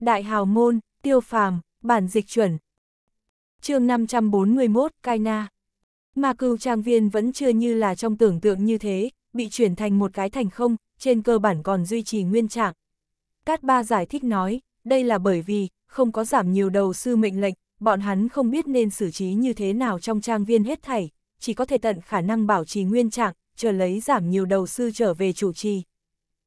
Đại hào môn, tiêu phàm, bản dịch chuẩn. chương 541, na Mà cưu trang viên vẫn chưa như là trong tưởng tượng như thế, bị chuyển thành một cái thành không, trên cơ bản còn duy trì nguyên trạng. Cát Ba giải thích nói, đây là bởi vì, không có giảm nhiều đầu sư mệnh lệnh, bọn hắn không biết nên xử trí như thế nào trong trang viên hết thảy, chỉ có thể tận khả năng bảo trì nguyên trạng, chờ lấy giảm nhiều đầu sư trở về chủ trì.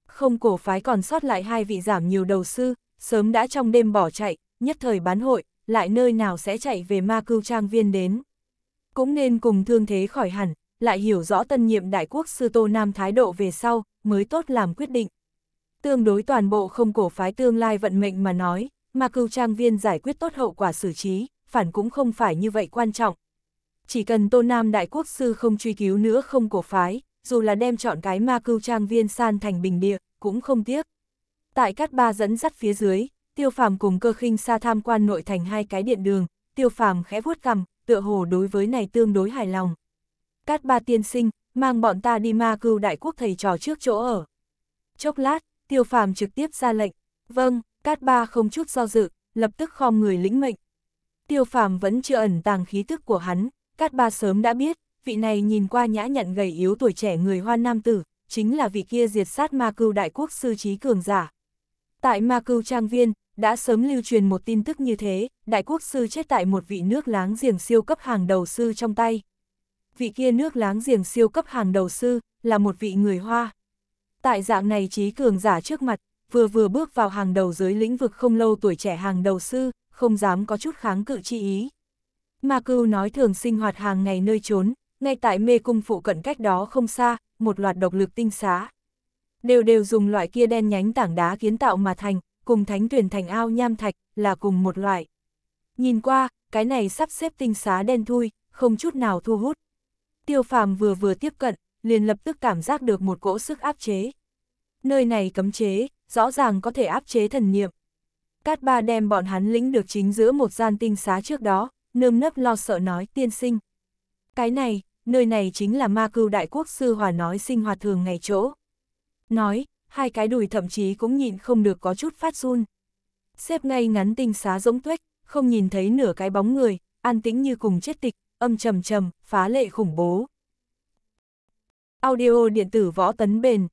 Không cổ phái còn sót lại hai vị giảm nhiều đầu sư, sớm đã trong đêm bỏ chạy, nhất thời bán hội, lại nơi nào sẽ chạy về ma cưu trang viên đến. Cũng nên cùng thương thế khỏi hẳn, lại hiểu rõ tân nhiệm đại quốc sư Tô Nam thái độ về sau, mới tốt làm quyết định. Tương đối toàn bộ không cổ phái tương lai vận mệnh mà nói, Ma cưu trang viên giải quyết tốt hậu quả xử trí, phản cũng không phải như vậy quan trọng. Chỉ cần Tô Nam đại quốc sư không truy cứu nữa không cổ phái, dù là đem chọn cái ma cưu trang viên san thành bình địa, cũng không tiếc. Tại các ba dẫn dắt phía dưới, tiêu phàm cùng cơ khinh xa tham quan nội thành hai cái điện đường, tiêu phàm khẽ vuốt cằm, tựa hồ đối với này tương đối hài lòng. Cát ba tiên sinh, mang bọn ta đi ma cưu đại quốc thầy trò trước chỗ ở. Chốc lát, tiêu phàm trực tiếp ra lệnh, vâng, cát ba không chút do dự, lập tức khom người lĩnh mệnh. Tiêu phàm vẫn chưa ẩn tàng khí tức của hắn, cát ba sớm đã biết, vị này nhìn qua nhã nhặn gầy yếu tuổi trẻ người hoa nam tử, chính là vị kia diệt sát ma cưu đại quốc sư trí cường giả, Tại Ma Cưu Trang Viên, đã sớm lưu truyền một tin tức như thế, đại quốc sư chết tại một vị nước láng giềng siêu cấp hàng đầu sư trong tay. Vị kia nước láng giềng siêu cấp hàng đầu sư, là một vị người Hoa. Tại dạng này trí cường giả trước mặt, vừa vừa bước vào hàng đầu dưới lĩnh vực không lâu tuổi trẻ hàng đầu sư, không dám có chút kháng cự chi ý. Ma Cưu nói thường sinh hoạt hàng ngày nơi trốn, ngay tại mê cung phụ cận cách đó không xa, một loạt độc lực tinh xá đều đều dùng loại kia đen nhánh tảng đá kiến tạo mà thành, cùng thánh tuyển thành ao nham thạch, là cùng một loại. Nhìn qua, cái này sắp xếp tinh xá đen thui, không chút nào thu hút. Tiêu phàm vừa vừa tiếp cận, liền lập tức cảm giác được một cỗ sức áp chế. Nơi này cấm chế, rõ ràng có thể áp chế thần niệm. Cát ba đem bọn hắn lĩnh được chính giữa một gian tinh xá trước đó, nơm nấp lo sợ nói tiên sinh. Cái này, nơi này chính là ma cưu đại quốc sư hòa nói sinh hoạt thường ngày chỗ nói, hai cái đùi thậm chí cũng nhịn không được có chút phát run. Xếp ngay ngắn tinh xá rỗng tuếch, không nhìn thấy nửa cái bóng người, an tĩnh như cùng chết tịch, âm trầm trầm, phá lệ khủng bố. Audio điện tử võ tấn bền.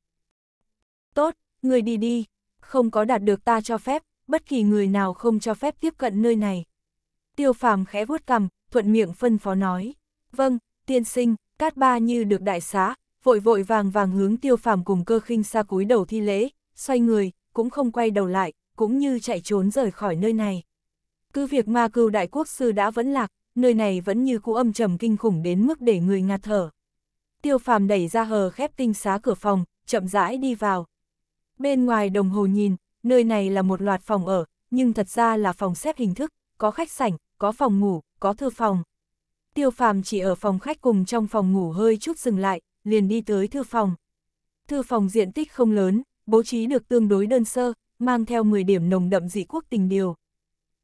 Tốt, người đi đi, không có đạt được ta cho phép, bất kỳ người nào không cho phép tiếp cận nơi này. Tiêu phàm khẽ vuốt cằm, thuận miệng phân phó nói. Vâng, tiên sinh, cát ba như được đại xá, vội vội vàng vàng hướng tiêu phàm cùng cơ khinh xa cúi đầu thi lễ, xoay người, cũng không quay đầu lại, cũng như chạy trốn rời khỏi nơi này. Cứ việc ma cưu đại quốc sư đã vẫn lạc, nơi này vẫn như cũ âm trầm kinh khủng đến mức để người ngạt thở. Tiêu phàm đẩy ra hờ khép tinh xá cửa phòng, chậm rãi đi vào. Bên ngoài đồng hồ nhìn, nơi này là một loạt phòng ở, nhưng thật ra là phòng xếp hình thức, có khách sảnh, có phòng ngủ, có thư phòng. Tiêu phàm chỉ ở phòng khách cùng trong phòng ngủ hơi chút dừng lại, liền đi tới thư phòng. Thư phòng diện tích không lớn, bố trí được tương đối đơn sơ, mang theo 10 điểm nồng đậm dị quốc tình điều.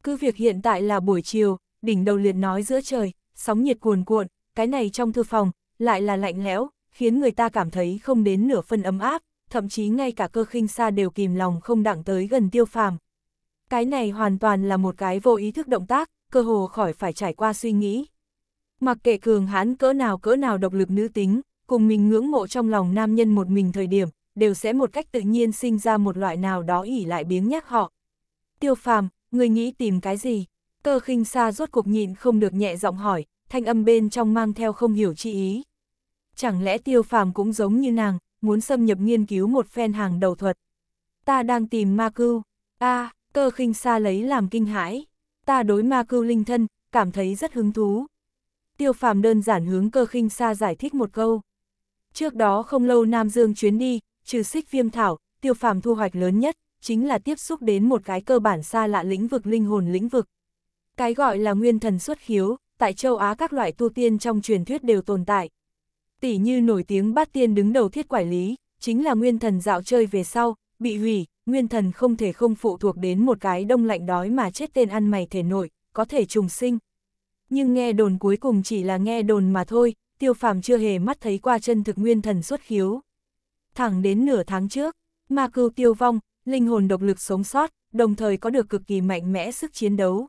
Cứ việc hiện tại là buổi chiều, đỉnh đầu liệt nói giữa trời, sóng nhiệt cuồn cuộn, cái này trong thư phòng, lại là lạnh lẽo, khiến người ta cảm thấy không đến nửa phần ấm áp, thậm chí ngay cả cơ khinh xa đều kìm lòng không đặng tới gần tiêu phàm. Cái này hoàn toàn là một cái vô ý thức động tác, cơ hồ khỏi phải trải qua suy nghĩ. Mặc kệ cường hãn cỡ nào cỡ nào độc lực nữ tính, cùng mình ngưỡng mộ trong lòng nam nhân một mình thời điểm, đều sẽ một cách tự nhiên sinh ra một loại nào đó ỉ lại biếng nhác họ. Tiêu phàm, người nghĩ tìm cái gì? Cơ khinh xa rốt cuộc nhịn không được nhẹ giọng hỏi, thanh âm bên trong mang theo không hiểu chi ý. Chẳng lẽ tiêu phàm cũng giống như nàng, muốn xâm nhập nghiên cứu một phen hàng đầu thuật. Ta đang tìm ma cưu. a cơ khinh xa lấy làm kinh hãi. Ta đối ma cưu linh thân, cảm thấy rất hứng thú. Tiêu phàm đơn giản hướng cơ khinh xa giải thích một câu. Trước đó không lâu Nam Dương chuyến đi, trừ xích viêm thảo, tiêu phàm thu hoạch lớn nhất, chính là tiếp xúc đến một cái cơ bản xa lạ lĩnh vực linh hồn lĩnh vực. Cái gọi là nguyên thần xuất khiếu, tại châu Á các loại tu tiên trong truyền thuyết đều tồn tại. Tỷ như nổi tiếng bát tiên đứng đầu thiết quản lý, chính là nguyên thần dạo chơi về sau, bị hủy, nguyên thần không thể không phụ thuộc đến một cái đông lạnh đói mà chết tên ăn mày thể nổi, có thể trùng sinh. Nhưng nghe đồn cuối cùng chỉ là nghe đồn mà thôi, tiêu phàm chưa hề mắt thấy qua chân thực nguyên thần xuất khiếu. Thẳng đến nửa tháng trước, ma cưu tiêu vong, linh hồn độc lực sống sót, đồng thời có được cực kỳ mạnh mẽ sức chiến đấu.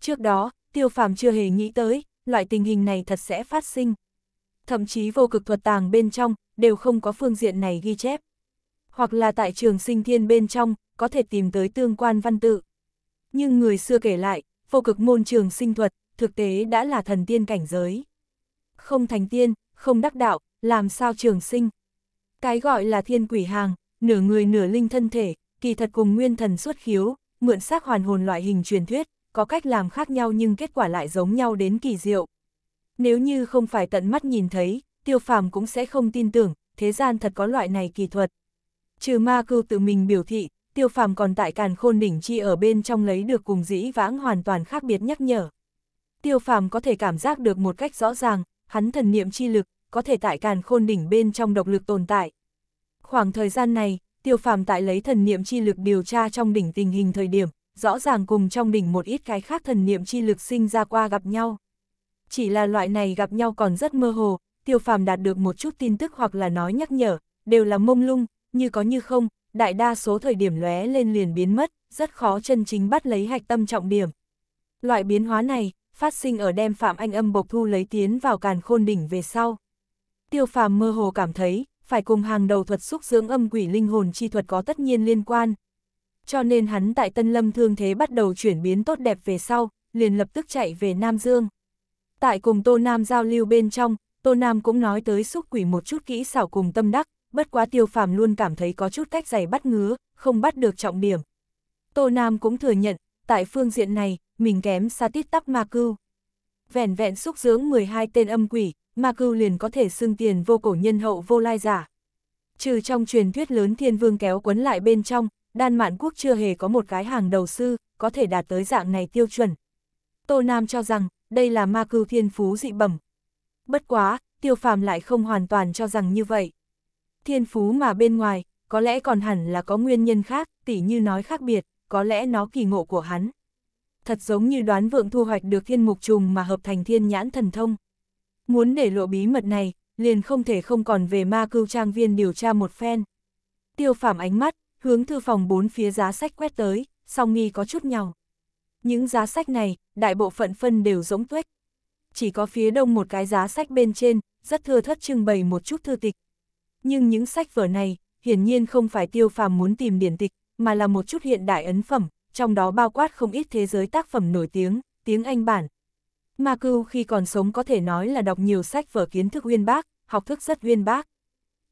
Trước đó, tiêu phàm chưa hề nghĩ tới, loại tình hình này thật sẽ phát sinh. Thậm chí vô cực thuật tàng bên trong, đều không có phương diện này ghi chép. Hoặc là tại trường sinh thiên bên trong, có thể tìm tới tương quan văn tự. Nhưng người xưa kể lại, vô cực môn trường sinh thuật, thực tế đã là thần tiên cảnh giới không thành tiên, không đắc đạo, làm sao trường sinh. Cái gọi là thiên quỷ hàng, nửa người nửa linh thân thể, kỳ thật cùng nguyên thần xuất khiếu, mượn xác hoàn hồn loại hình truyền thuyết, có cách làm khác nhau nhưng kết quả lại giống nhau đến kỳ diệu. Nếu như không phải tận mắt nhìn thấy, tiêu phàm cũng sẽ không tin tưởng, thế gian thật có loại này kỳ thuật. Trừ ma cưu tự mình biểu thị, tiêu phàm còn tại càn khôn đỉnh chi ở bên trong lấy được cùng dĩ vãng hoàn toàn khác biệt nhắc nhở. Tiêu phàm có thể cảm giác được một cách rõ ràng, hắn thần niệm chi lực, có thể tại càn khôn đỉnh bên trong độc lực tồn tại. Khoảng thời gian này, tiêu phàm tại lấy thần niệm chi lực điều tra trong đỉnh tình hình thời điểm, rõ ràng cùng trong đỉnh một ít cái khác thần niệm chi lực sinh ra qua gặp nhau. Chỉ là loại này gặp nhau còn rất mơ hồ, tiêu phàm đạt được một chút tin tức hoặc là nói nhắc nhở, đều là mông lung, như có như không, đại đa số thời điểm lóe lên liền biến mất, rất khó chân chính bắt lấy hạch tâm trọng điểm. Loại biến hóa này, phát sinh ở đem Phạm Anh âm bộc thu lấy tiến vào càn khôn đỉnh về sau. Tiêu phàm mơ hồ cảm thấy, phải cùng hàng đầu thuật xúc dưỡng âm quỷ linh hồn chi thuật có tất nhiên liên quan. Cho nên hắn tại Tân Lâm thương thế bắt đầu chuyển biến tốt đẹp về sau, liền lập tức chạy về Nam Dương. Tại cùng Tô Nam giao lưu bên trong, Tô Nam cũng nói tới xúc quỷ một chút kỹ xảo cùng tâm đắc, bất quá tiêu phàm luôn cảm thấy có chút cách giày bắt ngứa, không bắt được trọng điểm. Tô Nam cũng thừa nhận, tại phương diện này, mình kém xa tít tắc ma cưu. Vẻn vẹn xúc dưỡng 12 tên âm quỷ, ma cưu liền có thể xưng tiền vô cổ nhân hậu vô lai giả. Trừ trong truyền thuyết lớn thiên vương kéo quấn lại bên trong, đan mạn quốc chưa hề có một cái hàng đầu sư, có thể đạt tới dạng này tiêu chuẩn. Tô Nam cho rằng, đây là ma cưu thiên phú dị bẩm. Bất quá, tiêu phàm lại không hoàn toàn cho rằng như vậy. Thiên phú mà bên ngoài, có lẽ còn hẳn là có nguyên nhân khác, tỉ như nói khác biệt, có lẽ nó kỳ ngộ của hắn thật giống như đoán vượng thu hoạch được thiên mục trùng mà hợp thành thiên nhãn thần thông. Muốn để lộ bí mật này, liền không thể không còn về ma cưu trang viên điều tra một phen. Tiêu phảm ánh mắt, hướng thư phòng bốn phía giá sách quét tới, song nghi có chút nhào. Những giá sách này, đại bộ phận phân đều rỗng tuếch. Chỉ có phía đông một cái giá sách bên trên, rất thưa thất trưng bày một chút thư tịch. Nhưng những sách vở này, hiển nhiên không phải tiêu phàm muốn tìm điển tịch, mà là một chút hiện đại ấn phẩm, trong đó bao quát không ít thế giới tác phẩm nổi tiếng, tiếng Anh bản. Ma Cưu khi còn sống có thể nói là đọc nhiều sách vở kiến thức uyên bác, học thức rất uyên bác.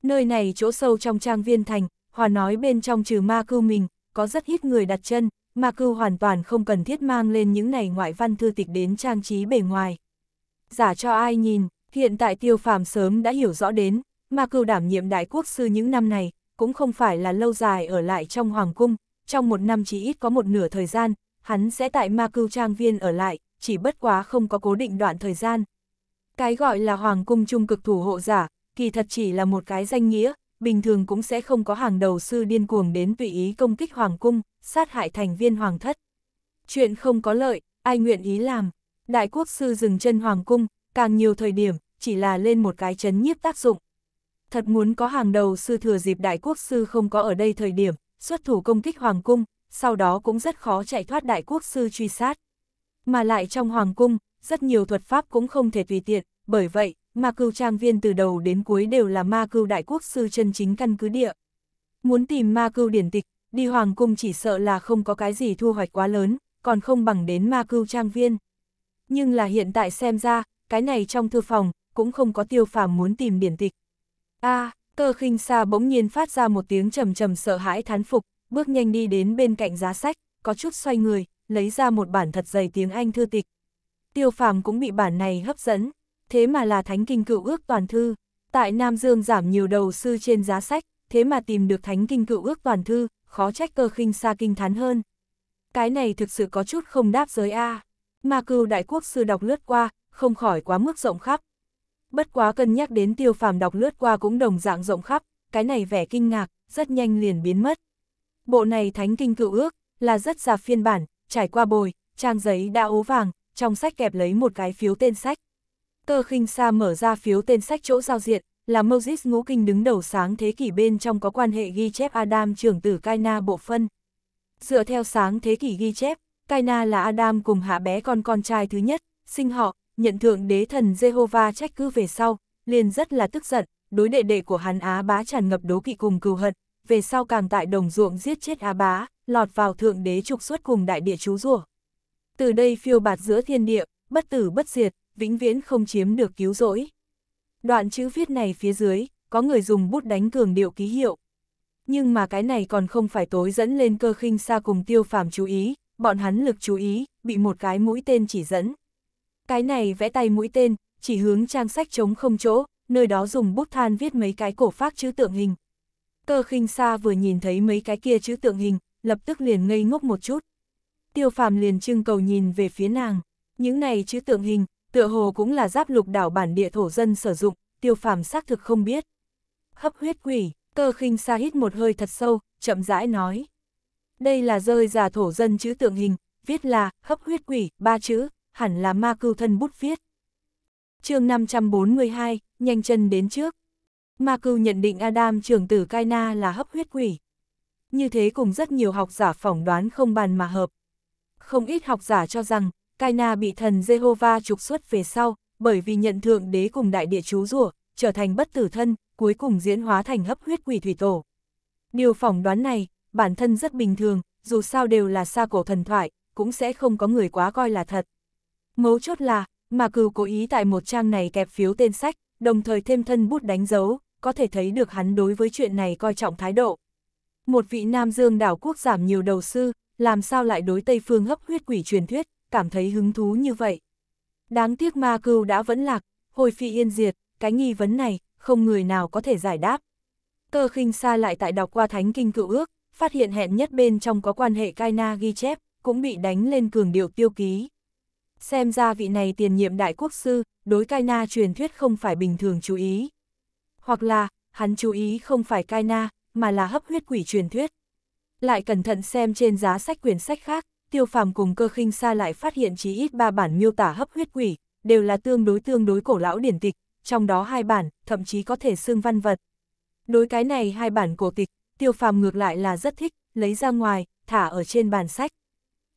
Nơi này chỗ sâu trong trang viên thành, Hòa nói bên trong trừ Ma Cưu mình, có rất ít người đặt chân, Ma Cưu hoàn toàn không cần thiết mang lên những này ngoại văn thư tịch đến trang trí bề ngoài. Giả cho ai nhìn, hiện tại tiêu phàm sớm đã hiểu rõ đến, Ma Cưu đảm nhiệm đại quốc sư những năm này, cũng không phải là lâu dài ở lại trong hoàng cung, trong một năm chỉ ít có một nửa thời gian, hắn sẽ tại Ma Cưu Trang Viên ở lại, chỉ bất quá không có cố định đoạn thời gian. Cái gọi là Hoàng Cung Trung Cực Thủ Hộ Giả, kỳ thật chỉ là một cái danh nghĩa, bình thường cũng sẽ không có hàng đầu sư điên cuồng đến tùy ý công kích Hoàng Cung, sát hại thành viên Hoàng Thất. Chuyện không có lợi, ai nguyện ý làm. Đại quốc sư dừng chân Hoàng Cung, càng nhiều thời điểm, chỉ là lên một cái chấn nhiếp tác dụng. Thật muốn có hàng đầu sư thừa dịp đại quốc sư không có ở đây thời điểm, xuất thủ công kích Hoàng Cung, sau đó cũng rất khó chạy thoát đại quốc sư truy sát. Mà lại trong Hoàng Cung, rất nhiều thuật pháp cũng không thể tùy tiện, bởi vậy, ma cưu trang viên từ đầu đến cuối đều là ma cưu đại quốc sư chân chính căn cứ địa. Muốn tìm ma cưu điển tịch, đi Hoàng Cung chỉ sợ là không có cái gì thu hoạch quá lớn, còn không bằng đến ma cưu trang viên. Nhưng là hiện tại xem ra, cái này trong thư phòng, cũng không có tiêu phàm muốn tìm điển tịch. a à, Cơ khinh xa bỗng nhiên phát ra một tiếng trầm trầm sợ hãi thán phục, bước nhanh đi đến bên cạnh giá sách, có chút xoay người, lấy ra một bản thật dày tiếng Anh thư tịch. Tiêu phàm cũng bị bản này hấp dẫn, thế mà là thánh kinh cựu ước toàn thư. Tại Nam Dương giảm nhiều đầu sư trên giá sách, thế mà tìm được thánh kinh cựu ước toàn thư, khó trách cơ khinh xa kinh thán hơn. Cái này thực sự có chút không đáp giới A. Mà cừu đại quốc sư đọc lướt qua, không khỏi quá mức rộng khắp, Bất quá cân nhắc đến tiêu phàm đọc lướt qua cũng đồng dạng rộng khắp, cái này vẻ kinh ngạc, rất nhanh liền biến mất. Bộ này thánh kinh cựu ước, là rất già phiên bản, trải qua bồi, trang giấy đã ố vàng, trong sách kẹp lấy một cái phiếu tên sách. Cơ khinh xa mở ra phiếu tên sách chỗ giao diện, là Moses ngũ kinh đứng đầu sáng thế kỷ bên trong có quan hệ ghi chép Adam trưởng tử Kaina bộ phân. Dựa theo sáng thế kỷ ghi chép, Kaina là Adam cùng hạ bé con con trai thứ nhất, sinh họ, nhận thượng đế thần Jehovah trách cứ về sau, liền rất là tức giận, đối đệ đệ của hắn Á bá tràn ngập đố kỵ cùng cừu hận, về sau càng tại đồng ruộng giết chết Á bá, lọt vào thượng đế trục xuất cùng đại địa chú rùa Từ đây phiêu bạt giữa thiên địa, bất tử bất diệt, vĩnh viễn không chiếm được cứu rỗi. Đoạn chữ viết này phía dưới, có người dùng bút đánh cường điệu ký hiệu. Nhưng mà cái này còn không phải tối dẫn lên cơ khinh xa cùng tiêu phàm chú ý, bọn hắn lực chú ý, bị một cái mũi tên chỉ dẫn. Cái này vẽ tay mũi tên, chỉ hướng trang sách trống không chỗ, nơi đó dùng bút than viết mấy cái cổ phác chữ tượng hình. Cơ khinh xa vừa nhìn thấy mấy cái kia chữ tượng hình, lập tức liền ngây ngốc một chút. Tiêu phàm liền trưng cầu nhìn về phía nàng, những này chữ tượng hình, tựa hồ cũng là giáp lục đảo bản địa thổ dân sử dụng, tiêu phàm xác thực không biết. Hấp huyết quỷ, cơ khinh xa hít một hơi thật sâu, chậm rãi nói. Đây là rơi già thổ dân chữ tượng hình, viết là hấp huyết quỷ, ba chữ, hẳn là ma cưu thân bút viết. chương 542, nhanh chân đến trước. Ma cưu nhận định Adam trưởng tử Kaina là hấp huyết quỷ. Như thế cùng rất nhiều học giả phỏng đoán không bàn mà hợp. Không ít học giả cho rằng, Kaina bị thần Jehovah trục xuất về sau, bởi vì nhận thượng đế cùng đại địa chú rủa trở thành bất tử thân, cuối cùng diễn hóa thành hấp huyết quỷ thủy tổ. Điều phỏng đoán này, bản thân rất bình thường, dù sao đều là xa cổ thần thoại, cũng sẽ không có người quá coi là thật. Mấu chốt là, mà cừu cố ý tại một trang này kẹp phiếu tên sách, đồng thời thêm thân bút đánh dấu, có thể thấy được hắn đối với chuyện này coi trọng thái độ. Một vị Nam Dương đảo quốc giảm nhiều đầu sư, làm sao lại đối Tây Phương hấp huyết quỷ truyền thuyết, cảm thấy hứng thú như vậy. Đáng tiếc ma cừu đã vẫn lạc, hồi phi yên diệt, cái nghi vấn này, không người nào có thể giải đáp. Cơ khinh xa lại tại đọc qua thánh kinh cựu ước, phát hiện hẹn nhất bên trong có quan hệ Kaina ghi chép, cũng bị đánh lên cường điệu tiêu ký xem ra vị này tiền nhiệm đại quốc sư, đối cai na truyền thuyết không phải bình thường chú ý. Hoặc là, hắn chú ý không phải cai na mà là hấp huyết quỷ truyền thuyết. Lại cẩn thận xem trên giá sách quyển sách khác, tiêu phàm cùng cơ khinh xa lại phát hiện chỉ ít ba bản miêu tả hấp huyết quỷ, đều là tương đối tương đối cổ lão điển tịch, trong đó hai bản, thậm chí có thể xương văn vật. Đối cái này hai bản cổ tịch, tiêu phàm ngược lại là rất thích, lấy ra ngoài, thả ở trên bàn sách.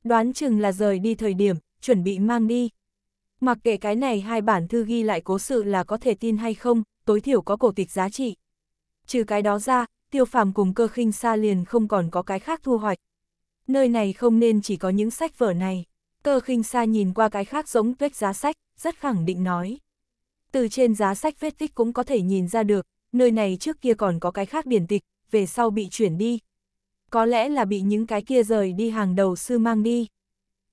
Đoán chừng là rời đi thời điểm, chuẩn bị mang đi. Mặc kệ cái này hai bản thư ghi lại cố sự là có thể tin hay không, tối thiểu có cổ tịch giá trị. Trừ cái đó ra, tiêu phàm cùng cơ khinh xa liền không còn có cái khác thu hoạch. Nơi này không nên chỉ có những sách vở này. Cơ khinh xa nhìn qua cái khác giống tuyết giá sách, rất khẳng định nói. Từ trên giá sách vết tích cũng có thể nhìn ra được, nơi này trước kia còn có cái khác điển tịch, về sau bị chuyển đi. Có lẽ là bị những cái kia rời đi hàng đầu sư mang đi.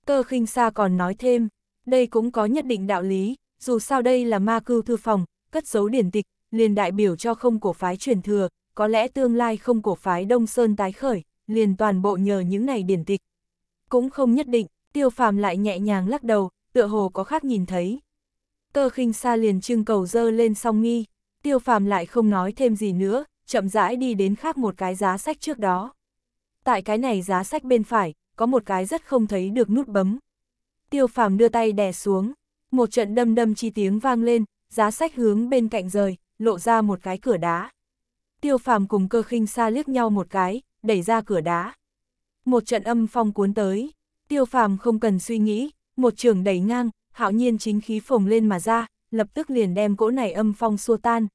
Cơ khinh xa còn nói thêm, đây cũng có nhất định đạo lý, dù sao đây là ma Cư thư phòng, cất giấu điển tịch, liền đại biểu cho không cổ phái truyền thừa, có lẽ tương lai không cổ phái Đông Sơn tái khởi, liền toàn bộ nhờ những này điển tịch. Cũng không nhất định, tiêu phàm lại nhẹ nhàng lắc đầu, tựa hồ có khác nhìn thấy. Cơ khinh xa liền trưng cầu dơ lên song nghi, tiêu phàm lại không nói thêm gì nữa, chậm rãi đi đến khác một cái giá sách trước đó. Tại cái này giá sách bên phải, có một cái rất không thấy được nút bấm. Tiêu phàm đưa tay đè xuống, một trận đâm đâm chi tiếng vang lên, giá sách hướng bên cạnh rời, lộ ra một cái cửa đá. Tiêu phàm cùng cơ khinh xa liếc nhau một cái, đẩy ra cửa đá. Một trận âm phong cuốn tới, tiêu phàm không cần suy nghĩ, một trường đẩy ngang, hạo nhiên chính khí phồng lên mà ra, lập tức liền đem cỗ này âm phong xua tan.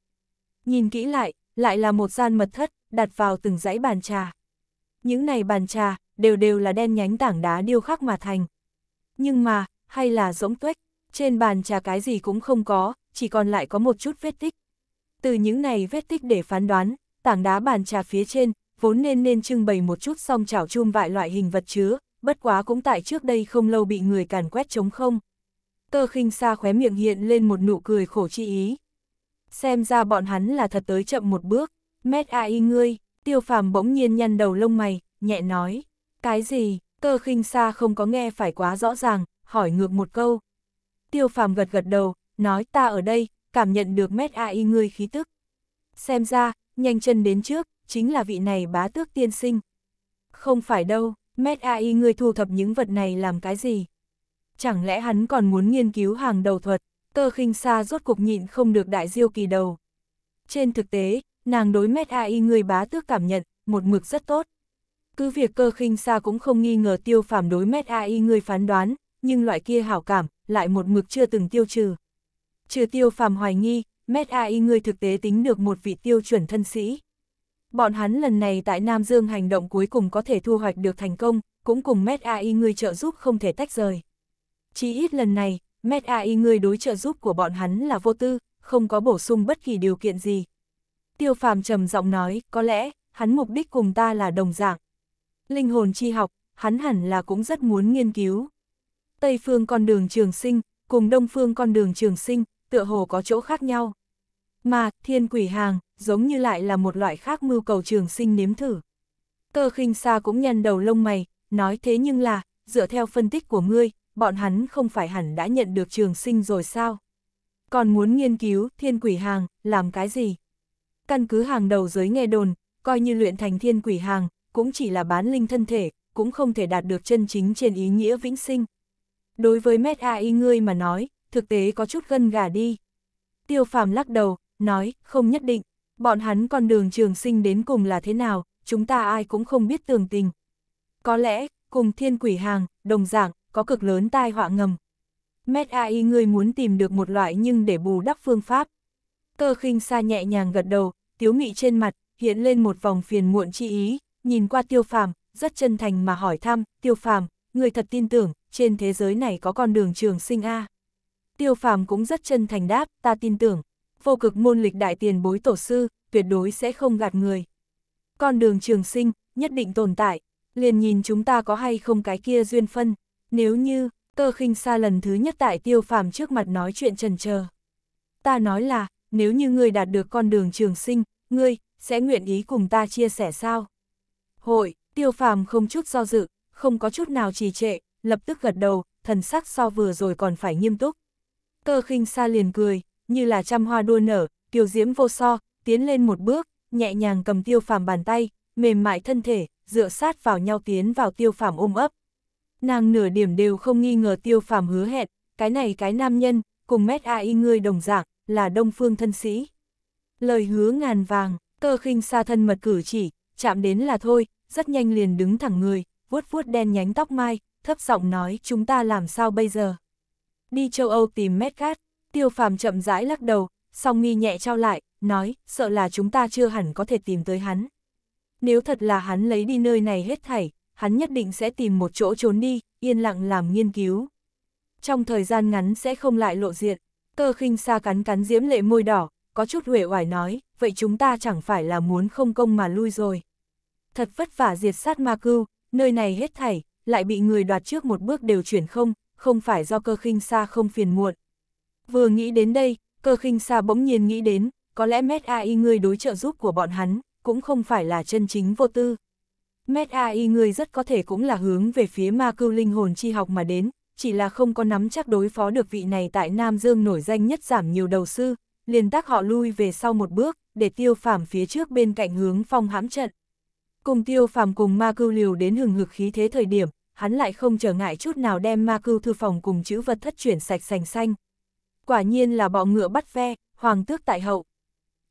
Nhìn kỹ lại, lại là một gian mật thất, đặt vào từng dãy bàn trà. Những này bàn trà, đều đều là đen nhánh tảng đá điêu khắc mà thành. Nhưng mà, hay là rỗng tuếch, trên bàn trà cái gì cũng không có, chỉ còn lại có một chút vết tích. Từ những này vết tích để phán đoán, tảng đá bàn trà phía trên, vốn nên nên trưng bày một chút song chảo chum vại loại hình vật chứa, bất quá cũng tại trước đây không lâu bị người càn quét trống không. Cơ khinh xa khóe miệng hiện lên một nụ cười khổ chi ý. Xem ra bọn hắn là thật tới chậm một bước, mét ai ngươi, tiêu phàm bỗng nhiên nhăn đầu lông mày, nhẹ nói. Cái gì, cơ khinh xa không có nghe phải quá rõ ràng, hỏi ngược một câu. Tiêu phàm gật gật đầu, nói ta ở đây, cảm nhận được mét AI ngươi khí tức. Xem ra, nhanh chân đến trước, chính là vị này bá tước tiên sinh. Không phải đâu, mét AI ngươi thu thập những vật này làm cái gì? Chẳng lẽ hắn còn muốn nghiên cứu hàng đầu thuật, cơ khinh xa rốt cục nhịn không được đại diêu kỳ đầu. Trên thực tế, nàng đối mét AI người bá tước cảm nhận, một mực rất tốt. Cứ việc cơ khinh xa cũng không nghi ngờ tiêu phàm đối mét AI người phán đoán, nhưng loại kia hảo cảm, lại một mực chưa từng tiêu trừ. Trừ tiêu phàm hoài nghi, mét AI người thực tế tính được một vị tiêu chuẩn thân sĩ. Bọn hắn lần này tại Nam Dương hành động cuối cùng có thể thu hoạch được thành công, cũng cùng mét AI người trợ giúp không thể tách rời. Chỉ ít lần này, mét AI người đối trợ giúp của bọn hắn là vô tư, không có bổ sung bất kỳ điều kiện gì. Tiêu phàm trầm giọng nói, có lẽ, hắn mục đích cùng ta là đồng dạng, Linh hồn chi học, hắn hẳn là cũng rất muốn nghiên cứu. Tây phương con đường trường sinh, cùng đông phương con đường trường sinh, tựa hồ có chỗ khác nhau. Mà, thiên quỷ hàng, giống như lại là một loại khác mưu cầu trường sinh nếm thử. Cơ khinh xa cũng nhăn đầu lông mày, nói thế nhưng là, dựa theo phân tích của ngươi, bọn hắn không phải hẳn đã nhận được trường sinh rồi sao? Còn muốn nghiên cứu thiên quỷ hàng, làm cái gì? Căn cứ hàng đầu giới nghe đồn, coi như luyện thành thiên quỷ hàng, cũng chỉ là bán linh thân thể, cũng không thể đạt được chân chính trên ý nghĩa vĩnh sinh. Đối với Mét AI ngươi mà nói, thực tế có chút gân gà đi. Tiêu phàm lắc đầu, nói, không nhất định, bọn hắn con đường trường sinh đến cùng là thế nào, chúng ta ai cũng không biết tường tình. Có lẽ, cùng thiên quỷ hàng, đồng dạng, có cực lớn tai họa ngầm. Mét AI ngươi muốn tìm được một loại nhưng để bù đắp phương pháp. Cơ khinh xa nhẹ nhàng gật đầu, tiếu nghị trên mặt, hiện lên một vòng phiền muộn chi ý, nhìn qua tiêu phàm, rất chân thành mà hỏi thăm, tiêu phàm, người thật tin tưởng, trên thế giới này có con đường trường sinh A. Tiêu phàm cũng rất chân thành đáp, ta tin tưởng, vô cực môn lịch đại tiền bối tổ sư, tuyệt đối sẽ không gạt người. Con đường trường sinh, nhất định tồn tại, liền nhìn chúng ta có hay không cái kia duyên phân, nếu như, cơ khinh xa lần thứ nhất tại tiêu phàm trước mặt nói chuyện trần chờ Ta nói là, nếu như người đạt được con đường trường sinh, ngươi, sẽ nguyện ý cùng ta chia sẻ sao? Hội, tiêu phàm không chút do dự, không có chút nào trì trệ, lập tức gật đầu, thần sắc so vừa rồi còn phải nghiêm túc. Cơ khinh xa liền cười, như là trăm hoa đua nở, tiêu diễm vô so, tiến lên một bước, nhẹ nhàng cầm tiêu phàm bàn tay, mềm mại thân thể, dựa sát vào nhau tiến vào tiêu phàm ôm ấp. Nàng nửa điểm đều không nghi ngờ tiêu phàm hứa hẹn, cái này cái nam nhân, cùng mét ai ngươi đồng dạng, là đông phương thân sĩ. Lời hứa ngàn vàng, cơ khinh xa thân mật cử chỉ, chạm đến là thôi, rất nhanh liền đứng thẳng người, vuốt vuốt đen nhánh tóc mai, thấp giọng nói chúng ta làm sao bây giờ. Đi châu Âu tìm Metcalf, tiêu phàm chậm rãi lắc đầu, song nghi nhẹ trao lại, nói sợ là chúng ta chưa hẳn có thể tìm tới hắn. Nếu thật là hắn lấy đi nơi này hết thảy, hắn nhất định sẽ tìm một chỗ trốn đi, yên lặng làm nghiên cứu. Trong thời gian ngắn sẽ không lại lộ diện, cơ khinh xa cắn cắn diễm lệ môi đỏ, có chút huệ oải nói, vậy chúng ta chẳng phải là muốn không công mà lui rồi. Thật vất vả diệt sát ma cưu, nơi này hết thảy, lại bị người đoạt trước một bước đều chuyển không, không phải do cơ khinh xa không phiền muộn. Vừa nghĩ đến đây, cơ khinh xa bỗng nhiên nghĩ đến, có lẽ Met AI người đối trợ giúp của bọn hắn, cũng không phải là chân chính vô tư. Met AI người rất có thể cũng là hướng về phía ma cưu linh hồn chi học mà đến, chỉ là không có nắm chắc đối phó được vị này tại Nam Dương nổi danh nhất giảm nhiều đầu sư, liền tác họ lui về sau một bước, để tiêu phàm phía trước bên cạnh hướng phong hãm trận. Cùng tiêu phàm cùng ma cưu liều đến hừng hực khí thế thời điểm, hắn lại không trở ngại chút nào đem ma cưu thư phòng cùng chữ vật thất chuyển sạch sành xanh. Quả nhiên là bọ ngựa bắt ve, hoàng tước tại hậu.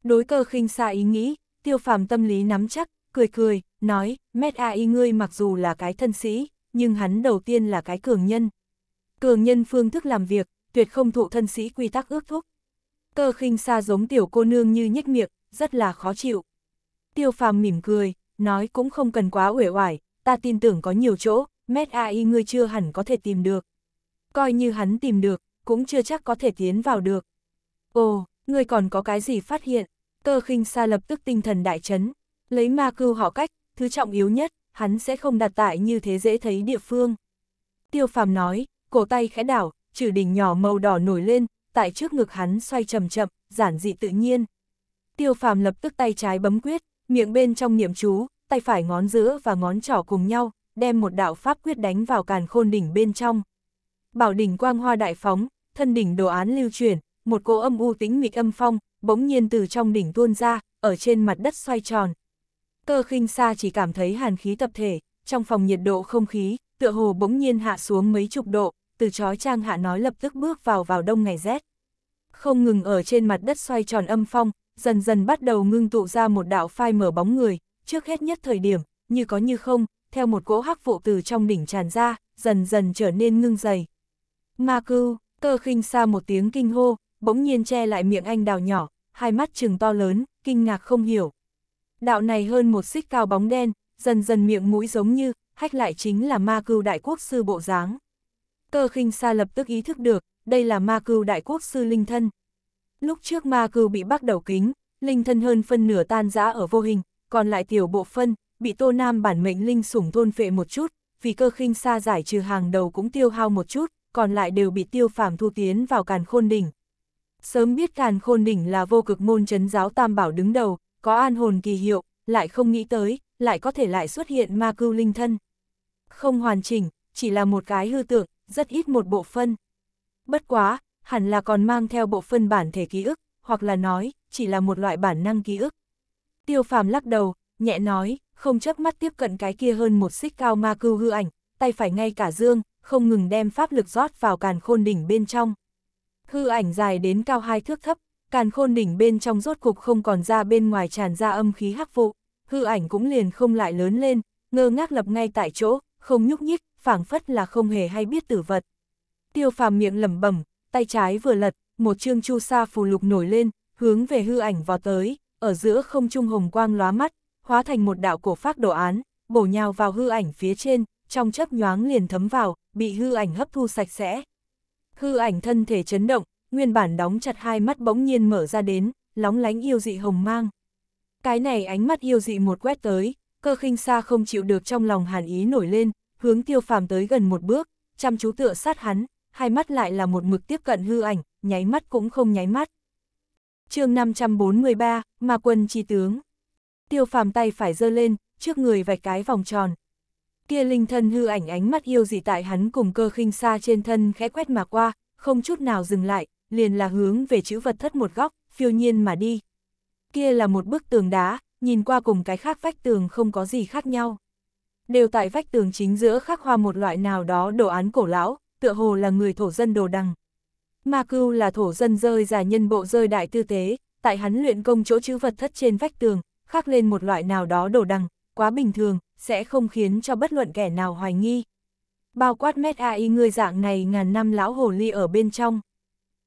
Đối cơ khinh xa ý nghĩ, tiêu phàm tâm lý nắm chắc, cười cười, nói, mét ai ngươi mặc dù là cái thân sĩ, nhưng hắn đầu tiên là cái cường nhân. Cường nhân phương thức làm việc, tuyệt không thụ thân sĩ quy tắc ước thúc. Cơ khinh xa giống tiểu cô nương như nhếch miệng, rất là khó chịu. Tiêu phàm mỉm cười, nói cũng không cần quá uể oải, ta tin tưởng có nhiều chỗ, mét AI ngươi chưa hẳn có thể tìm được. Coi như hắn tìm được, cũng chưa chắc có thể tiến vào được. Ồ, ngươi còn có cái gì phát hiện? Cơ khinh xa lập tức tinh thần đại chấn, lấy ma cưu họ cách, thứ trọng yếu nhất, hắn sẽ không đặt tại như thế dễ thấy địa phương. Tiêu phàm nói, cổ tay khẽ đảo, trừ đỉnh nhỏ màu đỏ nổi lên, tại trước ngực hắn xoay chậm chậm, giản dị tự nhiên. Tiêu phàm lập tức tay trái bấm quyết, miệng bên trong niệm chú, tay phải ngón giữa và ngón trỏ cùng nhau, đem một đạo pháp quyết đánh vào càn khôn đỉnh bên trong. Bảo đỉnh quang hoa đại phóng, thân đỉnh đồ án lưu chuyển, một cỗ âm u tính mịch âm phong, bỗng nhiên từ trong đỉnh tuôn ra, ở trên mặt đất xoay tròn. Cơ khinh xa chỉ cảm thấy hàn khí tập thể, trong phòng nhiệt độ không khí, tựa hồ bỗng nhiên hạ xuống mấy chục độ, từ chói trang hạ nói lập tức bước vào vào đông ngày rét. Không ngừng ở trên mặt đất xoay tròn âm phong, dần dần bắt đầu ngưng tụ ra một đạo phai mở bóng người, trước hết nhất thời điểm, như có như không, theo một cỗ hắc vụ từ trong đỉnh tràn ra, dần dần trở nên ngưng dày. Ma cưu, cơ khinh xa một tiếng kinh hô, bỗng nhiên che lại miệng anh đào nhỏ, hai mắt trừng to lớn, kinh ngạc không hiểu. Đạo này hơn một xích cao bóng đen, dần dần miệng mũi giống như, hách lại chính là ma cưu đại quốc sư bộ dáng. Cơ khinh xa lập tức ý thức được, đây là ma Cưu đại quốc sư linh thân. Lúc trước ma Cưu bị bắt đầu kính, linh thân hơn phân nửa tan rã ở vô hình, còn lại tiểu bộ phân, bị tô nam bản mệnh linh sủng thôn phệ một chút, vì cơ khinh xa giải trừ hàng đầu cũng tiêu hao một chút, còn lại đều bị tiêu phàm thu tiến vào càn khôn đỉnh. Sớm biết càn khôn đỉnh là vô cực môn chấn giáo tam bảo đứng đầu, có an hồn kỳ hiệu, lại không nghĩ tới, lại có thể lại xuất hiện ma cưu linh thân. Không hoàn chỉnh, chỉ là một cái hư tượng, rất ít một bộ phân. Bất quá, hẳn là còn mang theo bộ phân bản thể ký ức, hoặc là nói, chỉ là một loại bản năng ký ức. Tiêu phàm lắc đầu, nhẹ nói, không chấp mắt tiếp cận cái kia hơn một xích cao ma cưu hư ảnh, tay phải ngay cả dương, không ngừng đem pháp lực rót vào càn khôn đỉnh bên trong. Hư ảnh dài đến cao hai thước thấp, càn khôn đỉnh bên trong rốt cục không còn ra bên ngoài tràn ra âm khí hắc vụ, hư ảnh cũng liền không lại lớn lên, ngơ ngác lập ngay tại chỗ, không nhúc nhích, phảng phất là không hề hay biết tử vật. Tiêu phàm miệng lẩm bẩm, tay trái vừa lật, một chương chu sa phù lục nổi lên, hướng về hư ảnh vào tới, ở giữa không trung hồng quang lóa mắt, hóa thành một đạo cổ phác đồ án, bổ nhào vào hư ảnh phía trên, trong chấp nhoáng liền thấm vào, bị hư ảnh hấp thu sạch sẽ. Hư ảnh thân thể chấn động, nguyên bản đóng chặt hai mắt bỗng nhiên mở ra đến, lóng lánh yêu dị hồng mang. Cái này ánh mắt yêu dị một quét tới, cơ khinh xa không chịu được trong lòng hàn ý nổi lên, hướng tiêu phàm tới gần một bước, chăm chú tựa sát hắn, hai mắt lại là một mực tiếp cận hư ảnh, nháy mắt cũng không nháy mắt. chương 543, Ma quân chi tướng. Tiêu phàm tay phải giơ lên, trước người vạch cái vòng tròn. Kia linh thân hư ảnh ánh mắt yêu dị tại hắn cùng cơ khinh xa trên thân khẽ quét mà qua, không chút nào dừng lại, liền là hướng về chữ vật thất một góc, phiêu nhiên mà đi. Kia là một bức tường đá, nhìn qua cùng cái khác vách tường không có gì khác nhau đều tại vách tường chính giữa khắc hoa một loại nào đó đồ án cổ lão, tựa hồ là người thổ dân đồ đằng. Ma Cưu là thổ dân rơi già nhân bộ rơi đại tư tế, tại hắn luyện công chỗ chữ vật thất trên vách tường, khắc lên một loại nào đó đồ đằng, quá bình thường, sẽ không khiến cho bất luận kẻ nào hoài nghi. Bao quát mét AI người dạng này ngàn năm lão hồ ly ở bên trong.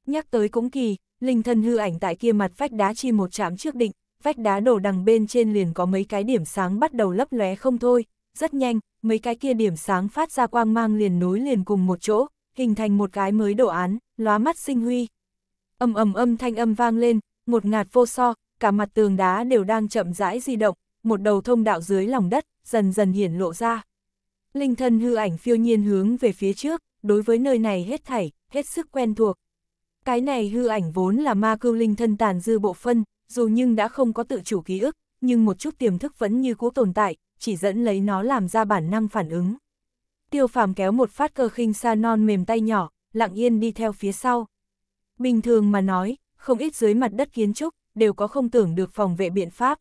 Nhắc tới cũng kỳ, linh thân hư ảnh tại kia mặt vách đá chi một chạm trước định, vách đá đổ đằng bên trên liền có mấy cái điểm sáng bắt đầu lấp lóe không thôi, rất nhanh, mấy cái kia điểm sáng phát ra quang mang liền nối liền cùng một chỗ, hình thành một cái mới đồ án, lóa mắt sinh huy. Âm ầm âm thanh âm vang lên, một ngạt vô so, cả mặt tường đá đều đang chậm rãi di động, một đầu thông đạo dưới lòng đất, dần dần hiển lộ ra. Linh thân hư ảnh phiêu nhiên hướng về phía trước, đối với nơi này hết thảy, hết sức quen thuộc. Cái này hư ảnh vốn là ma cưu linh thân tàn dư bộ phân, dù nhưng đã không có tự chủ ký ức, nhưng một chút tiềm thức vẫn như cũ tồn tại, chỉ dẫn lấy nó làm ra bản năng phản ứng. Tiêu phàm kéo một phát cơ khinh sa non mềm tay nhỏ, lặng yên đi theo phía sau. Bình thường mà nói, không ít dưới mặt đất kiến trúc, đều có không tưởng được phòng vệ biện pháp.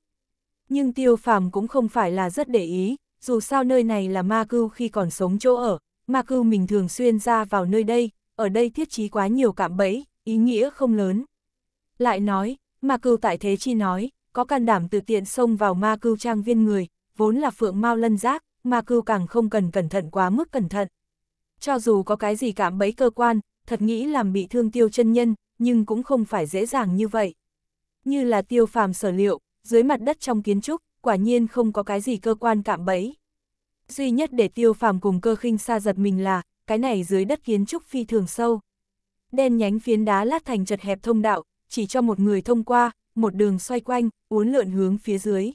Nhưng tiêu phàm cũng không phải là rất để ý, dù sao nơi này là ma cưu khi còn sống chỗ ở, ma cưu mình thường xuyên ra vào nơi đây, ở đây thiết trí quá nhiều cạm bẫy, ý nghĩa không lớn. Lại nói, ma cưu tại thế chi nói, có can đảm tự tiện xông vào ma cưu trang viên người, vốn là phượng mau lân giác, mà cưu càng không cần cẩn thận quá mức cẩn thận. Cho dù có cái gì cảm bấy cơ quan, thật nghĩ làm bị thương tiêu chân nhân, nhưng cũng không phải dễ dàng như vậy. Như là tiêu phàm sở liệu, dưới mặt đất trong kiến trúc, quả nhiên không có cái gì cơ quan cạm bẫy. Duy nhất để tiêu phàm cùng cơ khinh xa giật mình là, cái này dưới đất kiến trúc phi thường sâu. Đen nhánh phiến đá lát thành chật hẹp thông đạo, chỉ cho một người thông qua, một đường xoay quanh, uốn lượn hướng phía dưới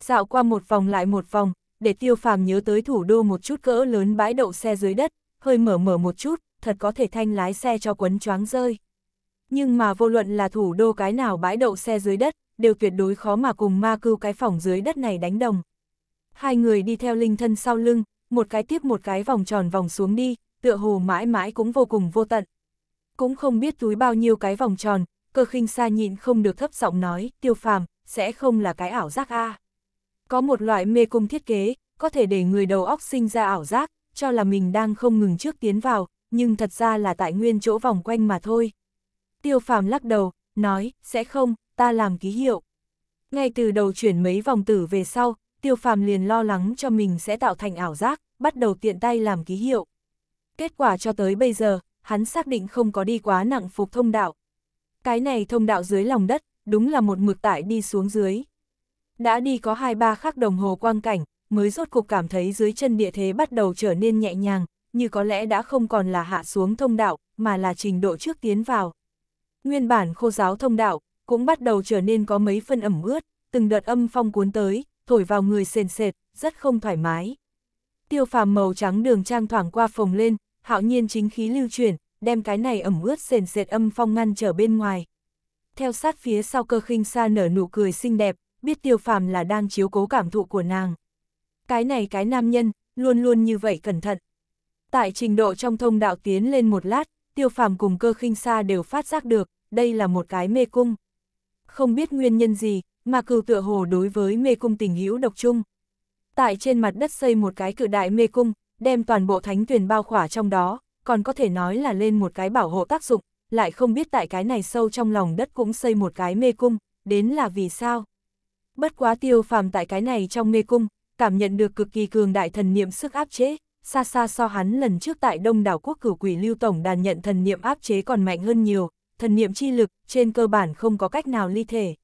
dạo qua một vòng lại một vòng, để tiêu phàm nhớ tới thủ đô một chút cỡ lớn bãi đậu xe dưới đất, hơi mở mở một chút, thật có thể thanh lái xe cho quấn choáng rơi. Nhưng mà vô luận là thủ đô cái nào bãi đậu xe dưới đất, đều tuyệt đối khó mà cùng ma cưu cái phòng dưới đất này đánh đồng. Hai người đi theo linh thân sau lưng, một cái tiếp một cái vòng tròn vòng xuống đi, tựa hồ mãi mãi cũng vô cùng vô tận. Cũng không biết túi bao nhiêu cái vòng tròn, cơ khinh xa nhịn không được thấp giọng nói, tiêu phàm, sẽ không là cái ảo giác a à. Có một loại mê cung thiết kế, có thể để người đầu óc sinh ra ảo giác, cho là mình đang không ngừng trước tiến vào, nhưng thật ra là tại nguyên chỗ vòng quanh mà thôi. Tiêu phàm lắc đầu, nói, sẽ không, ta làm ký hiệu. Ngay từ đầu chuyển mấy vòng tử về sau, tiêu phàm liền lo lắng cho mình sẽ tạo thành ảo giác, bắt đầu tiện tay làm ký hiệu. Kết quả cho tới bây giờ, hắn xác định không có đi quá nặng phục thông đạo. Cái này thông đạo dưới lòng đất, đúng là một mực tải đi xuống dưới đã đi có hai ba khắc đồng hồ quang cảnh, mới rốt cục cảm thấy dưới chân địa thế bắt đầu trở nên nhẹ nhàng, như có lẽ đã không còn là hạ xuống thông đạo, mà là trình độ trước tiến vào. Nguyên bản khô giáo thông đạo, cũng bắt đầu trở nên có mấy phân ẩm ướt, từng đợt âm phong cuốn tới, thổi vào người sền sệt, rất không thoải mái. Tiêu phàm màu trắng đường trang thoảng qua phồng lên, hạo nhiên chính khí lưu chuyển, đem cái này ẩm ướt sền sệt âm phong ngăn trở bên ngoài. Theo sát phía sau cơ khinh xa nở nụ cười xinh đẹp, biết tiêu phàm là đang chiếu cố cảm thụ của nàng. Cái này cái nam nhân, luôn luôn như vậy cẩn thận. Tại trình độ trong thông đạo tiến lên một lát, tiêu phàm cùng cơ khinh xa đều phát giác được, đây là một cái mê cung. Không biết nguyên nhân gì, mà cừu tựa hồ đối với mê cung tình hữu độc chung. Tại trên mặt đất xây một cái cự đại mê cung, đem toàn bộ thánh tuyển bao khỏa trong đó, còn có thể nói là lên một cái bảo hộ tác dụng, lại không biết tại cái này sâu trong lòng đất cũng xây một cái mê cung, đến là vì sao bất quá tiêu phàm tại cái này trong mê cung, cảm nhận được cực kỳ cường đại thần niệm sức áp chế, xa xa so hắn lần trước tại đông đảo quốc cửu quỷ lưu tổng đàn nhận thần niệm áp chế còn mạnh hơn nhiều, thần niệm chi lực trên cơ bản không có cách nào ly thể.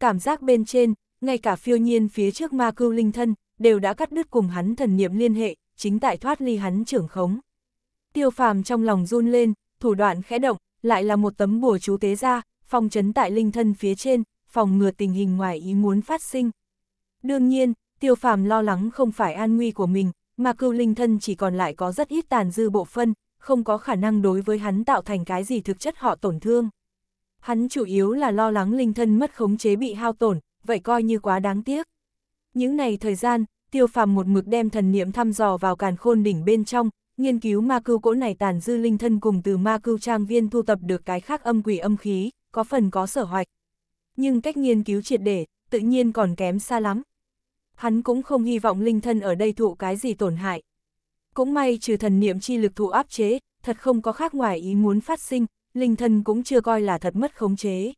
Cảm giác bên trên, ngay cả phiêu nhiên phía trước ma cưu linh thân, đều đã cắt đứt cùng hắn thần niệm liên hệ, chính tại thoát ly hắn trưởng khống. Tiêu phàm trong lòng run lên, thủ đoạn khẽ động, lại là một tấm bùa chú tế ra, phong chấn tại linh thân phía trên, phòng ngừa tình hình ngoài ý muốn phát sinh. Đương nhiên, tiêu phàm lo lắng không phải an nguy của mình, mà cưu linh thân chỉ còn lại có rất ít tàn dư bộ phân, không có khả năng đối với hắn tạo thành cái gì thực chất họ tổn thương. Hắn chủ yếu là lo lắng linh thân mất khống chế bị hao tổn, vậy coi như quá đáng tiếc. Những này thời gian, tiêu phàm một mực đem thần niệm thăm dò vào càn khôn đỉnh bên trong, nghiên cứu ma cưu cỗ này tàn dư linh thân cùng từ ma cưu trang viên thu tập được cái khác âm quỷ âm khí, có phần có sở hoạch nhưng cách nghiên cứu triệt để, tự nhiên còn kém xa lắm. Hắn cũng không hy vọng linh thân ở đây thụ cái gì tổn hại. Cũng may trừ thần niệm chi lực thụ áp chế, thật không có khác ngoài ý muốn phát sinh, linh thân cũng chưa coi là thật mất khống chế.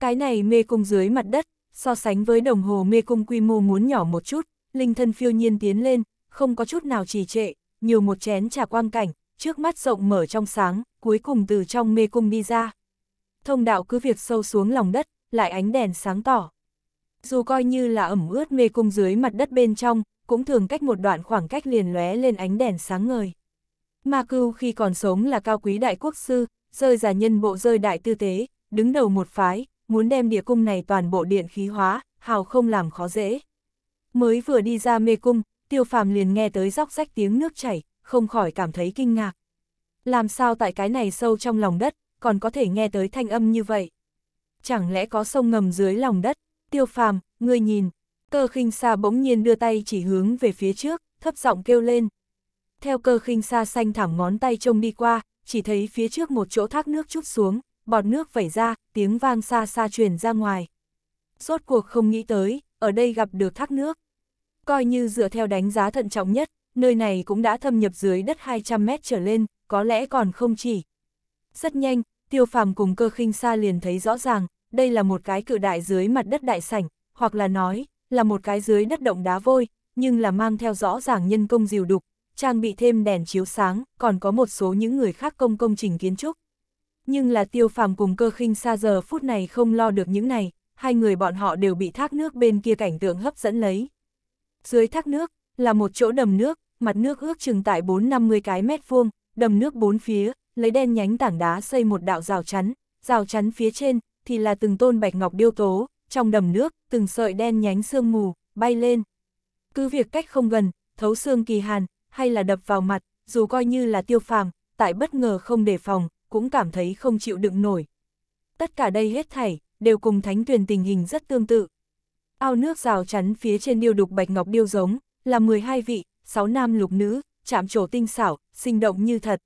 Cái này mê cung dưới mặt đất, so sánh với đồng hồ mê cung quy mô muốn nhỏ một chút, linh thân phiêu nhiên tiến lên, không có chút nào trì trệ, nhiều một chén trà quang cảnh, trước mắt rộng mở trong sáng, cuối cùng từ trong mê cung đi ra. Thông đạo cứ việc sâu xuống lòng đất, lại ánh đèn sáng tỏ. Dù coi như là ẩm ướt mê cung dưới mặt đất bên trong, cũng thường cách một đoạn khoảng cách liền lóe lên ánh đèn sáng ngời. Ma Cưu khi còn sống là cao quý đại quốc sư, rơi giả nhân bộ rơi đại tư tế, đứng đầu một phái, muốn đem địa cung này toàn bộ điện khí hóa, hào không làm khó dễ. Mới vừa đi ra mê cung, tiêu phàm liền nghe tới róc rách tiếng nước chảy, không khỏi cảm thấy kinh ngạc. Làm sao tại cái này sâu trong lòng đất, còn có thể nghe tới thanh âm như vậy? chẳng lẽ có sông ngầm dưới lòng đất? Tiêu phàm, ngươi nhìn, cơ khinh xa bỗng nhiên đưa tay chỉ hướng về phía trước, thấp giọng kêu lên. Theo cơ khinh xa xanh thảm ngón tay trông đi qua, chỉ thấy phía trước một chỗ thác nước chút xuống, bọt nước vẩy ra, tiếng vang xa xa truyền ra ngoài. Rốt cuộc không nghĩ tới, ở đây gặp được thác nước. Coi như dựa theo đánh giá thận trọng nhất, nơi này cũng đã thâm nhập dưới đất 200 mét trở lên, có lẽ còn không chỉ. Rất nhanh, tiêu phàm cùng cơ khinh xa liền thấy rõ ràng, đây là một cái cự đại dưới mặt đất đại sảnh, hoặc là nói, là một cái dưới đất động đá vôi, nhưng là mang theo rõ ràng nhân công diều đục, trang bị thêm đèn chiếu sáng, còn có một số những người khác công công trình kiến trúc. Nhưng là tiêu phàm cùng cơ khinh xa giờ phút này không lo được những này, hai người bọn họ đều bị thác nước bên kia cảnh tượng hấp dẫn lấy. Dưới thác nước, là một chỗ đầm nước, mặt nước ước chừng tại 450 cái mét vuông, đầm nước bốn phía, lấy đen nhánh tảng đá xây một đạo rào chắn, rào chắn phía trên thì là từng tôn bạch ngọc điêu tố, trong đầm nước, từng sợi đen nhánh sương mù, bay lên. Cứ việc cách không gần, thấu xương kỳ hàn, hay là đập vào mặt, dù coi như là tiêu phàm, tại bất ngờ không đề phòng, cũng cảm thấy không chịu đựng nổi. Tất cả đây hết thảy, đều cùng thánh tuyền tình hình rất tương tự. Ao nước rào chắn phía trên điêu đục bạch ngọc điêu giống, là 12 vị, 6 nam lục nữ, chạm trổ tinh xảo, sinh động như thật.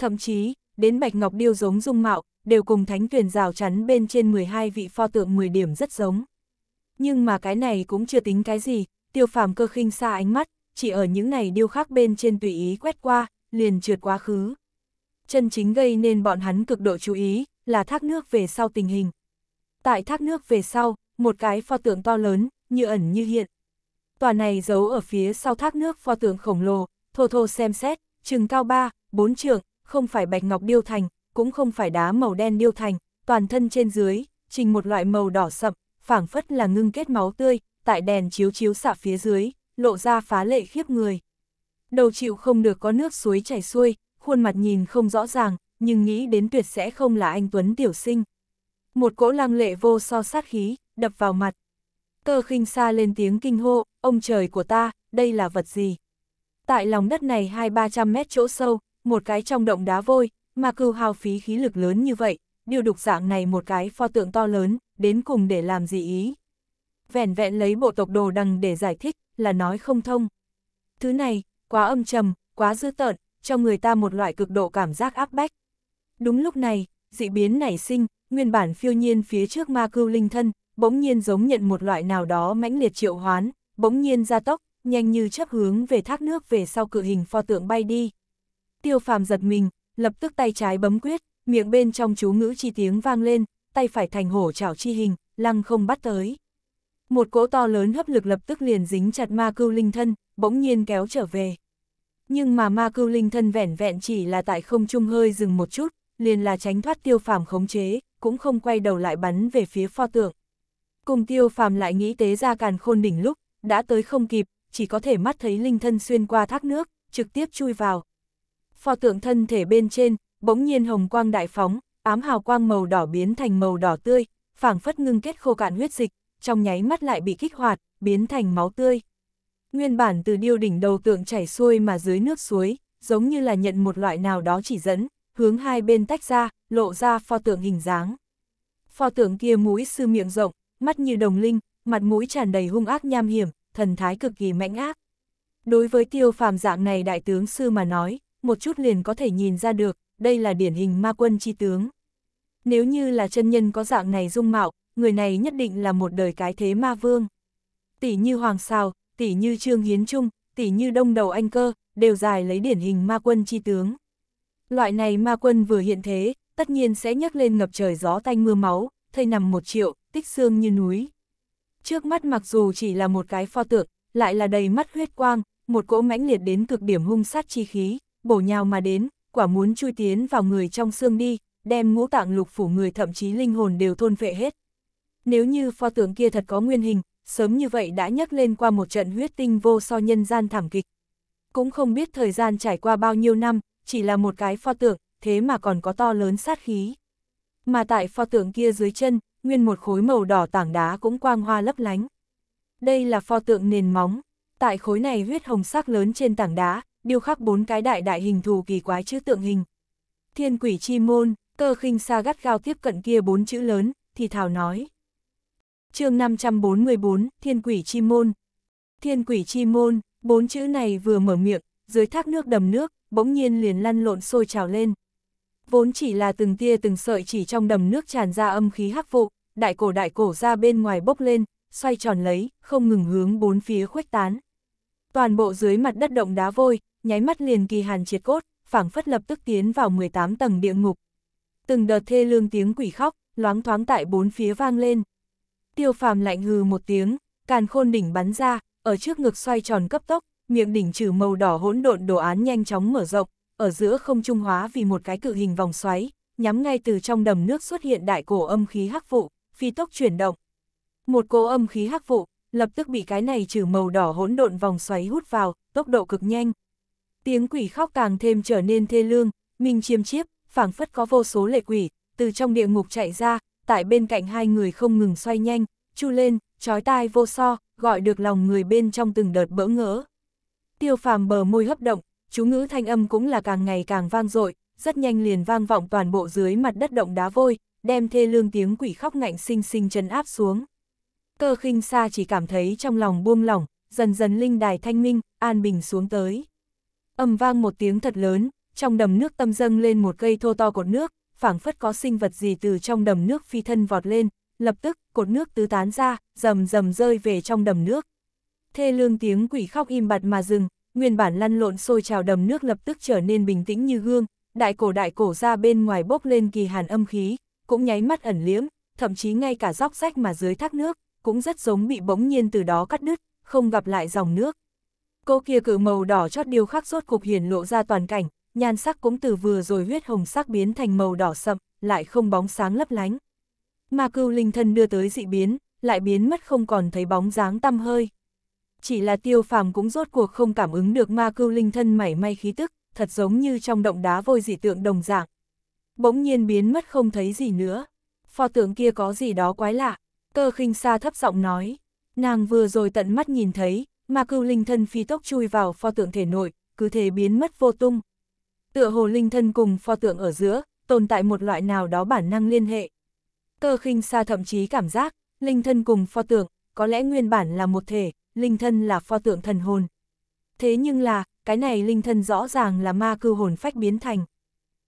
Thậm chí, đến Bạch Ngọc Điêu giống dung mạo, đều cùng thánh tuyển rào chắn bên trên 12 vị pho tượng 10 điểm rất giống. Nhưng mà cái này cũng chưa tính cái gì, tiêu phàm cơ khinh xa ánh mắt, chỉ ở những này điêu khắc bên trên tùy ý quét qua, liền trượt quá khứ. Chân chính gây nên bọn hắn cực độ chú ý, là thác nước về sau tình hình. Tại thác nước về sau, một cái pho tượng to lớn, như ẩn như hiện. Tòa này giấu ở phía sau thác nước pho tượng khổng lồ, thô thô xem xét, chừng cao 3, 4 trượng, không phải bạch ngọc điêu thành, cũng không phải đá màu đen điêu thành, toàn thân trên dưới, trình một loại màu đỏ sậm, phảng phất là ngưng kết máu tươi, tại đèn chiếu chiếu xạ phía dưới, lộ ra phá lệ khiếp người. Đầu chịu không được có nước suối chảy xuôi, khuôn mặt nhìn không rõ ràng, nhưng nghĩ đến tuyệt sẽ không là anh Tuấn tiểu sinh. Một cỗ lang lệ vô so sát khí, đập vào mặt. Tơ khinh xa lên tiếng kinh hô, ông trời của ta, đây là vật gì? Tại lòng đất này hai ba trăm mét chỗ sâu, một cái trong động đá vôi, mà cừu hao phí khí lực lớn như vậy, điều đục dạng này một cái pho tượng to lớn, đến cùng để làm gì ý. Vẻn vẹn lấy bộ tộc đồ đằng để giải thích, là nói không thông. Thứ này, quá âm trầm, quá dư tợn, cho người ta một loại cực độ cảm giác áp bách. Đúng lúc này, dị biến nảy sinh, nguyên bản phiêu nhiên phía trước ma cưu linh thân, bỗng nhiên giống nhận một loại nào đó mãnh liệt triệu hoán, bỗng nhiên ra tốc, nhanh như chấp hướng về thác nước về sau cự hình pho tượng bay đi tiêu phàm giật mình, lập tức tay trái bấm quyết, miệng bên trong chú ngữ chi tiếng vang lên, tay phải thành hổ chảo chi hình, lăng không bắt tới. Một cỗ to lớn hấp lực lập tức liền dính chặt ma cưu linh thân, bỗng nhiên kéo trở về. Nhưng mà ma cưu linh thân vẻn vẹn chỉ là tại không trung hơi dừng một chút, liền là tránh thoát tiêu phàm khống chế, cũng không quay đầu lại bắn về phía pho tượng. Cùng tiêu phàm lại nghĩ tế ra càn khôn đỉnh lúc, đã tới không kịp, chỉ có thể mắt thấy linh thân xuyên qua thác nước, trực tiếp chui vào, pho tượng thân thể bên trên, bỗng nhiên hồng quang đại phóng, ám hào quang màu đỏ biến thành màu đỏ tươi, phảng phất ngưng kết khô cạn huyết dịch, trong nháy mắt lại bị kích hoạt, biến thành máu tươi. Nguyên bản từ điêu đỉnh đầu tượng chảy xuôi mà dưới nước suối, giống như là nhận một loại nào đó chỉ dẫn, hướng hai bên tách ra, lộ ra pho tượng hình dáng. Pho tượng kia mũi sư miệng rộng, mắt như đồng linh, mặt mũi tràn đầy hung ác nham hiểm, thần thái cực kỳ mãnh ác. Đối với tiêu phàm dạng này đại tướng sư mà nói, một chút liền có thể nhìn ra được, đây là điển hình ma quân chi tướng. Nếu như là chân nhân có dạng này dung mạo, người này nhất định là một đời cái thế ma vương. Tỷ như Hoàng Sào, tỷ như Trương Hiến Trung, tỷ như Đông Đầu Anh Cơ, đều dài lấy điển hình ma quân chi tướng. Loại này ma quân vừa hiện thế, tất nhiên sẽ nhấc lên ngập trời gió tanh mưa máu, thây nằm một triệu, tích xương như núi. Trước mắt mặc dù chỉ là một cái pho tượng, lại là đầy mắt huyết quang, một cỗ mãnh liệt đến cực điểm hung sát chi khí, bổ nhào mà đến, quả muốn chui tiến vào người trong xương đi, đem ngũ tạng lục phủ người thậm chí linh hồn đều thôn vệ hết. Nếu như pho tượng kia thật có nguyên hình, sớm như vậy đã nhắc lên qua một trận huyết tinh vô so nhân gian thảm kịch. Cũng không biết thời gian trải qua bao nhiêu năm, chỉ là một cái pho tượng, thế mà còn có to lớn sát khí. Mà tại pho tượng kia dưới chân, nguyên một khối màu đỏ tảng đá cũng quang hoa lấp lánh. Đây là pho tượng nền móng, tại khối này huyết hồng sắc lớn trên tảng đá, điêu khắc bốn cái đại đại hình thù kỳ quái chữ tượng hình. Thiên quỷ chi môn, cơ khinh xa gắt gao tiếp cận kia bốn chữ lớn, thì thảo nói. chương 544, Thiên quỷ chi môn. Thiên quỷ chi môn, bốn chữ này vừa mở miệng, dưới thác nước đầm nước, bỗng nhiên liền lăn lộn sôi trào lên. Vốn chỉ là từng tia từng sợi chỉ trong đầm nước tràn ra âm khí hắc vụ, đại cổ đại cổ ra bên ngoài bốc lên, xoay tròn lấy, không ngừng hướng bốn phía khuếch tán. Toàn bộ dưới mặt đất động đá vôi, nháy mắt liền kỳ hàn triệt cốt, phảng phất lập tức tiến vào 18 tầng địa ngục. Từng đợt thê lương tiếng quỷ khóc, loáng thoáng tại bốn phía vang lên. Tiêu phàm lạnh hừ một tiếng, càn khôn đỉnh bắn ra, ở trước ngực xoay tròn cấp tốc, miệng đỉnh trừ màu đỏ hỗn độn đồ án nhanh chóng mở rộng, ở giữa không trung hóa vì một cái cự hình vòng xoáy, nhắm ngay từ trong đầm nước xuất hiện đại cổ âm khí hắc vụ, phi tốc chuyển động. Một cổ âm khí hắc vụ, lập tức bị cái này trừ màu đỏ hỗn độn vòng xoáy hút vào, tốc độ cực nhanh, tiếng quỷ khóc càng thêm trở nên thê lương, mình chiêm chiếp, phảng phất có vô số lệ quỷ, từ trong địa ngục chạy ra, tại bên cạnh hai người không ngừng xoay nhanh, chu lên, trói tai vô so, gọi được lòng người bên trong từng đợt bỡ ngỡ. Tiêu phàm bờ môi hấp động, chú ngữ thanh âm cũng là càng ngày càng vang dội, rất nhanh liền vang vọng toàn bộ dưới mặt đất động đá vôi, đem thê lương tiếng quỷ khóc ngạnh sinh sinh chấn áp xuống. Cơ khinh xa chỉ cảm thấy trong lòng buông lỏng, dần dần linh đài thanh minh, an bình xuống tới ầm vang một tiếng thật lớn, trong đầm nước tâm dâng lên một cây thô to cột nước, phảng phất có sinh vật gì từ trong đầm nước phi thân vọt lên, lập tức cột nước tứ tán ra, rầm rầm rơi về trong đầm nước. Thê lương tiếng quỷ khóc im bặt mà dừng, nguyên bản lăn lộn sôi trào đầm nước lập tức trở nên bình tĩnh như gương, đại cổ đại cổ ra bên ngoài bốc lên kỳ hàn âm khí, cũng nháy mắt ẩn liếm thậm chí ngay cả róc rách mà dưới thác nước, cũng rất giống bị bỗng nhiên từ đó cắt đứt, không gặp lại dòng nước, Cô kia cự màu đỏ chót điêu khắc rốt cục hiển lộ ra toàn cảnh, nhan sắc cũng từ vừa rồi huyết hồng sắc biến thành màu đỏ sậm, lại không bóng sáng lấp lánh. Mà cưu linh thân đưa tới dị biến, lại biến mất không còn thấy bóng dáng tăm hơi. Chỉ là tiêu phàm cũng rốt cuộc không cảm ứng được ma cưu linh thân mảy may khí tức, thật giống như trong động đá vôi dị tượng đồng dạng. Bỗng nhiên biến mất không thấy gì nữa. Pho tượng kia có gì đó quái lạ. Cơ khinh xa thấp giọng nói. Nàng vừa rồi tận mắt nhìn thấy, mà cưu linh thân phi tốc chui vào pho tượng thể nội, cứ thế biến mất vô tung. Tựa hồ linh thân cùng pho tượng ở giữa, tồn tại một loại nào đó bản năng liên hệ. Cơ khinh xa thậm chí cảm giác, linh thân cùng pho tượng, có lẽ nguyên bản là một thể, linh thân là pho tượng thần hồn. Thế nhưng là, cái này linh thân rõ ràng là ma cưu hồn phách biến thành.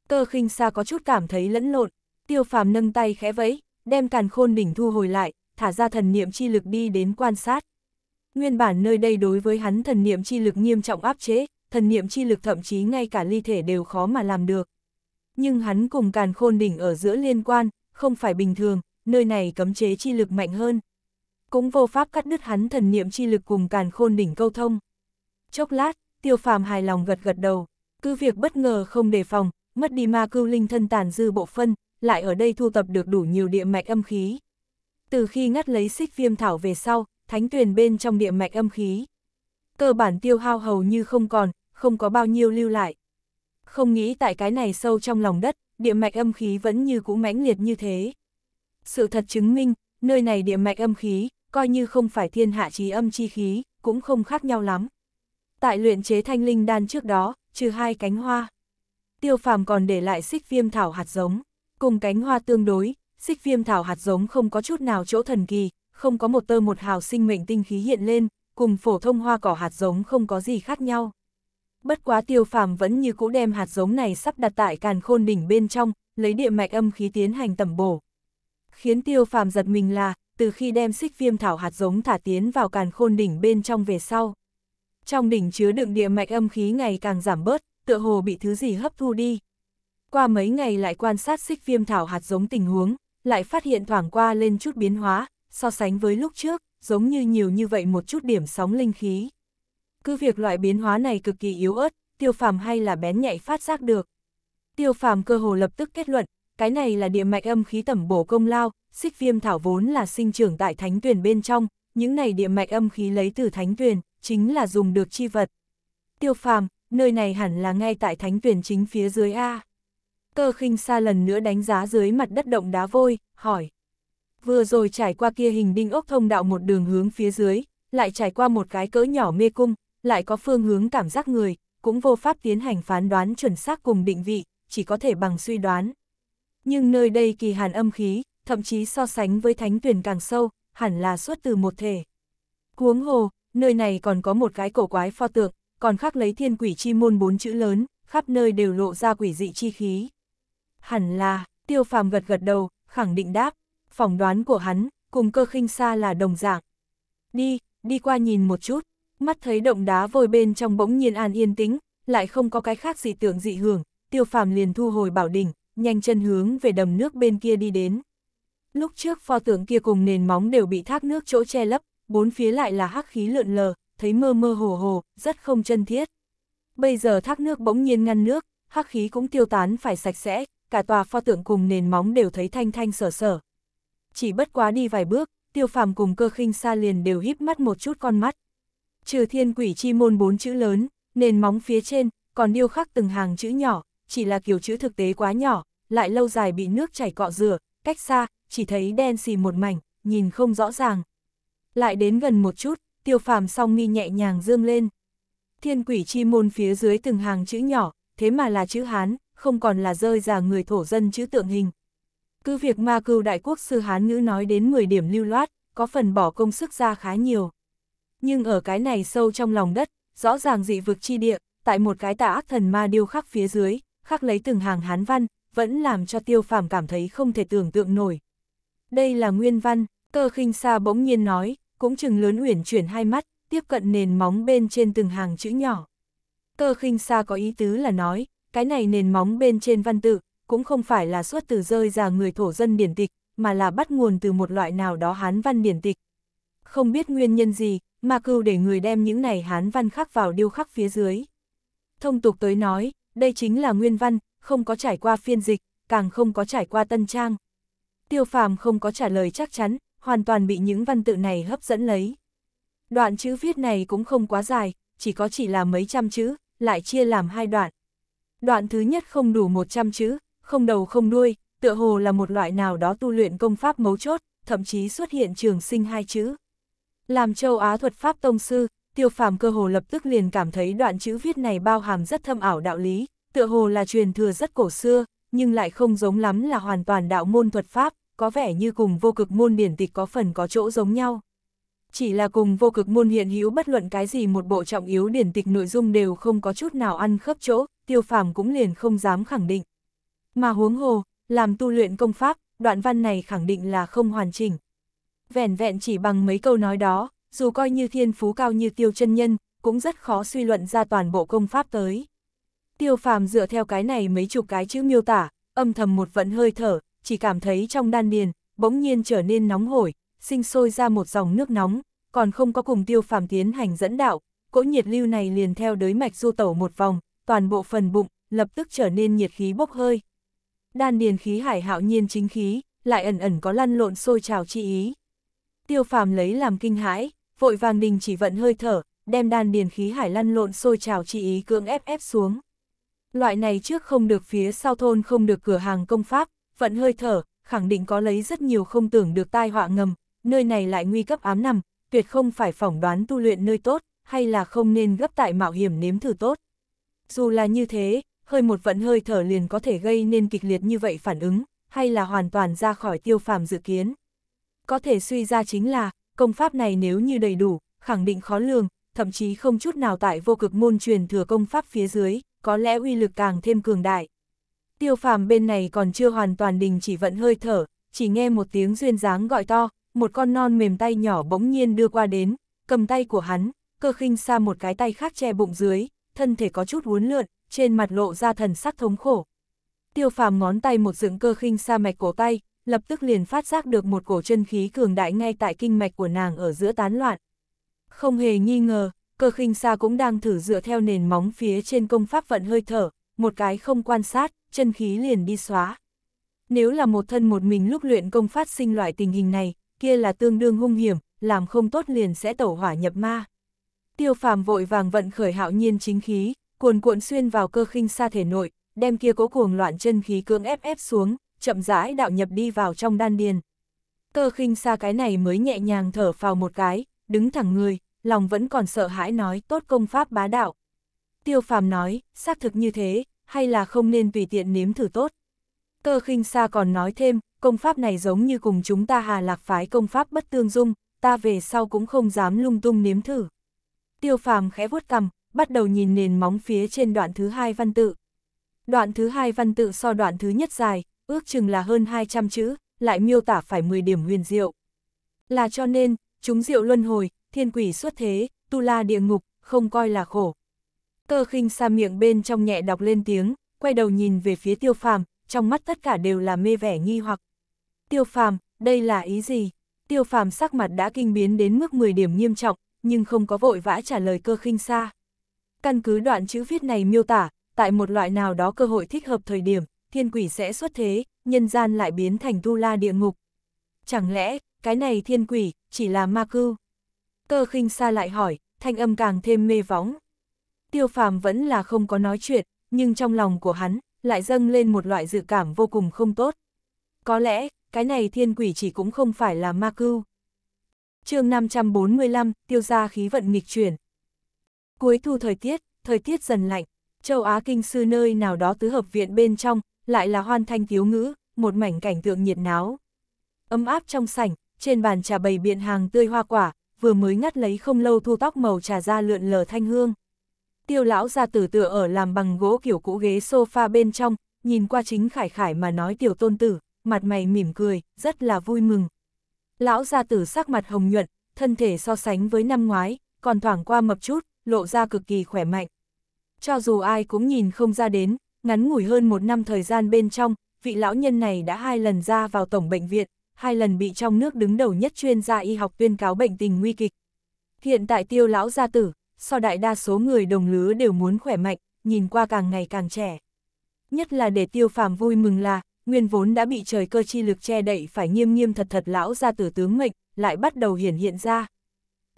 Cơ khinh xa có chút cảm thấy lẫn lộn, tiêu phàm nâng tay khẽ vẫy, đem càn khôn đỉnh thu hồi lại, thả ra thần niệm chi lực đi đến quan sát. Nguyên bản nơi đây đối với hắn thần niệm chi lực nghiêm trọng áp chế, thần niệm chi lực thậm chí ngay cả ly thể đều khó mà làm được. Nhưng hắn cùng càn khôn đỉnh ở giữa liên quan, không phải bình thường, nơi này cấm chế chi lực mạnh hơn. Cũng vô pháp cắt đứt hắn thần niệm chi lực cùng càn khôn đỉnh câu thông. Chốc lát, tiêu phàm hài lòng gật gật đầu, cứ việc bất ngờ không đề phòng, mất đi ma cưu linh thân tàn dư bộ phân, lại ở đây thu tập được đủ nhiều địa mạch âm khí. Từ khi ngắt lấy xích viêm thảo về sau, thánh tuyền bên trong địa mạch âm khí. Cơ bản tiêu hao hầu như không còn, không có bao nhiêu lưu lại. Không nghĩ tại cái này sâu trong lòng đất, địa mạch âm khí vẫn như cũ mãnh liệt như thế. Sự thật chứng minh, nơi này địa mạch âm khí, coi như không phải thiên hạ trí âm chi khí, cũng không khác nhau lắm. Tại luyện chế thanh linh đan trước đó, trừ hai cánh hoa. Tiêu phàm còn để lại xích viêm thảo hạt giống. Cùng cánh hoa tương đối, xích viêm thảo hạt giống không có chút nào chỗ thần kỳ, không có một tơ một hào sinh mệnh tinh khí hiện lên, cùng phổ thông hoa cỏ hạt giống không có gì khác nhau. Bất quá tiêu phàm vẫn như cũ đem hạt giống này sắp đặt tại càn khôn đỉnh bên trong, lấy địa mạch âm khí tiến hành tẩm bổ. Khiến tiêu phàm giật mình là, từ khi đem xích viêm thảo hạt giống thả tiến vào càn khôn đỉnh bên trong về sau. Trong đỉnh chứa đựng địa mạch âm khí ngày càng giảm bớt, tựa hồ bị thứ gì hấp thu đi. Qua mấy ngày lại quan sát xích viêm thảo hạt giống tình huống, lại phát hiện thoảng qua lên chút biến hóa, so sánh với lúc trước, giống như nhiều như vậy một chút điểm sóng linh khí. Cứ việc loại biến hóa này cực kỳ yếu ớt, tiêu phàm hay là bén nhạy phát giác được. Tiêu phàm cơ hồ lập tức kết luận, cái này là địa mạch âm khí tẩm bổ công lao, xích viêm thảo vốn là sinh trưởng tại thánh tuyển bên trong, những này địa mạch âm khí lấy từ thánh tuyển, chính là dùng được chi vật. Tiêu phàm, nơi này hẳn là ngay tại thánh tuyển chính phía dưới A. Cơ khinh xa lần nữa đánh giá dưới mặt đất động đá vôi, hỏi vừa rồi trải qua kia hình đinh ốc thông đạo một đường hướng phía dưới, lại trải qua một cái cỡ nhỏ mê cung, lại có phương hướng cảm giác người, cũng vô pháp tiến hành phán đoán chuẩn xác cùng định vị, chỉ có thể bằng suy đoán. Nhưng nơi đây kỳ hàn âm khí, thậm chí so sánh với thánh tuyển càng sâu, hẳn là xuất từ một thể. Cuống hồ, nơi này còn có một cái cổ quái pho tượng, còn khắc lấy thiên quỷ chi môn bốn chữ lớn, khắp nơi đều lộ ra quỷ dị chi khí. Hẳn là, tiêu phàm gật gật đầu, khẳng định đáp phỏng đoán của hắn, cùng cơ khinh xa là đồng dạng. Đi, đi qua nhìn một chút, mắt thấy động đá vôi bên trong bỗng nhiên an yên tĩnh, lại không có cái khác gì tưởng dị hưởng, tiêu phàm liền thu hồi bảo đỉnh, nhanh chân hướng về đầm nước bên kia đi đến. Lúc trước pho tượng kia cùng nền móng đều bị thác nước chỗ che lấp, bốn phía lại là hắc khí lượn lờ, thấy mơ mơ hồ hồ, rất không chân thiết. Bây giờ thác nước bỗng nhiên ngăn nước, hắc khí cũng tiêu tán phải sạch sẽ, cả tòa pho tượng cùng nền móng đều thấy thanh thanh sở sở, chỉ bất quá đi vài bước, tiêu phàm cùng cơ khinh xa liền đều híp mắt một chút con mắt. Trừ thiên quỷ chi môn bốn chữ lớn, nền móng phía trên, còn điêu khắc từng hàng chữ nhỏ, chỉ là kiểu chữ thực tế quá nhỏ, lại lâu dài bị nước chảy cọ rửa, cách xa, chỉ thấy đen xì một mảnh, nhìn không rõ ràng. Lại đến gần một chút, tiêu phàm song nghi nhẹ nhàng dương lên. Thiên quỷ chi môn phía dưới từng hàng chữ nhỏ, thế mà là chữ Hán, không còn là rơi ra người thổ dân chữ tượng hình, cứ việc ma cưu đại quốc sư Hán ngữ nói đến 10 điểm lưu loát, có phần bỏ công sức ra khá nhiều. Nhưng ở cái này sâu trong lòng đất, rõ ràng dị vực chi địa, tại một cái tà ác thần ma điêu khắc phía dưới, khắc lấy từng hàng Hán văn, vẫn làm cho tiêu phàm cảm thấy không thể tưởng tượng nổi. Đây là nguyên văn, cơ khinh xa bỗng nhiên nói, cũng chừng lớn uyển chuyển hai mắt, tiếp cận nền móng bên trên từng hàng chữ nhỏ. Cơ khinh xa có ý tứ là nói, cái này nền móng bên trên văn tự, cũng không phải là xuất từ rơi ra người thổ dân điển tịch, mà là bắt nguồn từ một loại nào đó Hán văn điển tịch. Không biết nguyên nhân gì, mà cưu để người đem những này Hán văn khắc vào điêu khắc phía dưới. Thông tục tới nói, đây chính là nguyên văn, không có trải qua phiên dịch, càng không có trải qua tân trang. Tiêu phàm không có trả lời chắc chắn, hoàn toàn bị những văn tự này hấp dẫn lấy. Đoạn chữ viết này cũng không quá dài, chỉ có chỉ là mấy trăm chữ, lại chia làm hai đoạn. Đoạn thứ nhất không đủ 100 chữ, không đầu không đuôi, tựa hồ là một loại nào đó tu luyện công pháp mấu chốt, thậm chí xuất hiện trường sinh hai chữ. Làm châu Á thuật pháp tông sư, tiêu phàm cơ hồ lập tức liền cảm thấy đoạn chữ viết này bao hàm rất thâm ảo đạo lý, tựa hồ là truyền thừa rất cổ xưa, nhưng lại không giống lắm là hoàn toàn đạo môn thuật pháp, có vẻ như cùng vô cực môn điển tịch có phần có chỗ giống nhau. Chỉ là cùng vô cực môn hiện hữu bất luận cái gì một bộ trọng yếu điển tịch nội dung đều không có chút nào ăn khớp chỗ, tiêu phàm cũng liền không dám khẳng định. Mà huống hồ, làm tu luyện công pháp, đoạn văn này khẳng định là không hoàn chỉnh. Vẻn vẹn chỉ bằng mấy câu nói đó, dù coi như thiên phú cao như tiêu chân nhân, cũng rất khó suy luận ra toàn bộ công pháp tới. Tiêu phàm dựa theo cái này mấy chục cái chữ miêu tả, âm thầm một vận hơi thở, chỉ cảm thấy trong đan điền, bỗng nhiên trở nên nóng hổi, sinh sôi ra một dòng nước nóng, còn không có cùng tiêu phàm tiến hành dẫn đạo, cỗ nhiệt lưu này liền theo đới mạch du tẩu một vòng, toàn bộ phần bụng, lập tức trở nên nhiệt khí bốc hơi, đan điền khí hải hạo nhiên chính khí, lại ẩn ẩn có lăn lộn sôi trào chi ý. Tiêu phàm lấy làm kinh hãi, vội vàng đình chỉ vận hơi thở, đem đan điền khí hải lăn lộn sôi trào chi ý cưỡng ép ép xuống. Loại này trước không được phía sau thôn không được cửa hàng công pháp, vận hơi thở, khẳng định có lấy rất nhiều không tưởng được tai họa ngầm, nơi này lại nguy cấp ám nằm, tuyệt không phải phỏng đoán tu luyện nơi tốt, hay là không nên gấp tại mạo hiểm nếm thử tốt. Dù là như thế, hơi một vận hơi thở liền có thể gây nên kịch liệt như vậy phản ứng, hay là hoàn toàn ra khỏi tiêu phàm dự kiến. Có thể suy ra chính là, công pháp này nếu như đầy đủ, khẳng định khó lường, thậm chí không chút nào tại vô cực môn truyền thừa công pháp phía dưới, có lẽ uy lực càng thêm cường đại. Tiêu phàm bên này còn chưa hoàn toàn đình chỉ vận hơi thở, chỉ nghe một tiếng duyên dáng gọi to, một con non mềm tay nhỏ bỗng nhiên đưa qua đến, cầm tay của hắn, cơ khinh xa một cái tay khác che bụng dưới, thân thể có chút uốn lượn, trên mặt lộ ra thần sắc thống khổ. Tiêu phàm ngón tay một dựng cơ khinh sa mạch cổ tay, lập tức liền phát giác được một cổ chân khí cường đại ngay tại kinh mạch của nàng ở giữa tán loạn. Không hề nghi ngờ, cơ khinh sa cũng đang thử dựa theo nền móng phía trên công pháp vận hơi thở, một cái không quan sát, chân khí liền đi xóa. Nếu là một thân một mình lúc luyện công phát sinh loại tình hình này, kia là tương đương hung hiểm, làm không tốt liền sẽ tẩu hỏa nhập ma. Tiêu phàm vội vàng vận khởi hạo nhiên chính khí, cuồn cuộn xuyên vào cơ khinh xa thể nội, đem kia cố cuồng loạn chân khí cưỡng ép ép xuống, chậm rãi đạo nhập đi vào trong đan điền. Cơ khinh xa cái này mới nhẹ nhàng thở vào một cái, đứng thẳng người, lòng vẫn còn sợ hãi nói tốt công pháp bá đạo. Tiêu phàm nói, xác thực như thế, hay là không nên tùy tiện nếm thử tốt. Cơ khinh xa còn nói thêm, công pháp này giống như cùng chúng ta hà lạc phái công pháp bất tương dung, ta về sau cũng không dám lung tung nếm thử. Tiêu phàm khẽ vuốt cằm, bắt đầu nhìn nền móng phía trên đoạn thứ hai văn tự. Đoạn thứ hai văn tự so đoạn thứ nhất dài, ước chừng là hơn 200 chữ, lại miêu tả phải 10 điểm huyền diệu. Là cho nên, chúng diệu luân hồi, thiên quỷ xuất thế, tu la địa ngục, không coi là khổ. Cơ khinh xa miệng bên trong nhẹ đọc lên tiếng, quay đầu nhìn về phía tiêu phàm, trong mắt tất cả đều là mê vẻ nghi hoặc. Tiêu phàm, đây là ý gì? Tiêu phàm sắc mặt đã kinh biến đến mức 10 điểm nghiêm trọng, nhưng không có vội vã trả lời cơ khinh xa. Căn cứ đoạn chữ viết này miêu tả, tại một loại nào đó cơ hội thích hợp thời điểm, thiên quỷ sẽ xuất thế, nhân gian lại biến thành tu la địa ngục. Chẳng lẽ, cái này thiên quỷ, chỉ là ma cưu? Cơ khinh xa lại hỏi, thanh âm càng thêm mê võng. Tiêu phàm vẫn là không có nói chuyện, nhưng trong lòng của hắn, lại dâng lên một loại dự cảm vô cùng không tốt. Có lẽ, cái này thiên quỷ chỉ cũng không phải là ma cưu. chương 545, tiêu gia khí vận nghịch chuyển. Cuối thu thời tiết, thời tiết dần lạnh, châu Á kinh sư nơi nào đó tứ hợp viện bên trong, lại là hoan thanh thiếu ngữ, một mảnh cảnh tượng nhiệt náo. Ấm áp trong sảnh, trên bàn trà bày biện hàng tươi hoa quả, vừa mới ngắt lấy không lâu thu tóc màu trà ra lượn lờ thanh hương. Tiêu lão ra tử tựa ở làm bằng gỗ kiểu cũ ghế sofa bên trong, nhìn qua chính khải khải mà nói tiểu tôn tử, mặt mày mỉm cười, rất là vui mừng. Lão gia tử sắc mặt hồng nhuận, thân thể so sánh với năm ngoái, còn thoảng qua mập chút, lộ ra cực kỳ khỏe mạnh. Cho dù ai cũng nhìn không ra đến, ngắn ngủi hơn một năm thời gian bên trong, vị lão nhân này đã hai lần ra vào tổng bệnh viện, hai lần bị trong nước đứng đầu nhất chuyên gia y học tuyên cáo bệnh tình nguy kịch. Hiện tại tiêu lão gia tử, so đại đa số người đồng lứa đều muốn khỏe mạnh, nhìn qua càng ngày càng trẻ. Nhất là để tiêu phàm vui mừng là, nguyên vốn đã bị trời cơ chi lực che đậy phải nghiêm nghiêm thật thật lão gia tử tướng mệnh, lại bắt đầu hiển hiện ra.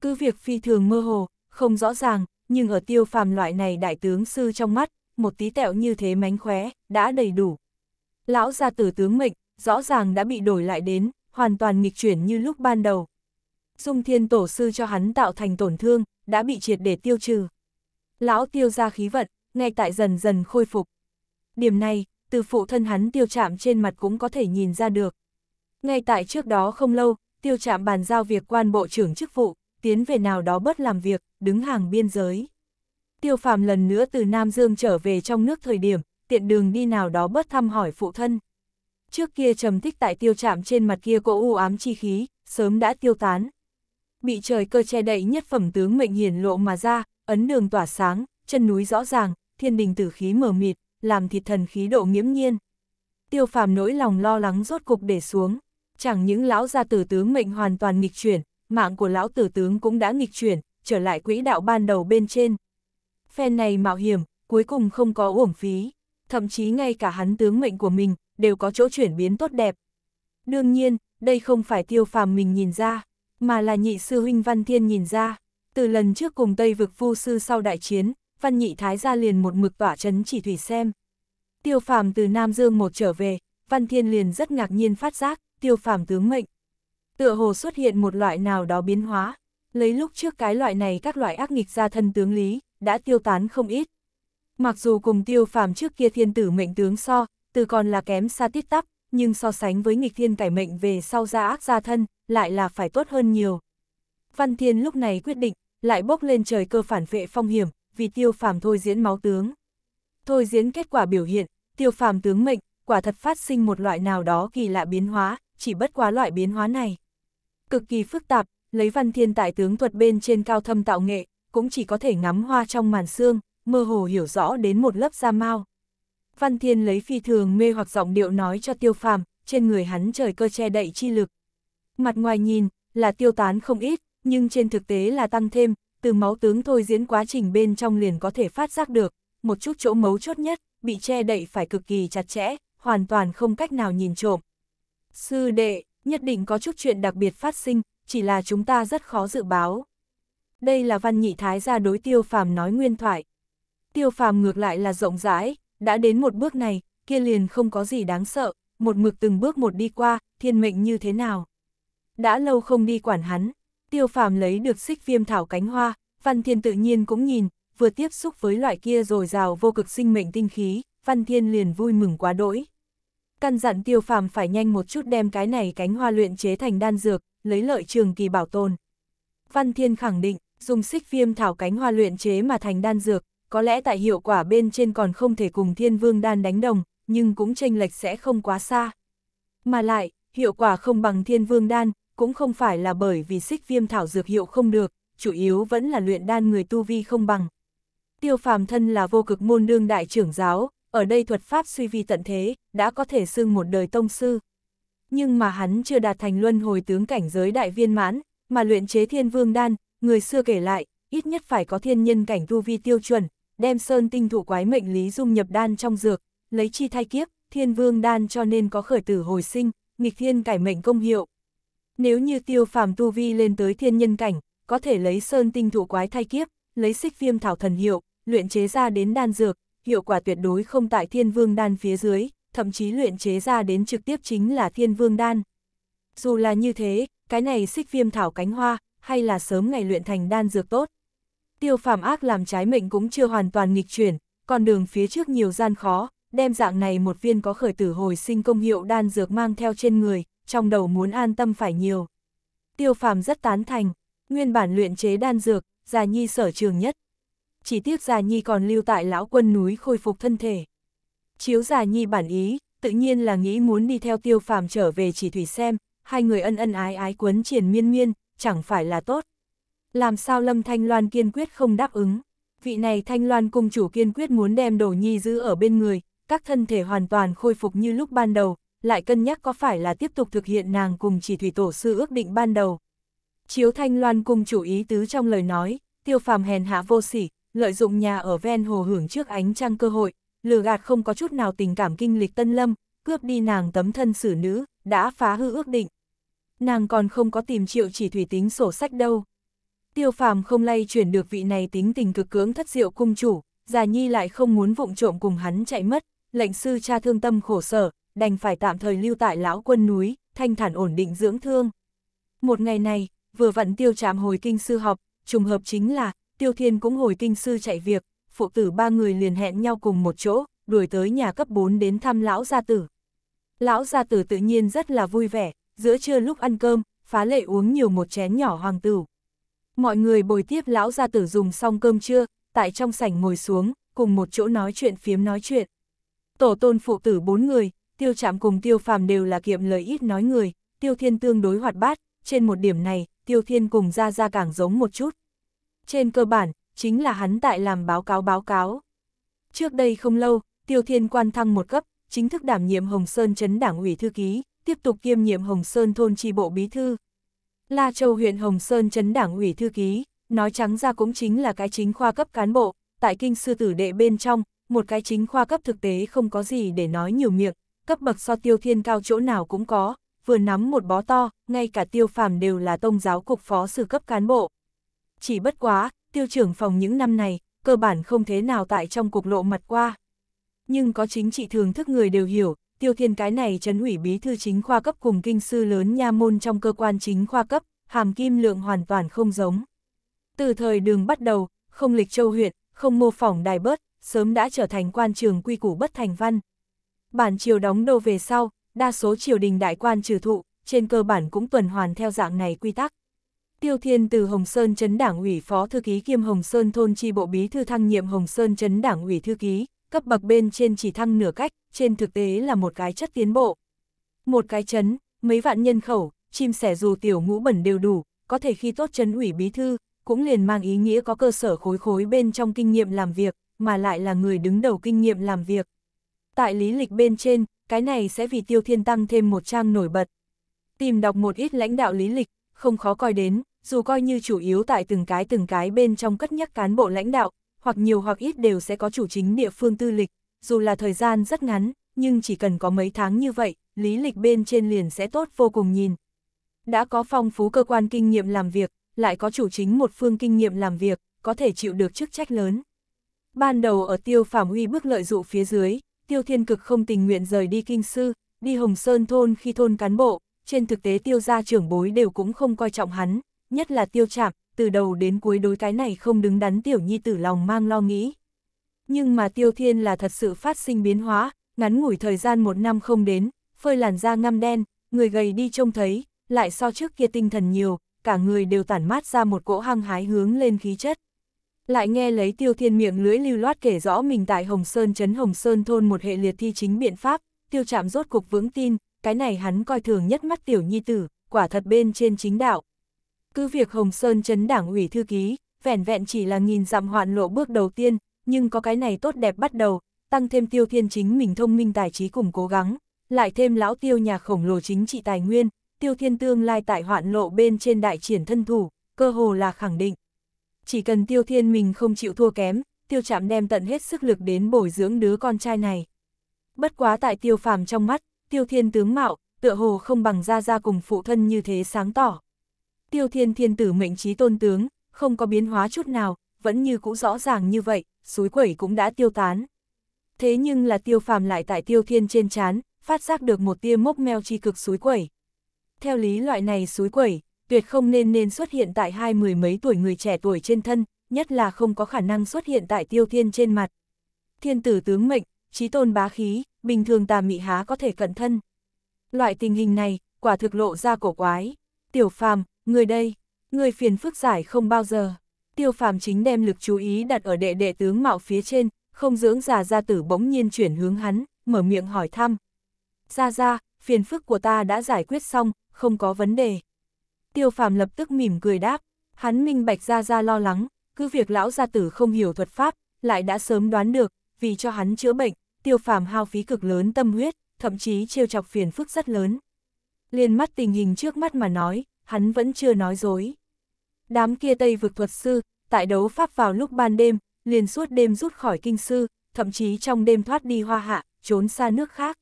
Cứ việc phi thường mơ hồ, không rõ ràng, nhưng ở tiêu phàm loại này đại tướng sư trong mắt, một tí tẹo như thế mánh khóe, đã đầy đủ. Lão gia tử tướng mệnh, rõ ràng đã bị đổi lại đến, hoàn toàn nghịch chuyển như lúc ban đầu. Dung thiên tổ sư cho hắn tạo thành tổn thương, đã bị triệt để tiêu trừ. Lão tiêu ra khí vận, ngay tại dần dần khôi phục. Điểm này, từ phụ thân hắn tiêu chạm trên mặt cũng có thể nhìn ra được. Ngay tại trước đó không lâu, tiêu chạm bàn giao việc quan bộ trưởng chức vụ tiến về nào đó bớt làm việc, đứng hàng biên giới. Tiêu phàm lần nữa từ Nam Dương trở về trong nước thời điểm, tiện đường đi nào đó bớt thăm hỏi phụ thân. Trước kia trầm tích tại tiêu Trạm trên mặt kia cô u ám chi khí, sớm đã tiêu tán. Bị trời cơ che đậy nhất phẩm tướng mệnh hiển lộ mà ra, ấn đường tỏa sáng, chân núi rõ ràng, thiên đình tử khí mờ mịt, làm thịt thần khí độ nghiễm nhiên. Tiêu phàm nỗi lòng lo lắng rốt cục để xuống, chẳng những lão gia tử tướng mệnh hoàn toàn nghịch chuyển, mạng của lão tử tướng cũng đã nghịch chuyển, trở lại quỹ đạo ban đầu bên trên. Phen này mạo hiểm, cuối cùng không có uổng phí, thậm chí ngay cả hắn tướng mệnh của mình, đều có chỗ chuyển biến tốt đẹp. Đương nhiên, đây không phải tiêu phàm mình nhìn ra, mà là nhị sư huynh Văn Thiên nhìn ra. Từ lần trước cùng Tây vực phu sư sau đại chiến, Văn nhị thái ra liền một mực tỏa chấn chỉ thủy xem. Tiêu phàm từ Nam Dương một trở về, Văn Thiên liền rất ngạc nhiên phát giác, tiêu phàm tướng mệnh. Tựa hồ xuất hiện một loại nào đó biến hóa, lấy lúc trước cái loại này các loại ác nghịch ra thân tướng lý, đã tiêu tán không ít. Mặc dù cùng tiêu phàm trước kia thiên tử mệnh tướng so, từ còn là kém xa tiết tắp, nhưng so sánh với nghịch thiên cải mệnh về sau ra ác ra thân, lại là phải tốt hơn nhiều. Văn Thiên lúc này quyết định, lại bốc lên trời cơ phản vệ phong hiểm, vì tiêu phàm thôi diễn máu tướng. Thôi diễn kết quả biểu hiện, tiêu phàm tướng mệnh, quả thật phát sinh một loại nào đó kỳ lạ biến hóa, chỉ bất quá loại biến hóa này cực kỳ phức tạp, lấy văn thiên tại tướng thuật bên trên cao thâm tạo nghệ, cũng chỉ có thể ngắm hoa trong màn xương, mơ hồ hiểu rõ đến một lớp da mau. Văn thiên lấy phi thường mê hoặc giọng điệu nói cho tiêu phàm, trên người hắn trời cơ che đậy chi lực. Mặt ngoài nhìn, là tiêu tán không ít, nhưng trên thực tế là tăng thêm, từ máu tướng thôi diễn quá trình bên trong liền có thể phát giác được, một chút chỗ mấu chốt nhất, bị che đậy phải cực kỳ chặt chẽ, hoàn toàn không cách nào nhìn trộm. Sư đệ, nhất định có chút chuyện đặc biệt phát sinh, chỉ là chúng ta rất khó dự báo. Đây là văn nhị thái gia đối tiêu phàm nói nguyên thoại. Tiêu phàm ngược lại là rộng rãi, đã đến một bước này, kia liền không có gì đáng sợ, một mực từng bước một đi qua, thiên mệnh như thế nào. Đã lâu không đi quản hắn, tiêu phàm lấy được xích viêm thảo cánh hoa, văn thiên tự nhiên cũng nhìn, vừa tiếp xúc với loại kia rồi rào vô cực sinh mệnh tinh khí, văn thiên liền vui mừng quá đỗi căn dặn tiêu phàm phải nhanh một chút đem cái này cánh hoa luyện chế thành đan dược, lấy lợi trường kỳ bảo tồn. Văn Thiên khẳng định, dùng xích viêm thảo cánh hoa luyện chế mà thành đan dược, có lẽ tại hiệu quả bên trên còn không thể cùng thiên vương đan đánh đồng, nhưng cũng tranh lệch sẽ không quá xa. Mà lại, hiệu quả không bằng thiên vương đan, cũng không phải là bởi vì xích viêm thảo dược hiệu không được, chủ yếu vẫn là luyện đan người tu vi không bằng. Tiêu phàm thân là vô cực môn đương đại trưởng giáo, ở đây thuật pháp suy vi tận thế, đã có thể xưng một đời tông sư. Nhưng mà hắn chưa đạt thành luân hồi tướng cảnh giới đại viên mãn, mà luyện chế thiên vương đan, người xưa kể lại, ít nhất phải có thiên nhân cảnh tu vi tiêu chuẩn, đem sơn tinh thụ quái mệnh lý dung nhập đan trong dược, lấy chi thay kiếp, thiên vương đan cho nên có khởi tử hồi sinh, nghịch thiên cải mệnh công hiệu. Nếu như tiêu phàm tu vi lên tới thiên nhân cảnh, có thể lấy sơn tinh thụ quái thay kiếp, lấy xích viêm thảo thần hiệu, luyện chế ra đến đan dược, hiệu quả tuyệt đối không tại thiên vương đan phía dưới, thậm chí luyện chế ra đến trực tiếp chính là thiên vương đan. Dù là như thế, cái này xích viêm thảo cánh hoa, hay là sớm ngày luyện thành đan dược tốt. Tiêu phàm ác làm trái mệnh cũng chưa hoàn toàn nghịch chuyển, còn đường phía trước nhiều gian khó, đem dạng này một viên có khởi tử hồi sinh công hiệu đan dược mang theo trên người, trong đầu muốn an tâm phải nhiều. Tiêu phàm rất tán thành, nguyên bản luyện chế đan dược, già nhi sở trường nhất chỉ tiếc Già Nhi còn lưu tại lão quân núi khôi phục thân thể. Chiếu Già Nhi bản ý, tự nhiên là nghĩ muốn đi theo tiêu phàm trở về chỉ thủy xem, hai người ân ân ái ái quấn triển miên miên, chẳng phải là tốt. Làm sao Lâm Thanh Loan kiên quyết không đáp ứng. Vị này Thanh Loan cung chủ kiên quyết muốn đem đồ nhi giữ ở bên người, các thân thể hoàn toàn khôi phục như lúc ban đầu, lại cân nhắc có phải là tiếp tục thực hiện nàng cùng chỉ thủy tổ sư ước định ban đầu. Chiếu Thanh Loan cung chủ ý tứ trong lời nói, tiêu phàm hèn hạ vô sỉ, lợi dụng nhà ở ven hồ hưởng trước ánh trăng cơ hội, lừa gạt không có chút nào tình cảm kinh lịch Tân Lâm, cướp đi nàng tấm thân xử nữ, đã phá hư ước định. Nàng còn không có tìm triệu chỉ thủy tính sổ sách đâu. Tiêu phàm không lay chuyển được vị này tính tình cực cưỡng thất diệu cung chủ, già nhi lại không muốn vụng trộm cùng hắn chạy mất, lệnh sư cha thương tâm khổ sở, đành phải tạm thời lưu tại lão quân núi, thanh thản ổn định dưỡng thương. Một ngày này, vừa vặn tiêu chạm hồi kinh sư học trùng hợp chính là Tiêu Thiên cũng hồi kinh sư chạy việc, phụ tử ba người liền hẹn nhau cùng một chỗ, đuổi tới nhà cấp 4 đến thăm lão gia tử. Lão gia tử tự nhiên rất là vui vẻ, giữa trưa lúc ăn cơm, phá lệ uống nhiều một chén nhỏ hoàng tử. Mọi người bồi tiếp lão gia tử dùng xong cơm trưa, tại trong sảnh ngồi xuống, cùng một chỗ nói chuyện phiếm nói chuyện. Tổ tôn phụ tử bốn người, tiêu chạm cùng tiêu phàm đều là kiệm lời ít nói người, tiêu thiên tương đối hoạt bát, trên một điểm này, tiêu thiên cùng ra ra càng giống một chút trên cơ bản, chính là hắn tại làm báo cáo báo cáo. Trước đây không lâu, Tiêu Thiên Quan thăng một cấp, chính thức đảm nhiệm Hồng Sơn chấn Đảng ủy Thư Ký, tiếp tục kiêm nhiệm Hồng Sơn Thôn Tri Bộ Bí Thư. La Châu huyện Hồng Sơn chấn Đảng ủy Thư Ký, nói trắng ra cũng chính là cái chính khoa cấp cán bộ, tại kinh sư tử đệ bên trong, một cái chính khoa cấp thực tế không có gì để nói nhiều miệng, cấp bậc so tiêu thiên cao chỗ nào cũng có, vừa nắm một bó to, ngay cả tiêu phàm đều là tông giáo cục phó sư cấp cán bộ chỉ bất quá, tiêu trưởng phòng những năm này, cơ bản không thế nào tại trong cục lộ mặt qua. Nhưng có chính trị thường thức người đều hiểu, tiêu thiên cái này trấn ủy bí thư chính khoa cấp cùng kinh sư lớn nha môn trong cơ quan chính khoa cấp, hàm kim lượng hoàn toàn không giống. Từ thời đường bắt đầu, không lịch châu huyện, không mô phỏng đài bớt, sớm đã trở thành quan trường quy củ bất thành văn. Bản triều đóng đô về sau, đa số triều đình đại quan trừ thụ, trên cơ bản cũng tuần hoàn theo dạng này quy tắc. Tiêu Thiên từ Hồng Sơn Trấn Đảng ủy Phó Thư ký kiêm Hồng Sơn Thôn Chi Bộ Bí Thư thăng nhiệm Hồng Sơn Trấn Đảng ủy Thư ký, cấp bậc bên trên chỉ thăng nửa cách, trên thực tế là một cái chất tiến bộ. Một cái chấn, mấy vạn nhân khẩu, chim sẻ dù tiểu ngũ bẩn đều đủ, có thể khi tốt Trấn ủy bí thư, cũng liền mang ý nghĩa có cơ sở khối khối bên trong kinh nghiệm làm việc, mà lại là người đứng đầu kinh nghiệm làm việc. Tại lý lịch bên trên, cái này sẽ vì tiêu thiên tăng thêm một trang nổi bật. Tìm đọc một ít lãnh đạo lý lịch, không khó coi đến, dù coi như chủ yếu tại từng cái từng cái bên trong cất nhắc cán bộ lãnh đạo, hoặc nhiều hoặc ít đều sẽ có chủ chính địa phương tư lịch, dù là thời gian rất ngắn, nhưng chỉ cần có mấy tháng như vậy, lý lịch bên trên liền sẽ tốt vô cùng nhìn. Đã có phong phú cơ quan kinh nghiệm làm việc, lại có chủ chính một phương kinh nghiệm làm việc, có thể chịu được chức trách lớn. Ban đầu ở tiêu phạm uy bước lợi dụ phía dưới, tiêu thiên cực không tình nguyện rời đi kinh sư, đi Hồng Sơn thôn khi thôn cán bộ, trên thực tế tiêu gia trưởng bối đều cũng không coi trọng hắn, nhất là tiêu chạm, từ đầu đến cuối đối cái này không đứng đắn tiểu nhi tử lòng mang lo nghĩ. Nhưng mà tiêu thiên là thật sự phát sinh biến hóa, ngắn ngủi thời gian một năm không đến, phơi làn da ngăm đen, người gầy đi trông thấy, lại so trước kia tinh thần nhiều, cả người đều tản mát ra một cỗ hăng hái hướng lên khí chất. Lại nghe lấy tiêu thiên miệng lưỡi lưu loát kể rõ mình tại Hồng Sơn Trấn Hồng Sơn thôn một hệ liệt thi chính biện pháp, tiêu chạm rốt cục vững tin, cái này hắn coi thường nhất mắt tiểu nhi tử, quả thật bên trên chính đạo, cứ việc Hồng Sơn chấn đảng ủy thư ký, vẻn vẹn chỉ là nghìn dặm hoạn lộ bước đầu tiên, nhưng có cái này tốt đẹp bắt đầu, tăng thêm tiêu thiên chính mình thông minh tài trí cùng cố gắng, lại thêm lão tiêu nhà khổng lồ chính trị tài nguyên, tiêu thiên tương lai tại hoạn lộ bên trên đại triển thân thủ, cơ hồ là khẳng định. Chỉ cần tiêu thiên mình không chịu thua kém, tiêu chạm đem tận hết sức lực đến bồi dưỡng đứa con trai này. Bất quá tại tiêu phàm trong mắt, tiêu thiên tướng mạo, tựa hồ không bằng ra ra cùng phụ thân như thế sáng tỏ tiêu thiên thiên tử mệnh trí tôn tướng, không có biến hóa chút nào, vẫn như cũ rõ ràng như vậy, suối quẩy cũng đã tiêu tán. Thế nhưng là tiêu phàm lại tại tiêu thiên trên chán, phát giác được một tia mốc meo chi cực suối quẩy. Theo lý loại này suối quẩy, tuyệt không nên nên xuất hiện tại hai mười mấy tuổi người trẻ tuổi trên thân, nhất là không có khả năng xuất hiện tại tiêu thiên trên mặt. Thiên tử tướng mệnh, trí tôn bá khí, bình thường tà mị há có thể cận thân. Loại tình hình này, quả thực lộ ra cổ quái. Tiểu phàm, người đây, người phiền phức giải không bao giờ. Tiêu phàm chính đem lực chú ý đặt ở đệ đệ tướng mạo phía trên, không dưỡng già gia tử bỗng nhiên chuyển hướng hắn, mở miệng hỏi thăm. Gia gia, phiền phức của ta đã giải quyết xong, không có vấn đề. Tiêu phàm lập tức mỉm cười đáp, hắn minh bạch gia gia lo lắng, cứ việc lão gia tử không hiểu thuật pháp, lại đã sớm đoán được, vì cho hắn chữa bệnh, tiêu phàm hao phí cực lớn tâm huyết, thậm chí trêu chọc phiền phức rất lớn. Liên mắt tình hình trước mắt mà nói, hắn vẫn chưa nói dối. Đám kia Tây vực thuật sư, tại đấu pháp vào lúc ban đêm, liền suốt đêm rút khỏi kinh sư, thậm chí trong đêm thoát đi hoa hạ, trốn xa nước khác.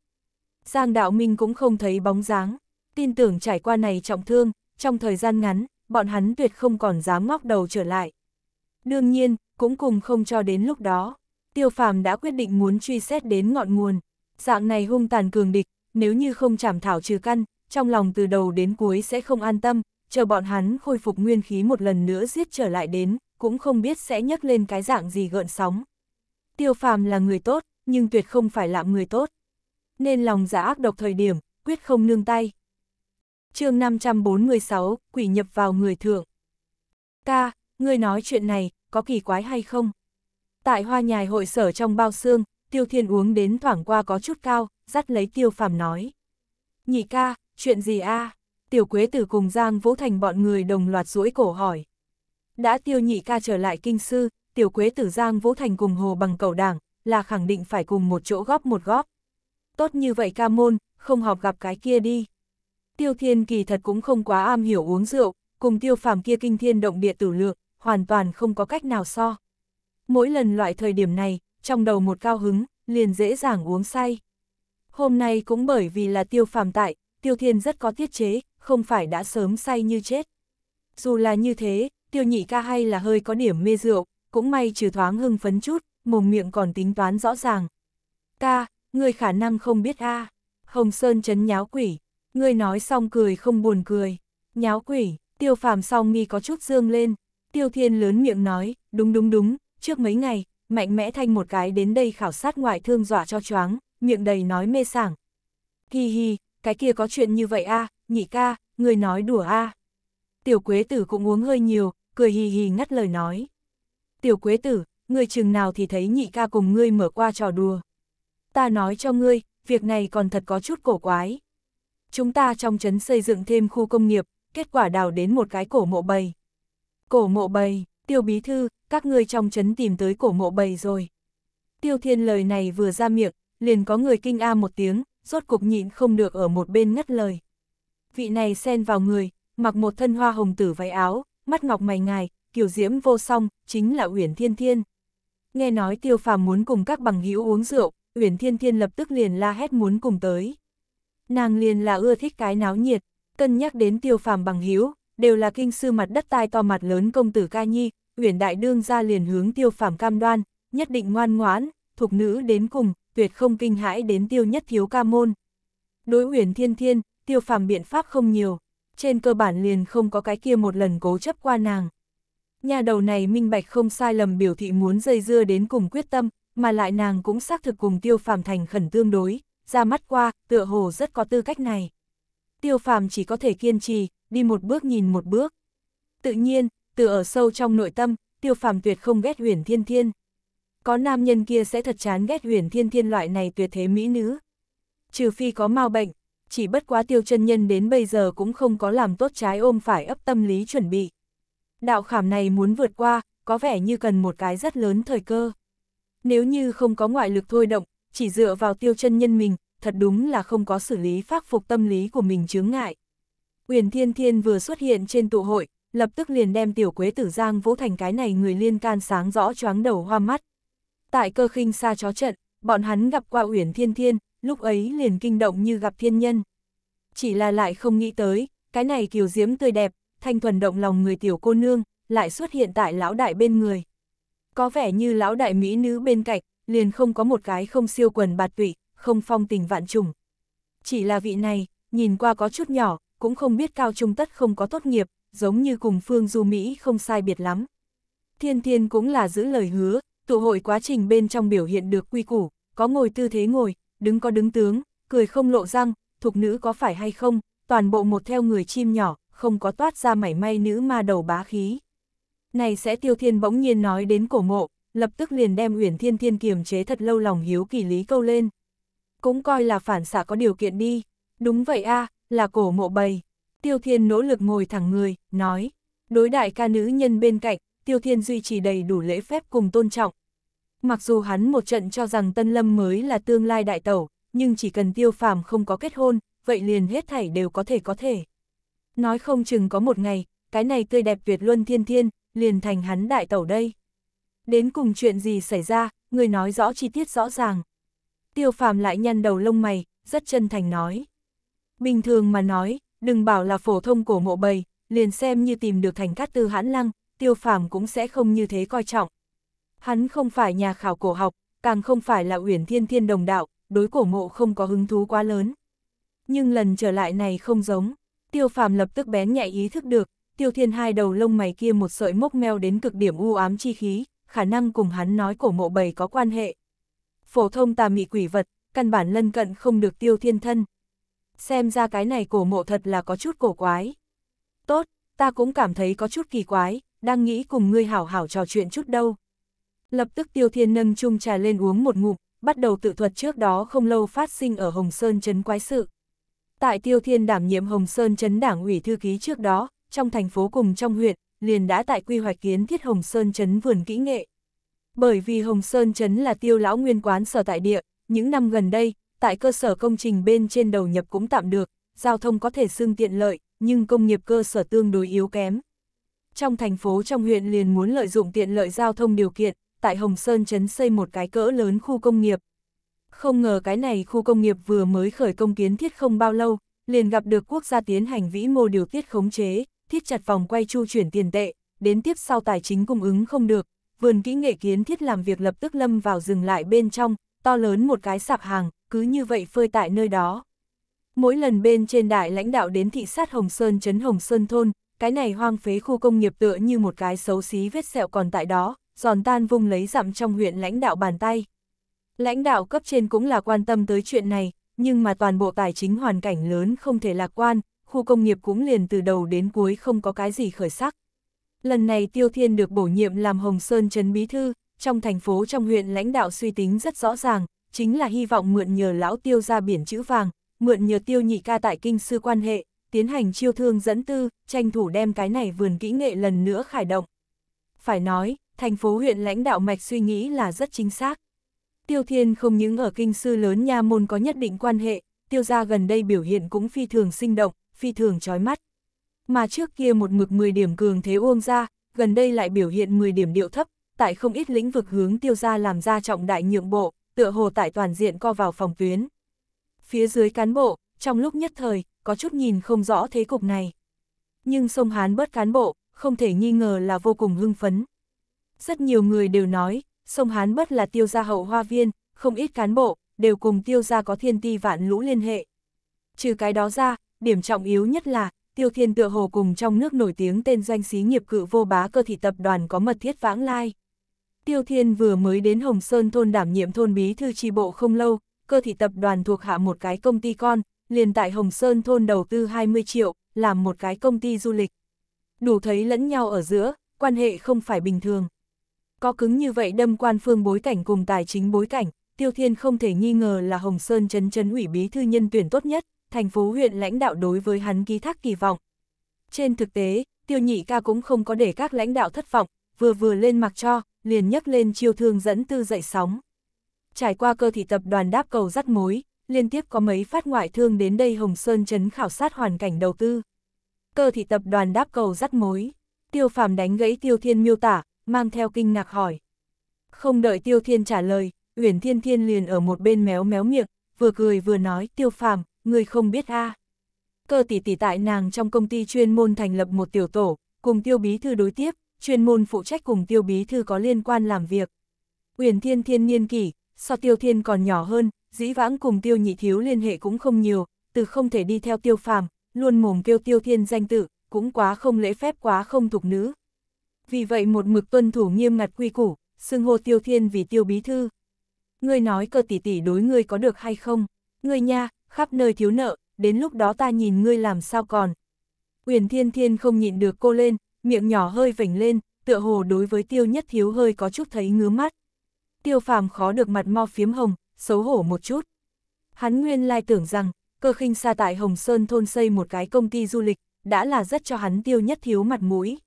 Giang Đạo Minh cũng không thấy bóng dáng, tin tưởng trải qua này trọng thương, trong thời gian ngắn, bọn hắn tuyệt không còn dám ngóc đầu trở lại. Đương nhiên, cũng cùng không cho đến lúc đó, tiêu phàm đã quyết định muốn truy xét đến ngọn nguồn, dạng này hung tàn cường địch, nếu như không chảm thảo trừ căn, trong lòng từ đầu đến cuối sẽ không an tâm, chờ bọn hắn khôi phục nguyên khí một lần nữa giết trở lại đến, cũng không biết sẽ nhấc lên cái dạng gì gợn sóng. Tiêu phàm là người tốt, nhưng tuyệt không phải là người tốt. Nên lòng giả dạ ác độc thời điểm, quyết không nương tay. chương 546, quỷ nhập vào người thượng. Ca, ngươi nói chuyện này, có kỳ quái hay không? Tại hoa nhài hội sở trong bao xương, tiêu thiên uống đến thoảng qua có chút cao, dắt lấy tiêu phàm nói. Nhị ca, Chuyện gì a? À? Tiểu Quế Tử cùng Giang Vũ Thành bọn người đồng loạt duỗi cổ hỏi. Đã tiêu nhị ca trở lại kinh sư, Tiểu Quế Tử Giang Vũ Thành cùng Hồ bằng cầu đảng, là khẳng định phải cùng một chỗ góp một góp. Tốt như vậy ca môn, không họp gặp cái kia đi. Tiêu Thiên kỳ thật cũng không quá am hiểu uống rượu, cùng tiêu phàm kia kinh thiên động địa tử lượng, hoàn toàn không có cách nào so. Mỗi lần loại thời điểm này, trong đầu một cao hứng, liền dễ dàng uống say. Hôm nay cũng bởi vì là tiêu phàm tại, tiêu thiên rất có tiết chế, không phải đã sớm say như chết. Dù là như thế, tiêu nhị ca hay là hơi có điểm mê rượu, cũng may trừ thoáng hưng phấn chút, mồm miệng còn tính toán rõ ràng. Ca, người khả năng không biết a Hồng Sơn chấn nháo quỷ, người nói xong cười không buồn cười. Nháo quỷ, tiêu phàm song nghi có chút dương lên, tiêu thiên lớn miệng nói, đúng đúng đúng, trước mấy ngày, mạnh mẽ thanh một cái đến đây khảo sát ngoại thương dọa cho choáng, miệng đầy nói mê sảng. Hi hi, cái kia có chuyện như vậy a à? nhị ca, người nói đùa a à? Tiểu quế tử cũng uống hơi nhiều, cười hì hì ngắt lời nói. Tiểu quế tử, người chừng nào thì thấy nhị ca cùng ngươi mở qua trò đùa. Ta nói cho ngươi, việc này còn thật có chút cổ quái. Chúng ta trong trấn xây dựng thêm khu công nghiệp, kết quả đào đến một cái cổ mộ bầy. Cổ mộ bầy, tiêu bí thư, các ngươi trong trấn tìm tới cổ mộ bầy rồi. Tiêu thiên lời này vừa ra miệng, liền có người kinh a một tiếng, rốt cục nhịn không được ở một bên ngất lời. Vị này xen vào người, mặc một thân hoa hồng tử váy áo, mắt ngọc mày ngài, kiểu diễm vô song, chính là Uyển Thiên Thiên. Nghe nói Tiêu Phàm muốn cùng các bằng hữu uống rượu, Uyển Thiên Thiên lập tức liền la hét muốn cùng tới. Nàng liền là ưa thích cái náo nhiệt, cân nhắc đến Tiêu Phàm bằng hữu, đều là kinh sư mặt đất tai to mặt lớn công tử ca nhi, Uyển đại đương ra liền hướng Tiêu Phàm cam đoan, nhất định ngoan ngoãn, thuộc nữ đến cùng, tuyệt không kinh hãi đến tiêu nhất thiếu ca môn. Đối uyển thiên thiên, tiêu phàm biện pháp không nhiều, trên cơ bản liền không có cái kia một lần cố chấp qua nàng. Nhà đầu này minh bạch không sai lầm biểu thị muốn dây dưa đến cùng quyết tâm, mà lại nàng cũng xác thực cùng tiêu phàm thành khẩn tương đối, ra mắt qua, tựa hồ rất có tư cách này. Tiêu phàm chỉ có thể kiên trì, đi một bước nhìn một bước. Tự nhiên, từ ở sâu trong nội tâm, tiêu phàm tuyệt không ghét huyền thiên thiên có nam nhân kia sẽ thật chán ghét huyền thiên thiên loại này tuyệt thế mỹ nữ. Trừ phi có mau bệnh, chỉ bất quá tiêu chân nhân đến bây giờ cũng không có làm tốt trái ôm phải ấp tâm lý chuẩn bị. Đạo khảm này muốn vượt qua, có vẻ như cần một cái rất lớn thời cơ. Nếu như không có ngoại lực thôi động, chỉ dựa vào tiêu chân nhân mình, thật đúng là không có xử lý phát phục tâm lý của mình chướng ngại. huyền Thiên Thiên vừa xuất hiện trên tụ hội, lập tức liền đem tiểu quế tử giang vỗ thành cái này người liên can sáng rõ choáng đầu hoa mắt. Tại cơ khinh xa chó trận, bọn hắn gặp qua Uyển Thiên Thiên, lúc ấy liền kinh động như gặp thiên nhân. Chỉ là lại không nghĩ tới, cái này kiều diễm tươi đẹp, thanh thuần động lòng người tiểu cô nương, lại xuất hiện tại lão đại bên người. Có vẻ như lão đại mỹ nữ bên cạnh, liền không có một cái không siêu quần bạt tụy, không phong tình vạn trùng. Chỉ là vị này, nhìn qua có chút nhỏ, cũng không biết cao trung tất không có tốt nghiệp, giống như cùng phương du Mỹ không sai biệt lắm. Thiên Thiên cũng là giữ lời hứa, tụ hội quá trình bên trong biểu hiện được quy củ, có ngồi tư thế ngồi, đứng có đứng tướng, cười không lộ răng, thuộc nữ có phải hay không, toàn bộ một theo người chim nhỏ, không có toát ra mảy may nữ ma đầu bá khí. Này sẽ tiêu thiên bỗng nhiên nói đến cổ mộ, lập tức liền đem Uyển Thiên Thiên kiềm chế thật lâu lòng hiếu kỳ lý câu lên. Cũng coi là phản xạ có điều kiện đi, đúng vậy a là cổ mộ bầy. Tiêu Thiên nỗ lực ngồi thẳng người, nói, đối đại ca nữ nhân bên cạnh, Tiêu Thiên duy trì đầy đủ lễ phép cùng tôn trọng. Mặc dù hắn một trận cho rằng Tân Lâm mới là tương lai đại tẩu, nhưng chỉ cần Tiêu Phàm không có kết hôn, vậy liền hết thảy đều có thể có thể. Nói không chừng có một ngày, cái này tươi đẹp Việt luân thiên thiên, liền thành hắn đại tẩu đây. Đến cùng chuyện gì xảy ra, người nói rõ chi tiết rõ ràng. Tiêu Phàm lại nhăn đầu lông mày, rất chân thành nói. Bình thường mà nói, đừng bảo là phổ thông cổ mộ bầy, liền xem như tìm được thành cát tư hãn lăng, tiêu phàm cũng sẽ không như thế coi trọng. Hắn không phải nhà khảo cổ học, càng không phải là uyển thiên thiên đồng đạo, đối cổ mộ không có hứng thú quá lớn. Nhưng lần trở lại này không giống, tiêu phàm lập tức bén nhạy ý thức được, tiêu thiên hai đầu lông mày kia một sợi mốc meo đến cực điểm u ám chi khí, khả năng cùng hắn nói cổ mộ bầy có quan hệ. Phổ thông tà mị quỷ vật, căn bản lân cận không được tiêu thiên thân. Xem ra cái này cổ mộ thật là có chút cổ quái. Tốt, ta cũng cảm thấy có chút kỳ quái, đang nghĩ cùng ngươi hảo hảo trò chuyện chút đâu. Lập tức Tiêu Thiên nâng chung trà lên uống một ngụm, bắt đầu tự thuật trước đó không lâu phát sinh ở Hồng Sơn Trấn Quái Sự. Tại Tiêu Thiên đảm nhiệm Hồng Sơn Trấn Đảng ủy thư ký trước đó, trong thành phố cùng trong huyện, liền đã tại quy hoạch kiến thiết Hồng Sơn Trấn vườn kỹ nghệ. Bởi vì Hồng Sơn Trấn là tiêu lão nguyên quán sở tại địa, những năm gần đây, tại cơ sở công trình bên trên đầu nhập cũng tạm được, giao thông có thể xưng tiện lợi, nhưng công nghiệp cơ sở tương đối yếu kém trong thành phố trong huyện liền muốn lợi dụng tiện lợi giao thông điều kiện, tại Hồng Sơn Trấn xây một cái cỡ lớn khu công nghiệp. Không ngờ cái này khu công nghiệp vừa mới khởi công kiến thiết không bao lâu, liền gặp được quốc gia tiến hành vĩ mô điều tiết khống chế, thiết chặt vòng quay chu chuyển tiền tệ, đến tiếp sau tài chính cung ứng không được, vườn kỹ nghệ kiến thiết làm việc lập tức lâm vào dừng lại bên trong, to lớn một cái sạp hàng, cứ như vậy phơi tại nơi đó. Mỗi lần bên trên đại lãnh đạo đến thị sát Hồng Sơn trấn Hồng Sơn thôn, cái này hoang phế khu công nghiệp tựa như một cái xấu xí vết sẹo còn tại đó, giòn tan vung lấy dặm trong huyện lãnh đạo bàn tay. Lãnh đạo cấp trên cũng là quan tâm tới chuyện này, nhưng mà toàn bộ tài chính hoàn cảnh lớn không thể lạc quan, khu công nghiệp cũng liền từ đầu đến cuối không có cái gì khởi sắc. Lần này Tiêu Thiên được bổ nhiệm làm Hồng Sơn Trấn Bí Thư, trong thành phố trong huyện lãnh đạo suy tính rất rõ ràng, chính là hy vọng mượn nhờ lão Tiêu ra biển chữ vàng, mượn nhờ Tiêu nhị ca tại kinh sư quan hệ, tiến hành chiêu thương dẫn tư, tranh thủ đem cái này vườn kỹ nghệ lần nữa khải động. Phải nói, thành phố huyện lãnh đạo mạch suy nghĩ là rất chính xác. Tiêu Thiên không những ở kinh sư lớn nha môn có nhất định quan hệ, tiêu gia gần đây biểu hiện cũng phi thường sinh động, phi thường chói mắt. Mà trước kia một mực 10 điểm cường thế uông ra, gần đây lại biểu hiện 10 điểm điệu thấp, tại không ít lĩnh vực hướng tiêu gia làm ra trọng đại nhượng bộ, tựa hồ tại toàn diện co vào phòng tuyến. Phía dưới cán bộ, trong lúc nhất thời, có chút nhìn không rõ thế cục này. Nhưng sông Hán bớt cán bộ, không thể nghi ngờ là vô cùng hưng phấn. Rất nhiều người đều nói, sông Hán bớt là tiêu gia hậu hoa viên, không ít cán bộ, đều cùng tiêu gia có thiên ti vạn lũ liên hệ. Trừ cái đó ra, điểm trọng yếu nhất là, tiêu thiên tựa hồ cùng trong nước nổi tiếng tên doanh xí nghiệp cự vô bá cơ thị tập đoàn có mật thiết vãng lai. Tiêu thiên vừa mới đến Hồng Sơn thôn đảm nhiệm thôn bí thư tri bộ không lâu, cơ thị tập đoàn thuộc hạ một cái công ty con, liền tại Hồng Sơn thôn đầu tư 20 triệu, làm một cái công ty du lịch. Đủ thấy lẫn nhau ở giữa, quan hệ không phải bình thường. Có cứng như vậy đâm quan phương bối cảnh cùng tài chính bối cảnh, Tiêu Thiên không thể nghi ngờ là Hồng Sơn chấn chấn ủy bí thư nhân tuyển tốt nhất, thành phố huyện lãnh đạo đối với hắn ký thác kỳ vọng. Trên thực tế, Tiêu Nhị ca cũng không có để các lãnh đạo thất vọng, vừa vừa lên mặc cho, liền nhấc lên chiêu thương dẫn tư dậy sóng. Trải qua cơ thị tập đoàn đáp cầu dắt mối, liên tiếp có mấy phát ngoại thương đến đây Hồng Sơn Trấn khảo sát hoàn cảnh đầu tư. Cơ thị tập đoàn đáp cầu dắt mối, tiêu phàm đánh gãy tiêu thiên miêu tả, mang theo kinh ngạc hỏi. Không đợi tiêu thiên trả lời, Uyển Thiên Thiên liền ở một bên méo méo miệng, vừa cười vừa nói tiêu phàm, người không biết a Cơ tỷ tỷ tại nàng trong công ty chuyên môn thành lập một tiểu tổ, cùng tiêu bí thư đối tiếp, chuyên môn phụ trách cùng tiêu bí thư có liên quan làm việc. Uyển Thiên Thiên niên kỷ, so tiêu thiên còn nhỏ hơn, dĩ vãng cùng tiêu nhị thiếu liên hệ cũng không nhiều, từ không thể đi theo tiêu phàm, luôn mồm kêu tiêu thiên danh tự, cũng quá không lễ phép quá không thuộc nữ. Vì vậy một mực tuân thủ nghiêm ngặt quy củ, xưng hô tiêu thiên vì tiêu bí thư. Ngươi nói cơ tỷ tỷ đối ngươi có được hay không? Ngươi nha, khắp nơi thiếu nợ, đến lúc đó ta nhìn ngươi làm sao còn. Uyển thiên thiên không nhịn được cô lên, miệng nhỏ hơi vểnh lên, tựa hồ đối với tiêu nhất thiếu hơi có chút thấy ngứa mắt. Tiêu phàm khó được mặt mo phiếm hồng, xấu hổ một chút. Hắn nguyên lai tưởng rằng, cơ khinh xa tại Hồng Sơn thôn xây một cái công ty du lịch, đã là rất cho hắn tiêu nhất thiếu mặt mũi.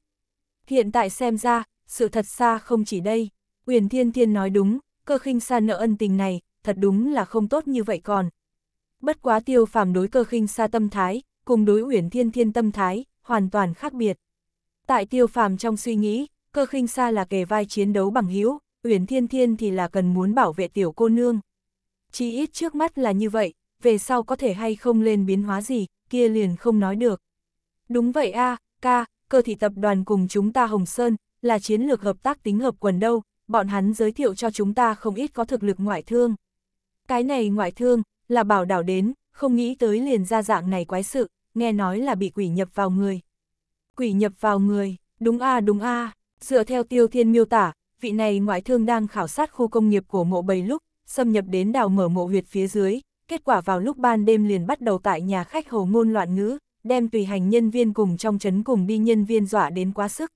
Hiện tại xem ra, sự thật xa không chỉ đây, Uyển Thiên Thiên nói đúng, cơ khinh xa nợ ân tình này, thật đúng là không tốt như vậy còn. Bất quá tiêu phàm đối cơ khinh xa tâm thái, cùng đối Uyển Thiên Thiên tâm thái, hoàn toàn khác biệt. Tại tiêu phàm trong suy nghĩ, cơ khinh xa là kề vai chiến đấu bằng hữu Uyển Thiên Thiên thì là cần muốn bảo vệ tiểu cô nương chí ít trước mắt là như vậy, về sau có thể hay không lên biến hóa gì, kia liền không nói được. Đúng vậy a, ca, cơ thị tập đoàn cùng chúng ta Hồng Sơn, là chiến lược hợp tác tính hợp quần đâu, bọn hắn giới thiệu cho chúng ta không ít có thực lực ngoại thương. Cái này ngoại thương, là bảo đảo đến, không nghĩ tới liền ra dạng này quái sự, nghe nói là bị quỷ nhập vào người. Quỷ nhập vào người, đúng a đúng a dựa theo tiêu thiên miêu tả, vị này ngoại thương đang khảo sát khu công nghiệp của mộ bầy lúc, xâm nhập đến đào mở mộ huyệt phía dưới, kết quả vào lúc ban đêm liền bắt đầu tại nhà khách hồ ngôn loạn ngữ, đem tùy hành nhân viên cùng trong trấn cùng đi nhân viên dọa đến quá sức.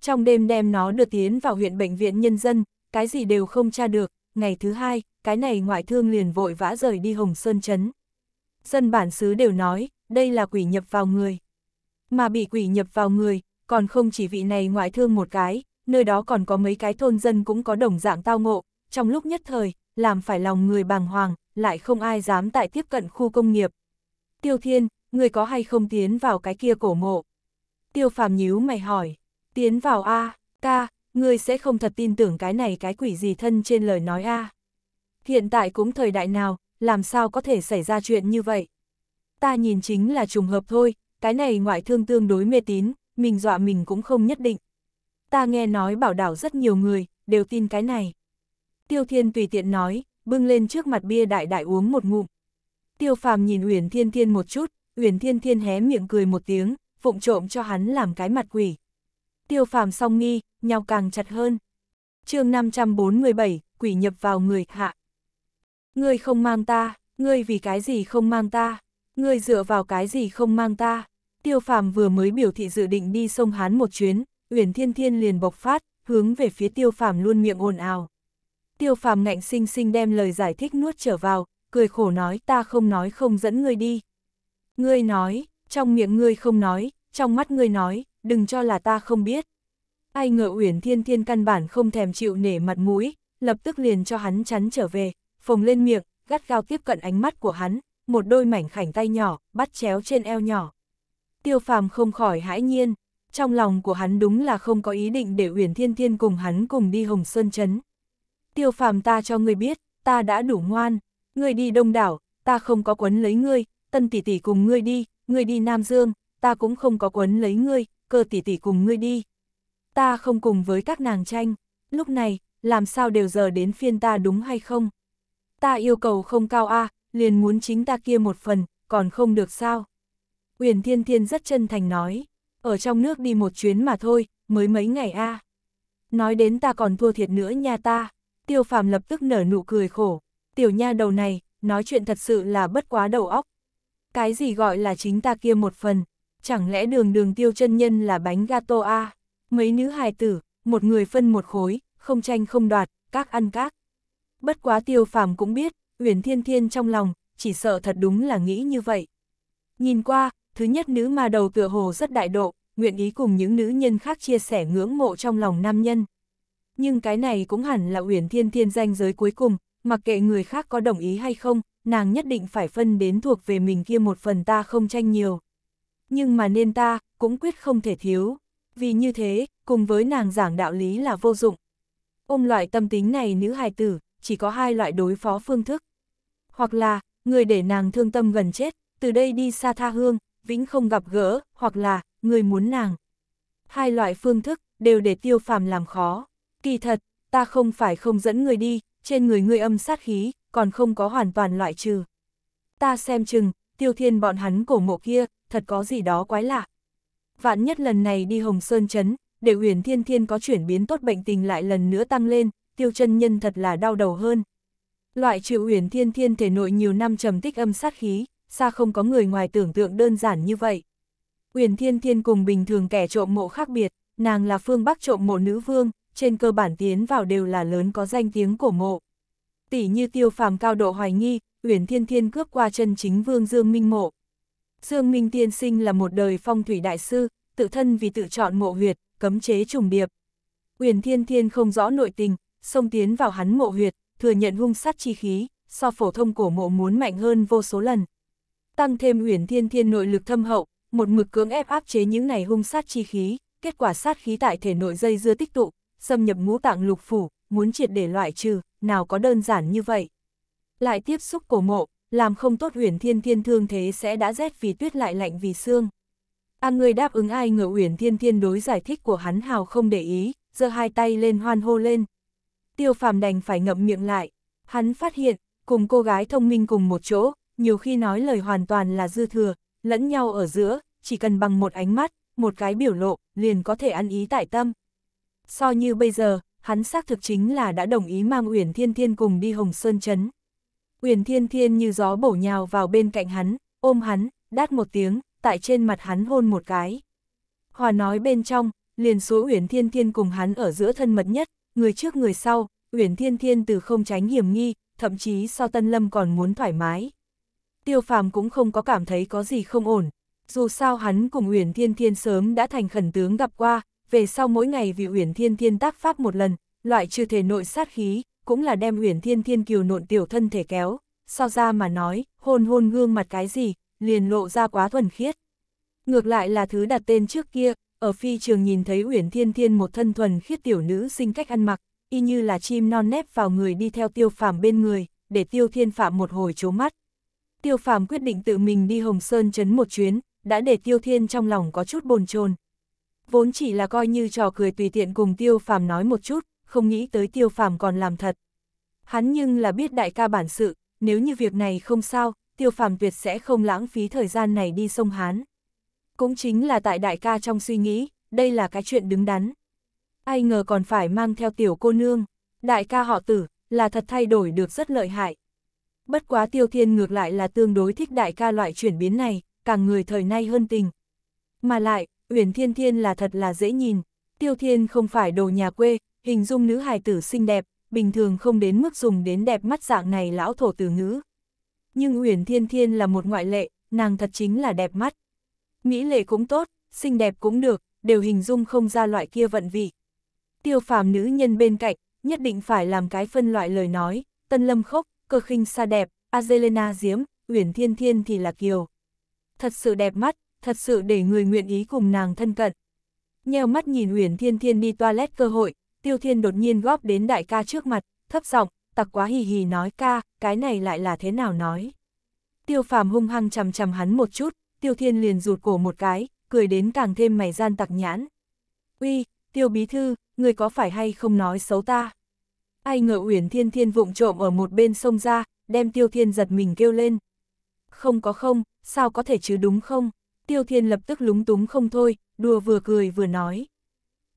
Trong đêm đem nó đưa tiến vào huyện bệnh viện nhân dân, cái gì đều không tra được, ngày thứ hai, cái này ngoại thương liền vội vã rời đi Hồng Sơn Trấn. Dân bản xứ đều nói, đây là quỷ nhập vào người. Mà bị quỷ nhập vào người, còn không chỉ vị này ngoại thương một cái, nơi đó còn có mấy cái thôn dân cũng có đồng dạng tao ngộ, trong lúc nhất thời, làm phải lòng người bàng hoàng, lại không ai dám tại tiếp cận khu công nghiệp. Tiêu Thiên, người có hay không tiến vào cái kia cổ mộ? Tiêu Phàm nhíu mày hỏi, tiến vào A, ca, người sẽ không thật tin tưởng cái này cái quỷ gì thân trên lời nói A. Hiện tại cũng thời đại nào, làm sao có thể xảy ra chuyện như vậy? Ta nhìn chính là trùng hợp thôi, cái này ngoại thương tương đối mê tín, mình dọa mình cũng không nhất định. Ta nghe nói bảo đảo rất nhiều người, đều tin cái này. Tiêu Thiên tùy tiện nói, bưng lên trước mặt bia đại đại uống một ngụm. Tiêu Phàm nhìn Uyển Thiên Thiên một chút, Uyển Thiên Thiên hé miệng cười một tiếng, vụng trộm cho hắn làm cái mặt quỷ. Tiêu Phàm song nghi, nhau càng chặt hơn. Chương 547, quỷ nhập vào người hạ. Ngươi không mang ta, ngươi vì cái gì không mang ta, ngươi dựa vào cái gì không mang ta. Tiêu Phàm vừa mới biểu thị dự định đi sông hắn một chuyến, Uyển Thiên Thiên liền bộc phát, hướng về phía Tiêu Phàm luôn miệng ồn ào tiêu phàm ngạnh sinh sinh đem lời giải thích nuốt trở vào, cười khổ nói ta không nói không dẫn ngươi đi. Ngươi nói, trong miệng ngươi không nói, trong mắt ngươi nói, đừng cho là ta không biết. Ai ngờ Uyển Thiên Thiên căn bản không thèm chịu nể mặt mũi, lập tức liền cho hắn chắn trở về, phồng lên miệng, gắt gao tiếp cận ánh mắt của hắn, một đôi mảnh khảnh tay nhỏ, bắt chéo trên eo nhỏ. Tiêu phàm không khỏi hãi nhiên, trong lòng của hắn đúng là không có ý định để Uyển Thiên Thiên cùng hắn cùng đi Hồng Sơn Chấn tiêu phàm ta cho ngươi biết, ta đã đủ ngoan, ngươi đi đông đảo, ta không có quấn lấy ngươi, tân tỷ tỷ cùng ngươi đi, ngươi đi Nam Dương, ta cũng không có quấn lấy ngươi, cơ tỷ tỷ cùng ngươi đi. Ta không cùng với các nàng tranh, lúc này, làm sao đều giờ đến phiên ta đúng hay không? Ta yêu cầu không cao a liền muốn chính ta kia một phần, còn không được sao? Uyển Thiên Thiên rất chân thành nói, ở trong nước đi một chuyến mà thôi, mới mấy ngày a Nói đến ta còn thua thiệt nữa nha ta. Tiêu phàm lập tức nở nụ cười khổ, tiểu nha đầu này, nói chuyện thật sự là bất quá đầu óc. Cái gì gọi là chính ta kia một phần, chẳng lẽ đường đường tiêu chân nhân là bánh gato a à? Mấy nữ hài tử, một người phân một khối, không tranh không đoạt, các ăn các. Bất quá tiêu phàm cũng biết, Huyền Thiên Thiên trong lòng, chỉ sợ thật đúng là nghĩ như vậy. Nhìn qua, thứ nhất nữ mà đầu tựa hồ rất đại độ, nguyện ý cùng những nữ nhân khác chia sẻ ngưỡng mộ trong lòng nam nhân nhưng cái này cũng hẳn là Uyển Thiên Thiên danh giới cuối cùng, mặc kệ người khác có đồng ý hay không, nàng nhất định phải phân đến thuộc về mình kia một phần ta không tranh nhiều. Nhưng mà nên ta, cũng quyết không thể thiếu, vì như thế, cùng với nàng giảng đạo lý là vô dụng. Ôm loại tâm tính này nữ hài tử, chỉ có hai loại đối phó phương thức. Hoặc là, người để nàng thương tâm gần chết, từ đây đi xa tha hương, vĩnh không gặp gỡ, hoặc là, người muốn nàng. Hai loại phương thức, đều để tiêu phàm làm khó. Kỳ thật, ta không phải không dẫn người đi, trên người ngươi âm sát khí, còn không có hoàn toàn loại trừ. Ta xem chừng, tiêu thiên bọn hắn cổ mộ kia, thật có gì đó quái lạ. Vạn nhất lần này đi Hồng Sơn Trấn, để huyền thiên thiên có chuyển biến tốt bệnh tình lại lần nữa tăng lên, tiêu chân nhân thật là đau đầu hơn. Loại trừ huyền thiên thiên thể nội nhiều năm trầm tích âm sát khí, xa không có người ngoài tưởng tượng đơn giản như vậy. Huyền thiên thiên cùng bình thường kẻ trộm mộ khác biệt, nàng là phương bắc trộm mộ nữ vương, trên cơ bản tiến vào đều là lớn có danh tiếng cổ mộ. Tỷ như tiêu phàm cao độ hoài nghi, Uyển Thiên Thiên cướp qua chân chính vương Dương Minh mộ. Dương Minh tiên sinh là một đời phong thủy đại sư, tự thân vì tự chọn mộ huyệt, cấm chế trùng điệp. Uyển Thiên Thiên không rõ nội tình, xông tiến vào hắn mộ huyệt, thừa nhận hung sát chi khí, so phổ thông cổ mộ muốn mạnh hơn vô số lần. Tăng thêm Uyển Thiên Thiên nội lực thâm hậu, một mực cưỡng ép áp chế những này hung sát chi khí, kết quả sát khí tại thể nội dây dưa tích tụ, xâm nhập ngũ tạng lục phủ, muốn triệt để loại trừ, nào có đơn giản như vậy. Lại tiếp xúc cổ mộ, làm không tốt huyền thiên thiên thương thế sẽ đã rét vì tuyết lại lạnh vì xương. A người đáp ứng ai ngờ huyền thiên thiên đối giải thích của hắn hào không để ý, giơ hai tay lên hoan hô lên. Tiêu phàm đành phải ngậm miệng lại, hắn phát hiện, cùng cô gái thông minh cùng một chỗ, nhiều khi nói lời hoàn toàn là dư thừa, lẫn nhau ở giữa, chỉ cần bằng một ánh mắt, một cái biểu lộ, liền có thể ăn ý tại tâm. So như bây giờ, hắn xác thực chính là đã đồng ý mang Uyển Thiên Thiên cùng đi Hồng Sơn Trấn. Uyển Thiên Thiên như gió bổ nhào vào bên cạnh hắn, ôm hắn, đát một tiếng, tại trên mặt hắn hôn một cái. Hòa nói bên trong, liền số Uyển Thiên Thiên cùng hắn ở giữa thân mật nhất, người trước người sau, Uyển Thiên Thiên từ không tránh hiểm nghi, thậm chí so Tân Lâm còn muốn thoải mái. Tiêu Phàm cũng không có cảm thấy có gì không ổn, dù sao hắn cùng Uyển Thiên Thiên sớm đã thành khẩn tướng gặp qua, về sau mỗi ngày vì Uyển Thiên Thiên tác pháp một lần, loại trừ thể nội sát khí, cũng là đem Uyển Thiên Thiên kiều nộn tiểu thân thể kéo, so ra mà nói, hôn hôn gương mặt cái gì, liền lộ ra quá thuần khiết. Ngược lại là thứ đặt tên trước kia, ở phi trường nhìn thấy Uyển Thiên Thiên một thân thuần khiết tiểu nữ sinh cách ăn mặc, y như là chim non nép vào người đi theo tiêu phàm bên người, để tiêu thiên phạm một hồi chố mắt. Tiêu phàm quyết định tự mình đi Hồng Sơn chấn một chuyến, đã để tiêu thiên trong lòng có chút bồn chồn vốn chỉ là coi như trò cười tùy tiện cùng tiêu phàm nói một chút, không nghĩ tới tiêu phàm còn làm thật. Hắn nhưng là biết đại ca bản sự, nếu như việc này không sao, tiêu phàm tuyệt sẽ không lãng phí thời gian này đi sông Hán. Cũng chính là tại đại ca trong suy nghĩ, đây là cái chuyện đứng đắn. Ai ngờ còn phải mang theo tiểu cô nương, đại ca họ tử, là thật thay đổi được rất lợi hại. Bất quá tiêu thiên ngược lại là tương đối thích đại ca loại chuyển biến này, càng người thời nay hơn tình. Mà lại, Uyển Thiên Thiên là thật là dễ nhìn, Tiêu Thiên không phải đồ nhà quê, hình dung nữ hài tử xinh đẹp, bình thường không đến mức dùng đến đẹp mắt dạng này lão thổ từ ngữ. Nhưng Uyển Thiên Thiên là một ngoại lệ, nàng thật chính là đẹp mắt. Mỹ lệ cũng tốt, xinh đẹp cũng được, đều hình dung không ra loại kia vận vị. Tiêu phàm nữ nhân bên cạnh, nhất định phải làm cái phân loại lời nói, tân lâm khốc, cơ khinh xa đẹp, Azelena diếm, Uyển Thiên Thiên thì là kiều. Thật sự đẹp mắt, thật sự để người nguyện ý cùng nàng thân cận. Nheo mắt nhìn Uyển Thiên Thiên đi toilet cơ hội, Tiêu Thiên đột nhiên góp đến đại ca trước mặt, thấp giọng, tặc quá hì hì nói ca, cái này lại là thế nào nói. Tiêu Phàm hung hăng chằm chằm hắn một chút, Tiêu Thiên liền rụt cổ một cái, cười đến càng thêm mày gian tặc nhãn. Uy, Tiêu Bí Thư, người có phải hay không nói xấu ta? Ai ngờ Uyển Thiên Thiên vụng trộm ở một bên sông ra, đem Tiêu Thiên giật mình kêu lên. Không có không, sao có thể chứ đúng không? Tiêu Thiên lập tức lúng túng không thôi, đùa vừa cười vừa nói.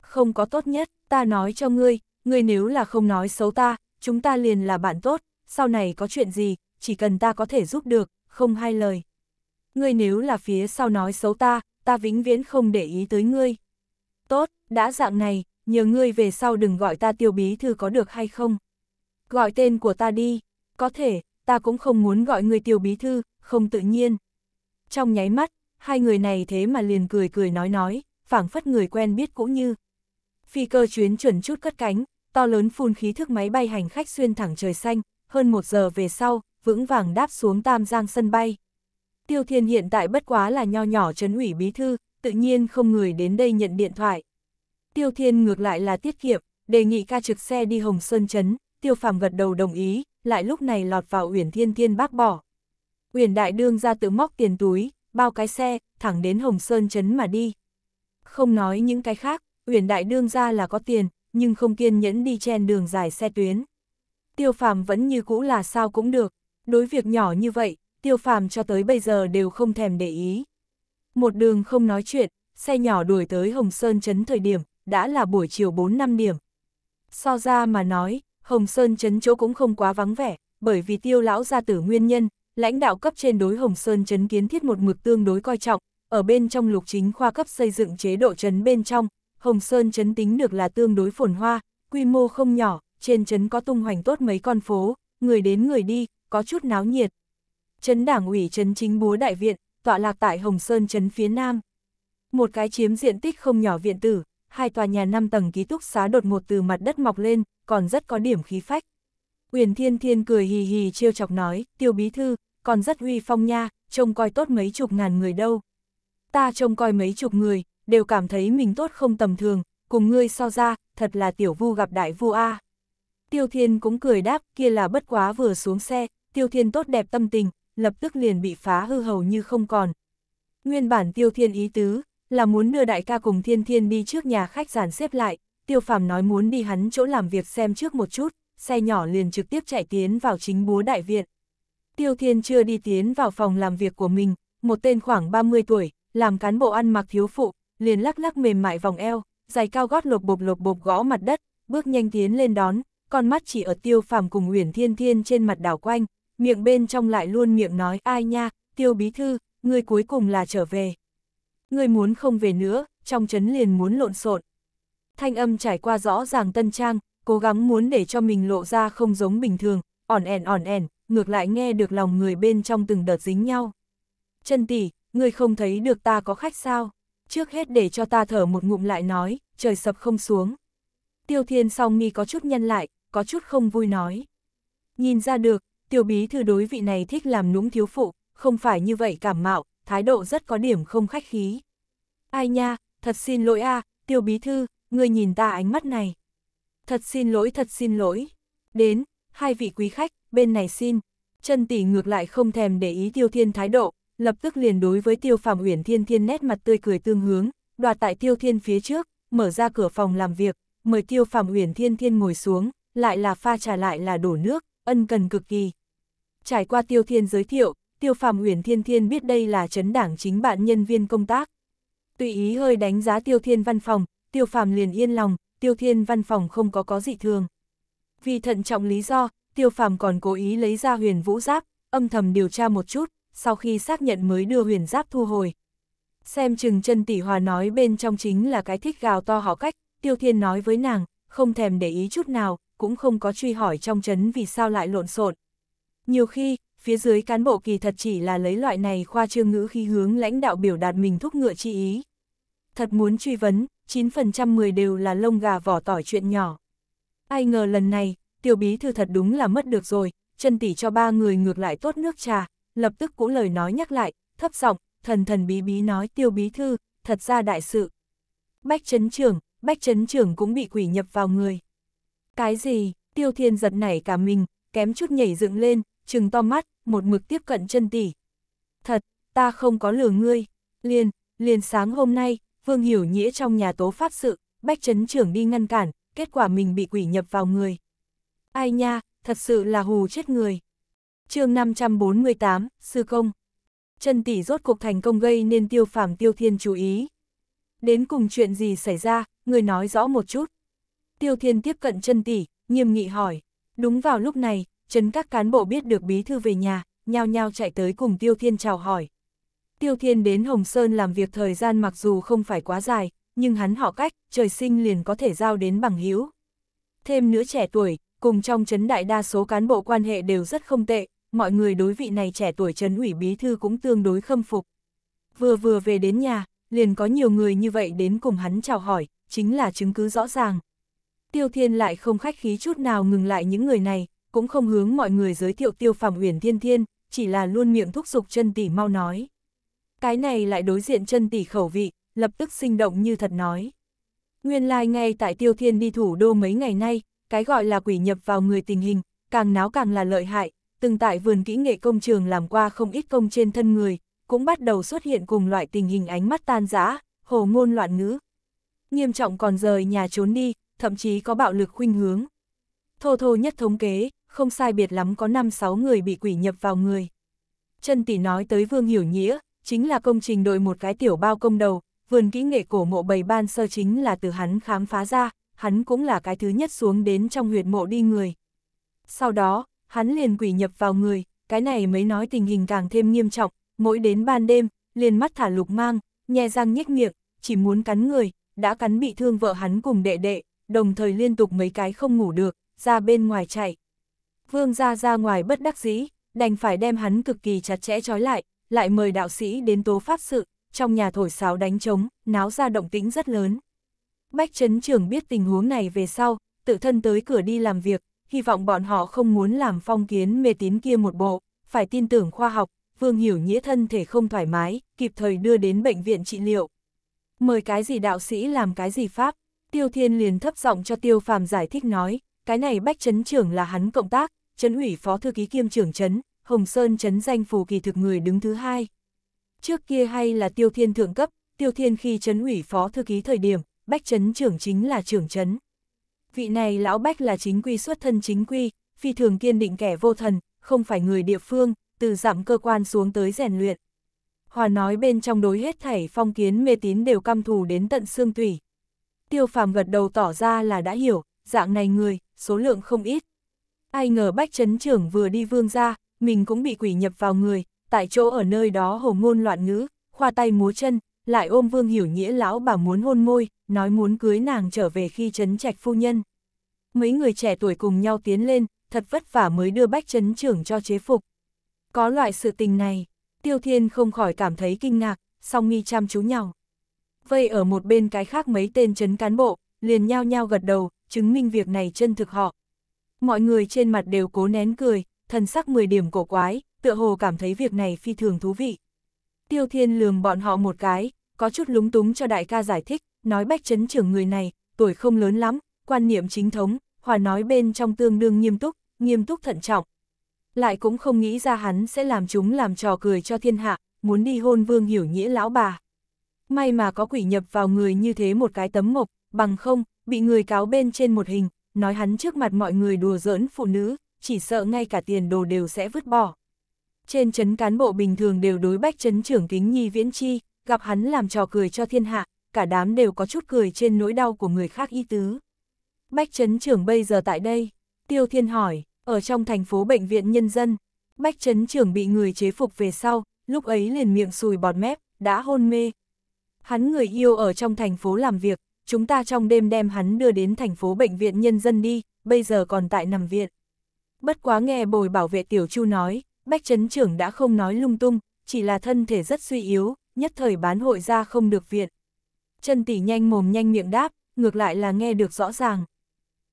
Không có tốt nhất, ta nói cho ngươi, ngươi nếu là không nói xấu ta, chúng ta liền là bạn tốt, sau này có chuyện gì, chỉ cần ta có thể giúp được, không hai lời. Ngươi nếu là phía sau nói xấu ta, ta vĩnh viễn không để ý tới ngươi. Tốt, đã dạng này, nhờ ngươi về sau đừng gọi ta tiêu bí thư có được hay không. Gọi tên của ta đi, có thể, ta cũng không muốn gọi ngươi tiêu bí thư, không tự nhiên. Trong nháy mắt, hai người này thế mà liền cười cười nói nói, phảng phất người quen biết cũng như. Phi cơ chuyến chuẩn chút cất cánh, to lớn phun khí thức máy bay hành khách xuyên thẳng trời xanh, hơn một giờ về sau, vững vàng đáp xuống Tam Giang sân bay. Tiêu Thiên hiện tại bất quá là nho nhỏ trấn ủy bí thư, tự nhiên không người đến đây nhận điện thoại. Tiêu Thiên ngược lại là tiết kiệm, đề nghị ca trực xe đi Hồng Sơn Trấn, Tiêu Phàm gật đầu đồng ý, lại lúc này lọt vào Uyển Thiên Thiên bác bỏ. Uyển Đại Đương ra tự móc tiền túi, bao cái xe, thẳng đến Hồng Sơn Trấn mà đi. Không nói những cái khác, Uyển Đại đương ra là có tiền, nhưng không kiên nhẫn đi chen đường dài xe tuyến. Tiêu phàm vẫn như cũ là sao cũng được, đối việc nhỏ như vậy, tiêu phàm cho tới bây giờ đều không thèm để ý. Một đường không nói chuyện, xe nhỏ đuổi tới Hồng Sơn Trấn thời điểm, đã là buổi chiều 4-5 điểm. So ra mà nói, Hồng Sơn Trấn chỗ cũng không quá vắng vẻ, bởi vì tiêu lão gia tử nguyên nhân, lãnh đạo cấp trên đối Hồng Sơn chấn kiến thiết một mực tương đối coi trọng, ở bên trong lục chính khoa cấp xây dựng chế độ chấn bên trong, Hồng Sơn chấn tính được là tương đối phồn hoa, quy mô không nhỏ, trên chấn có tung hoành tốt mấy con phố, người đến người đi, có chút náo nhiệt. Chấn đảng ủy chấn chính búa đại viện, tọa lạc tại Hồng Sơn chấn phía nam. Một cái chiếm diện tích không nhỏ viện tử, hai tòa nhà 5 tầng ký túc xá đột ngột từ mặt đất mọc lên, còn rất có điểm khí phách. Uyển Thiên Thiên cười hì hì trêu chọc nói, tiêu bí thư, còn rất huy phong nha, trông coi tốt mấy chục ngàn người đâu. Ta trông coi mấy chục người, đều cảm thấy mình tốt không tầm thường, cùng ngươi so ra, thật là tiểu vu gặp đại vu A. Tiêu Thiên cũng cười đáp, kia là bất quá vừa xuống xe, Tiêu Thiên tốt đẹp tâm tình, lập tức liền bị phá hư hầu như không còn. Nguyên bản Tiêu Thiên ý tứ, là muốn đưa đại ca cùng Thiên Thiên đi trước nhà khách giản xếp lại, Tiêu Phàm nói muốn đi hắn chỗ làm việc xem trước một chút, xe nhỏ liền trực tiếp chạy tiến vào chính búa đại viện. Tiêu Thiên chưa đi tiến vào phòng làm việc của mình, một tên khoảng 30 tuổi, làm cán bộ ăn mặc thiếu phụ, liền lắc lắc mềm mại vòng eo, giày cao gót lột bộp lột bộp gõ mặt đất, bước nhanh tiến lên đón, con mắt chỉ ở tiêu phàm cùng Uyển Thiên Thiên trên mặt đảo quanh, miệng bên trong lại luôn miệng nói ai nha, tiêu bí thư, người cuối cùng là trở về. Người muốn không về nữa, trong chấn liền muốn lộn xộn. Thanh âm trải qua rõ ràng tân trang, cố gắng muốn để cho mình lộ ra không giống bình thường, ỏn ẻn ỏn ẻn, ngược lại nghe được lòng người bên trong từng đợt dính nhau. Chân tỷ, ngươi không thấy được ta có khách sao? Trước hết để cho ta thở một ngụm lại nói, trời sập không xuống. Tiêu thiên song mi có chút nhân lại, có chút không vui nói. Nhìn ra được, tiêu bí thư đối vị này thích làm nũng thiếu phụ, không phải như vậy cảm mạo, thái độ rất có điểm không khách khí. Ai nha, thật xin lỗi a, tiêu bí thư, ngươi nhìn ta ánh mắt này. Thật xin lỗi, thật xin lỗi. Đến, hai vị quý khách, bên này xin. Chân tỷ ngược lại không thèm để ý tiêu thiên thái độ, lập tức liền đối với tiêu phàm uyển thiên thiên nét mặt tươi cười tương hướng, đoạt tại tiêu thiên phía trước, mở ra cửa phòng làm việc, mời tiêu phàm uyển thiên thiên ngồi xuống, lại là pha trà lại là đổ nước, ân cần cực kỳ. Trải qua tiêu thiên giới thiệu, tiêu phàm uyển thiên thiên biết đây là chấn đảng chính bạn nhân viên công tác. Tùy ý hơi đánh giá tiêu thiên văn phòng, tiêu phàm liền yên lòng, tiêu thiên văn phòng không có có dị thường. Vì thận trọng lý do, tiêu phàm còn cố ý lấy ra huyền vũ giáp, âm thầm điều tra một chút, sau khi xác nhận mới đưa huyền giáp thu hồi. Xem chừng chân tỷ hòa nói bên trong chính là cái thích gào to họ cách, tiêu thiên nói với nàng, không thèm để ý chút nào, cũng không có truy hỏi trong chấn vì sao lại lộn xộn. Nhiều khi, phía dưới cán bộ kỳ thật chỉ là lấy loại này khoa trương ngữ khi hướng lãnh đạo biểu đạt mình thúc ngựa chi ý. Thật muốn truy vấn, 9% 10 đều là lông gà vỏ tỏi chuyện nhỏ. Ai ngờ lần này, tiểu bí thư thật đúng là mất được rồi, chân tỷ cho ba người ngược lại tốt nước trà, lập tức cũng lời nói nhắc lại, thấp giọng thần thần bí bí nói tiêu bí thư, thật ra đại sự. Bách chấn trưởng, bách chấn trưởng cũng bị quỷ nhập vào người. Cái gì, tiêu thiên giật nảy cả mình, kém chút nhảy dựng lên, trừng to mắt, một mực tiếp cận chân tỷ. Thật, ta không có lừa ngươi, liền, liền sáng hôm nay, vương hiểu nghĩa trong nhà tố phát sự, bách chấn trưởng đi ngăn cản, kết quả mình bị quỷ nhập vào người ai nha, thật sự là hù chết người. chương 548, Sư Công Trần Tỷ rốt cuộc thành công gây nên tiêu phàm tiêu thiên chú ý. Đến cùng chuyện gì xảy ra, người nói rõ một chút. Tiêu thiên tiếp cận Trần Tỷ, nghiêm nghị hỏi. Đúng vào lúc này, Trấn các cán bộ biết được bí thư về nhà, nhao nhao chạy tới cùng Tiêu Thiên chào hỏi. Tiêu Thiên đến Hồng Sơn làm việc thời gian mặc dù không phải quá dài, nhưng hắn họ cách, trời sinh liền có thể giao đến bằng hữu. Thêm nữa trẻ tuổi, cùng trong chấn đại đa số cán bộ quan hệ đều rất không tệ, mọi người đối vị này trẻ tuổi chấn ủy bí thư cũng tương đối khâm phục. Vừa vừa về đến nhà, liền có nhiều người như vậy đến cùng hắn chào hỏi, chính là chứng cứ rõ ràng. Tiêu Thiên lại không khách khí chút nào ngừng lại những người này, cũng không hướng mọi người giới thiệu Tiêu Phàm Uyển Thiên Thiên, chỉ là luôn miệng thúc giục chân tỷ mau nói. Cái này lại đối diện chân tỷ khẩu vị, lập tức sinh động như thật nói. Nguyên lai like ngay tại Tiêu Thiên đi thủ đô mấy ngày nay, cái gọi là quỷ nhập vào người tình hình, càng náo càng là lợi hại, từng tại vườn kỹ nghệ công trường làm qua không ít công trên thân người, cũng bắt đầu xuất hiện cùng loại tình hình ánh mắt tan rã, hồ ngôn loạn ngữ. Nghiêm trọng còn rời nhà trốn đi, thậm chí có bạo lực khuynh hướng. Thô thô nhất thống kế, không sai biệt lắm có 5-6 người bị quỷ nhập vào người. Chân tỷ nói tới Vương Hiểu Nghĩa, chính là công trình đội một cái tiểu bao công đầu, vườn kỹ nghệ cổ mộ bầy ban sơ chính là từ hắn khám phá ra, hắn cũng là cái thứ nhất xuống đến trong huyệt mộ đi người. Sau đó, hắn liền quỷ nhập vào người, cái này mới nói tình hình càng thêm nghiêm trọng, mỗi đến ban đêm, liền mắt thả lục mang, nhe răng nhếch miệng, chỉ muốn cắn người, đã cắn bị thương vợ hắn cùng đệ đệ, đồng thời liên tục mấy cái không ngủ được, ra bên ngoài chạy. Vương ra ra ngoài bất đắc dĩ, đành phải đem hắn cực kỳ chặt chẽ trói lại, lại mời đạo sĩ đến tố pháp sự, trong nhà thổi sáo đánh trống, náo ra động tĩnh rất lớn. Bách Trấn Trường biết tình huống này về sau, tự thân tới cửa đi làm việc, hy vọng bọn họ không muốn làm phong kiến mê tín kia một bộ, phải tin tưởng khoa học, Vương Hiểu Nghĩa thân thể không thoải mái, kịp thời đưa đến bệnh viện trị liệu. Mời cái gì đạo sĩ làm cái gì pháp, Tiêu Thiên liền thấp giọng cho Tiêu Phàm giải thích nói, cái này Bách Trấn Trưởng là hắn cộng tác, Trấn ủy Phó Thư ký kiêm trưởng Trấn, Hồng Sơn Trấn danh phù kỳ thực người đứng thứ hai. Trước kia hay là Tiêu Thiên thượng cấp, Tiêu Thiên khi Trấn ủy Phó Thư ký thời điểm, bách chấn trưởng chính là trưởng chấn. Vị này lão bách là chính quy xuất thân chính quy, phi thường kiên định kẻ vô thần, không phải người địa phương, từ giảm cơ quan xuống tới rèn luyện. Hòa nói bên trong đối hết thảy phong kiến mê tín đều căm thù đến tận xương tủy. Tiêu phàm gật đầu tỏ ra là đã hiểu, dạng này người, số lượng không ít. Ai ngờ bách chấn trưởng vừa đi vương ra, mình cũng bị quỷ nhập vào người, tại chỗ ở nơi đó hồ ngôn loạn ngữ, khoa tay múa chân, lại ôm Vương Hiểu Nghĩa lão bà muốn hôn môi, nói muốn cưới nàng trở về khi trấn trạch phu nhân. Mấy người trẻ tuổi cùng nhau tiến lên, thật vất vả mới đưa bách trấn trưởng cho chế phục. Có loại sự tình này, Tiêu Thiên không khỏi cảm thấy kinh ngạc, song nghi chăm chú nhau. Vây ở một bên cái khác mấy tên trấn cán bộ, liền nhao nhao gật đầu, chứng minh việc này chân thực họ. Mọi người trên mặt đều cố nén cười, thần sắc 10 điểm cổ quái, tựa hồ cảm thấy việc này phi thường thú vị. Tiêu Thiên lường bọn họ một cái, có chút lúng túng cho đại ca giải thích, nói bách chấn trưởng người này, tuổi không lớn lắm, quan niệm chính thống, hòa nói bên trong tương đương nghiêm túc, nghiêm túc thận trọng. Lại cũng không nghĩ ra hắn sẽ làm chúng làm trò cười cho thiên hạ, muốn đi hôn vương hiểu nghĩa lão bà. May mà có quỷ nhập vào người như thế một cái tấm mộc, bằng không, bị người cáo bên trên một hình, nói hắn trước mặt mọi người đùa giỡn phụ nữ, chỉ sợ ngay cả tiền đồ đều sẽ vứt bỏ. Trên chấn cán bộ bình thường đều đối bách chấn trưởng kính nhi viễn chi, gặp hắn làm trò cười cho thiên hạ, cả đám đều có chút cười trên nỗi đau của người khác y tứ. Bách Trấn Trưởng bây giờ tại đây, Tiêu Thiên hỏi, ở trong thành phố Bệnh viện Nhân dân, Bách Trấn Trưởng bị người chế phục về sau, lúc ấy liền miệng sùi bọt mép, đã hôn mê. Hắn người yêu ở trong thành phố làm việc, chúng ta trong đêm đem hắn đưa đến thành phố Bệnh viện Nhân dân đi, bây giờ còn tại nằm viện. Bất quá nghe bồi bảo vệ Tiểu Chu nói, Bách Trấn Trưởng đã không nói lung tung, chỉ là thân thể rất suy yếu, nhất thời bán hội ra không được viện. Chân tỷ nhanh mồm nhanh miệng đáp, ngược lại là nghe được rõ ràng.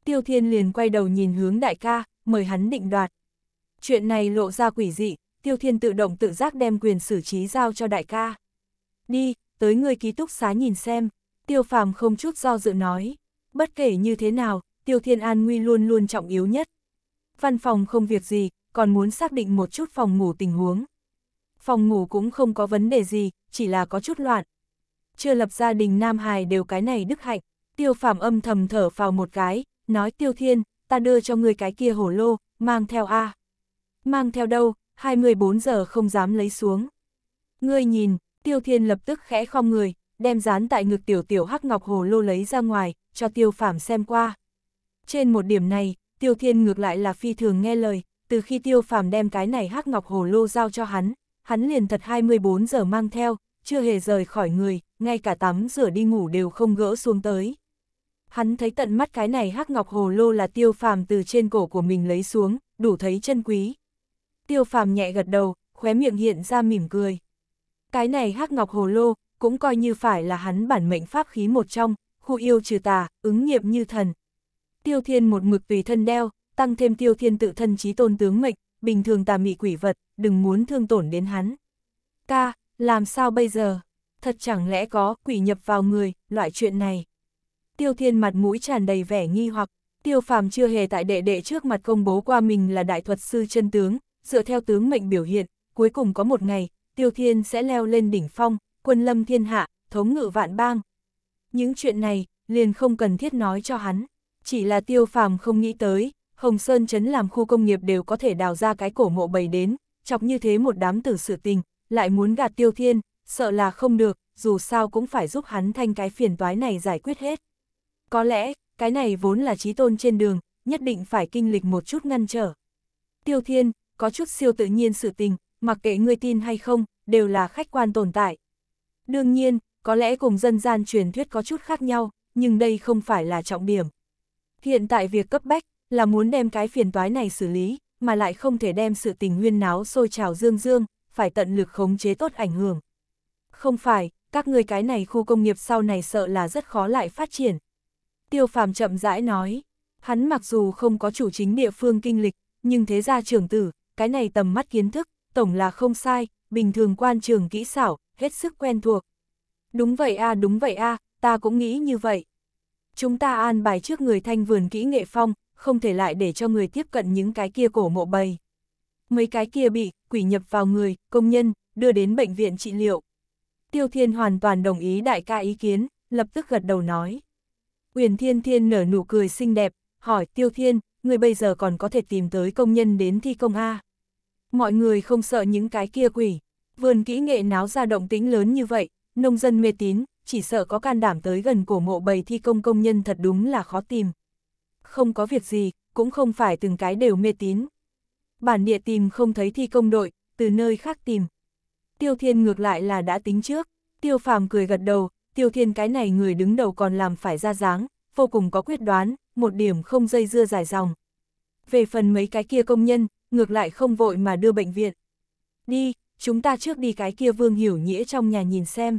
Tiêu Thiên liền quay đầu nhìn hướng đại ca, mời hắn định đoạt. Chuyện này lộ ra quỷ dị, Tiêu Thiên tự động tự giác đem quyền xử trí giao cho đại ca. Đi, tới người ký túc xá nhìn xem, Tiêu Phàm không chút do dự nói. Bất kể như thế nào, Tiêu Thiên an nguy luôn luôn trọng yếu nhất. Văn phòng không việc gì, còn muốn xác định một chút phòng ngủ tình huống phòng ngủ cũng không có vấn đề gì, chỉ là có chút loạn. Chưa lập gia đình Nam Hải đều cái này đức hạnh, tiêu phạm âm thầm thở vào một cái, nói tiêu thiên, ta đưa cho người cái kia hổ lô, mang theo A. Mang theo đâu, 24 giờ không dám lấy xuống. Ngươi nhìn, tiêu thiên lập tức khẽ không người, đem dán tại ngực tiểu tiểu hắc ngọc hồ lô lấy ra ngoài, cho tiêu phạm xem qua. Trên một điểm này, tiêu thiên ngược lại là phi thường nghe lời, từ khi tiêu phạm đem cái này hắc ngọc hồ lô giao cho hắn, hắn liền thật 24 giờ mang theo, chưa hề rời khỏi người, ngay cả tắm rửa đi ngủ đều không gỡ xuống tới. Hắn thấy tận mắt cái này hắc ngọc hồ lô là tiêu phàm từ trên cổ của mình lấy xuống, đủ thấy chân quý. Tiêu phàm nhẹ gật đầu, khóe miệng hiện ra mỉm cười. Cái này hắc ngọc hồ lô, cũng coi như phải là hắn bản mệnh pháp khí một trong, khu yêu trừ tà, ứng nghiệm như thần. Tiêu thiên một mực tùy thân đeo, tăng thêm tiêu thiên tự thân trí tôn tướng mệnh, bình thường tà mị quỷ vật, đừng muốn thương tổn đến hắn. Ca, làm sao bây giờ? Thật chẳng lẽ có quỷ nhập vào người, loại chuyện này. Tiêu thiên mặt mũi tràn đầy vẻ nghi hoặc, tiêu phàm chưa hề tại đệ đệ trước mặt công bố qua mình là đại thuật sư chân tướng, dựa theo tướng mệnh biểu hiện, cuối cùng có một ngày, tiêu thiên sẽ leo lên đỉnh phong, quân lâm thiên hạ, thống ngự vạn bang. Những chuyện này, liền không cần thiết nói cho hắn, chỉ là tiêu phàm không nghĩ tới, Hồng Sơn Trấn làm khu công nghiệp đều có thể đào ra cái cổ mộ bầy đến, chọc như thế một đám tử sự tình, lại muốn gạt tiêu thiên, sợ là không được, dù sao cũng phải giúp hắn thanh cái phiền toái này giải quyết hết. Có lẽ, cái này vốn là trí tôn trên đường, nhất định phải kinh lịch một chút ngăn trở. Tiêu thiên, có chút siêu tự nhiên sự tình, mặc kệ ngươi tin hay không, đều là khách quan tồn tại. Đương nhiên, có lẽ cùng dân gian truyền thuyết có chút khác nhau, nhưng đây không phải là trọng điểm. Hiện tại việc cấp bách là muốn đem cái phiền toái này xử lý mà lại không thể đem sự tình nguyên náo sôi trào dương dương, phải tận lực khống chế tốt ảnh hưởng. Không phải, các người cái này khu công nghiệp sau này sợ là rất khó lại phát triển. Tiêu phàm chậm rãi nói, hắn mặc dù không có chủ chính địa phương kinh lịch, nhưng thế gia trưởng tử, cái này tầm mắt kiến thức, tổng là không sai, bình thường quan trường kỹ xảo, hết sức quen thuộc. Đúng vậy a đúng vậy a ta cũng nghĩ như vậy. Chúng ta an bài trước người thanh vườn kỹ nghệ phong, không thể lại để cho người tiếp cận những cái kia cổ mộ bầy. Mấy cái kia bị, quỷ nhập vào người, công nhân, đưa đến bệnh viện trị liệu. Tiêu Thiên hoàn toàn đồng ý đại ca ý kiến, lập tức gật đầu nói. Uyển Thiên Thiên nở nụ cười xinh đẹp, hỏi Tiêu Thiên, người bây giờ còn có thể tìm tới công nhân đến thi công A. Mọi người không sợ những cái kia quỷ, vườn kỹ nghệ náo ra động tĩnh lớn như vậy, nông dân mê tín, chỉ sợ có can đảm tới gần cổ mộ bầy thi công công nhân thật đúng là khó tìm không có việc gì, cũng không phải từng cái đều mê tín. Bản địa tìm không thấy thi công đội, từ nơi khác tìm. Tiêu Thiên ngược lại là đã tính trước, Tiêu Phàm cười gật đầu, Tiêu Thiên cái này người đứng đầu còn làm phải ra dáng, vô cùng có quyết đoán, một điểm không dây dưa dài dòng. Về phần mấy cái kia công nhân, ngược lại không vội mà đưa bệnh viện. Đi, chúng ta trước đi cái kia Vương Hiểu Nghĩa trong nhà nhìn xem.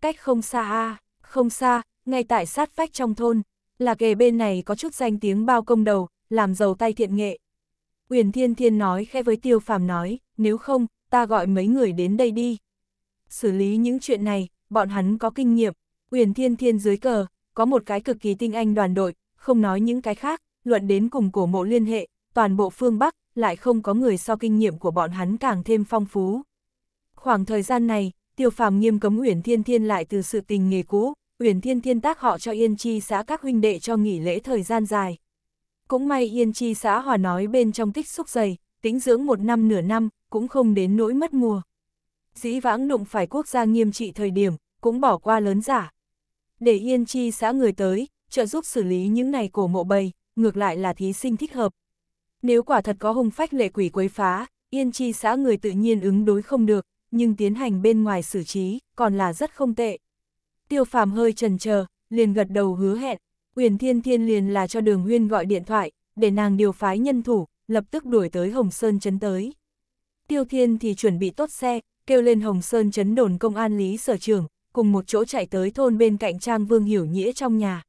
Cách không xa a, không xa, ngay tại sát vách trong thôn, là kề bên này có chút danh tiếng bao công đầu, làm giàu tay thiện nghệ. Uyển Thiên Thiên nói khẽ với Tiêu Phàm nói, nếu không, ta gọi mấy người đến đây đi. Xử lý những chuyện này, bọn hắn có kinh nghiệm, Uyển Thiên Thiên dưới cờ, có một cái cực kỳ tinh anh đoàn đội, không nói những cái khác, luận đến cùng cổ mộ liên hệ, toàn bộ phương Bắc, lại không có người so kinh nghiệm của bọn hắn càng thêm phong phú. Khoảng thời gian này, Tiêu Phàm nghiêm cấm Uyển Thiên Thiên lại từ sự tình nghề cũ, Uyển Thiên Thiên tác họ cho Yên Chi xã các huynh đệ cho nghỉ lễ thời gian dài. Cũng may Yên Chi xã hòa nói bên trong tích xúc dày, tính dưỡng một năm nửa năm, cũng không đến nỗi mất mùa. Dĩ vãng đụng phải quốc gia nghiêm trị thời điểm, cũng bỏ qua lớn giả. Để Yên Chi xã người tới, trợ giúp xử lý những này cổ mộ bầy, ngược lại là thí sinh thích hợp. Nếu quả thật có hung phách lệ quỷ quấy phá, Yên Chi xã người tự nhiên ứng đối không được, nhưng tiến hành bên ngoài xử trí, còn là rất không tệ. Tiêu phàm hơi trần chờ liền gật đầu hứa hẹn, Uyển Thiên Thiên liền là cho Đường Huyên gọi điện thoại, để nàng điều phái nhân thủ, lập tức đuổi tới Hồng Sơn Trấn tới. Tiêu Thiên thì chuẩn bị tốt xe, kêu lên Hồng Sơn Trấn đồn công an Lý Sở trưởng cùng một chỗ chạy tới thôn bên cạnh Trang Vương Hiểu Nghĩa trong nhà.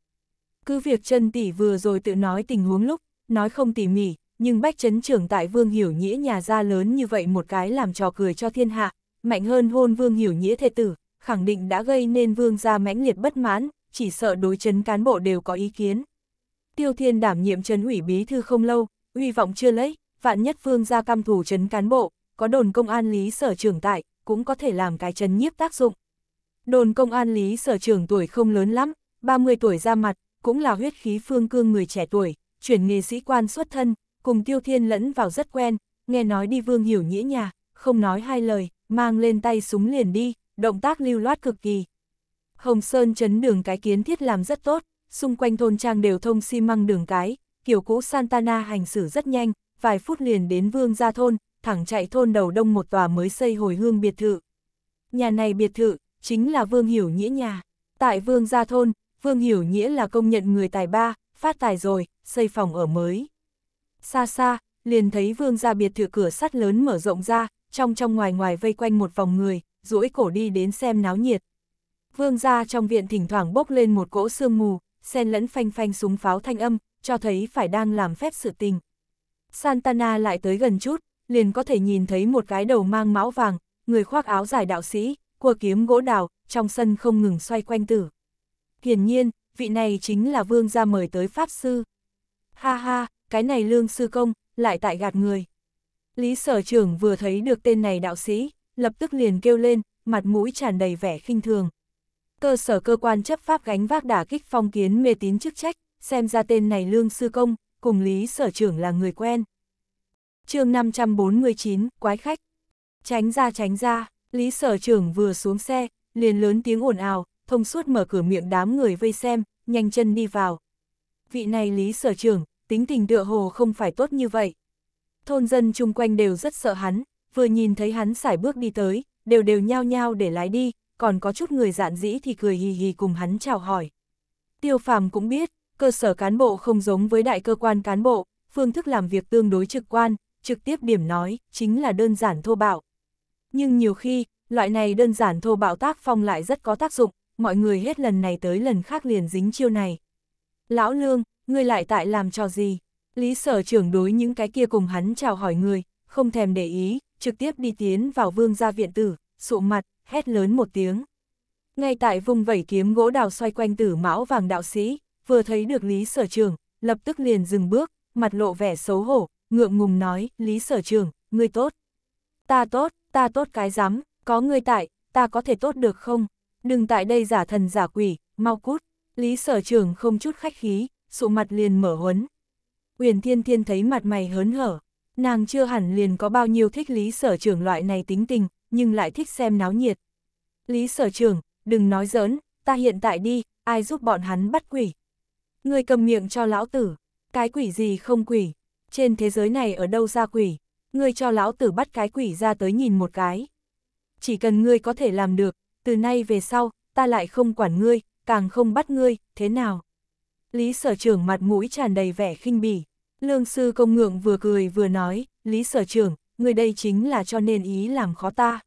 Cứ việc Trân tỷ vừa rồi tự nói tình huống lúc, nói không tỉ mỉ, nhưng Bách Trấn trưởng tại Vương Hiểu Nghĩa nhà ra lớn như vậy một cái làm trò cười cho thiên hạ, mạnh hơn hôn Vương Hiểu Nghĩa thê tử, khẳng định đã gây nên vương gia mãnh liệt bất mãn, chỉ sợ đối chấn cán bộ đều có ý kiến. Tiêu Thiên đảm nhiệm trấn ủy bí thư không lâu, uy vọng chưa lấy, vạn nhất vương gia cam thủ trấn cán bộ, có đồn công an lý sở trưởng tại, cũng có thể làm cái chấn nhiếp tác dụng. Đồn công an lý sở trưởng tuổi không lớn lắm, 30 tuổi ra mặt, cũng là huyết khí phương cương người trẻ tuổi, chuyển nghề sĩ quan xuất thân, cùng Tiêu Thiên lẫn vào rất quen, nghe nói đi vương hiểu nghĩa nhà, không nói hai lời, mang lên tay súng liền đi, động tác lưu loát cực kỳ. Hồng Sơn chấn đường cái kiến thiết làm rất tốt, xung quanh thôn trang đều thông xi măng đường cái, kiểu cũ Santana hành xử rất nhanh, vài phút liền đến vương gia thôn, thẳng chạy thôn đầu đông một tòa mới xây hồi hương biệt thự. Nhà này biệt thự, chính là Vương Hiểu Nghĩa nhà. Tại Vương Gia Thôn, Vương Hiểu Nghĩa là công nhận người tài ba, phát tài rồi, xây phòng ở mới. Xa xa, liền thấy Vương Gia biệt thự cửa sắt lớn mở rộng ra, trong trong ngoài ngoài vây quanh một vòng người, duỗi cổ đi đến xem náo nhiệt. Vương gia trong viện thỉnh thoảng bốc lên một cỗ sương mù, xen lẫn phanh phanh súng pháo thanh âm, cho thấy phải đang làm phép sự tình. Santana lại tới gần chút, liền có thể nhìn thấy một cái đầu mang máu vàng, người khoác áo dài đạo sĩ, cua kiếm gỗ đào, trong sân không ngừng xoay quanh tử. Hiển nhiên, vị này chính là vương gia mời tới Pháp Sư. Ha ha, cái này lương sư công, lại tại gạt người. Lý sở trưởng vừa thấy được tên này đạo sĩ, lập tức liền kêu lên, mặt mũi tràn đầy vẻ khinh thường. Cơ sở cơ quan chấp pháp gánh vác đả kích phong kiến mê tín chức trách, xem ra tên này Lương Sư Công, cùng Lý Sở trưởng là người quen. chương 549, Quái Khách Tránh ra tránh ra, Lý Sở trưởng vừa xuống xe, liền lớn tiếng ồn ào, thông suốt mở cửa miệng đám người vây xem, nhanh chân đi vào. Vị này Lý Sở trưởng, tính tình tựa hồ không phải tốt như vậy. Thôn dân chung quanh đều rất sợ hắn, vừa nhìn thấy hắn xải bước đi tới, đều đều nhao nhao để lái đi, còn có chút người dạn dĩ thì cười hì hì cùng hắn chào hỏi. Tiêu phàm cũng biết, cơ sở cán bộ không giống với đại cơ quan cán bộ, phương thức làm việc tương đối trực quan, trực tiếp điểm nói, chính là đơn giản thô bạo. Nhưng nhiều khi, loại này đơn giản thô bạo tác phong lại rất có tác dụng, mọi người hết lần này tới lần khác liền dính chiêu này. Lão Lương, ngươi lại tại làm trò gì? Lý sở trưởng đối những cái kia cùng hắn chào hỏi người, không thèm để ý, trực tiếp đi tiến vào vương gia viện tử, sụ mặt, hét lớn một tiếng. Ngay tại vùng vẩy kiếm gỗ đào xoay quanh tử mão vàng đạo sĩ, vừa thấy được Lý Sở Trường, lập tức liền dừng bước, mặt lộ vẻ xấu hổ, ngượng ngùng nói, Lý Sở Trường, ngươi tốt. Ta tốt, ta tốt cái rắm có ngươi tại, ta có thể tốt được không? Đừng tại đây giả thần giả quỷ, mau cút. Lý Sở Trường không chút khách khí, sụ mặt liền mở huấn. Uyển Thiên Thiên thấy mặt mày hớn hở, Nàng chưa hẳn liền có bao nhiêu thích lý sở trưởng loại này tính tình, nhưng lại thích xem náo nhiệt. Lý sở trưởng, đừng nói giỡn, ta hiện tại đi, ai giúp bọn hắn bắt quỷ. Người cầm miệng cho lão tử, cái quỷ gì không quỷ, trên thế giới này ở đâu ra quỷ, người cho lão tử bắt cái quỷ ra tới nhìn một cái. Chỉ cần ngươi có thể làm được, từ nay về sau, ta lại không quản ngươi, càng không bắt ngươi, thế nào? Lý sở trưởng mặt mũi tràn đầy vẻ khinh bỉ. Lương sư công ngượng vừa cười vừa nói, Lý sở trưởng, người đây chính là cho nên ý làm khó ta.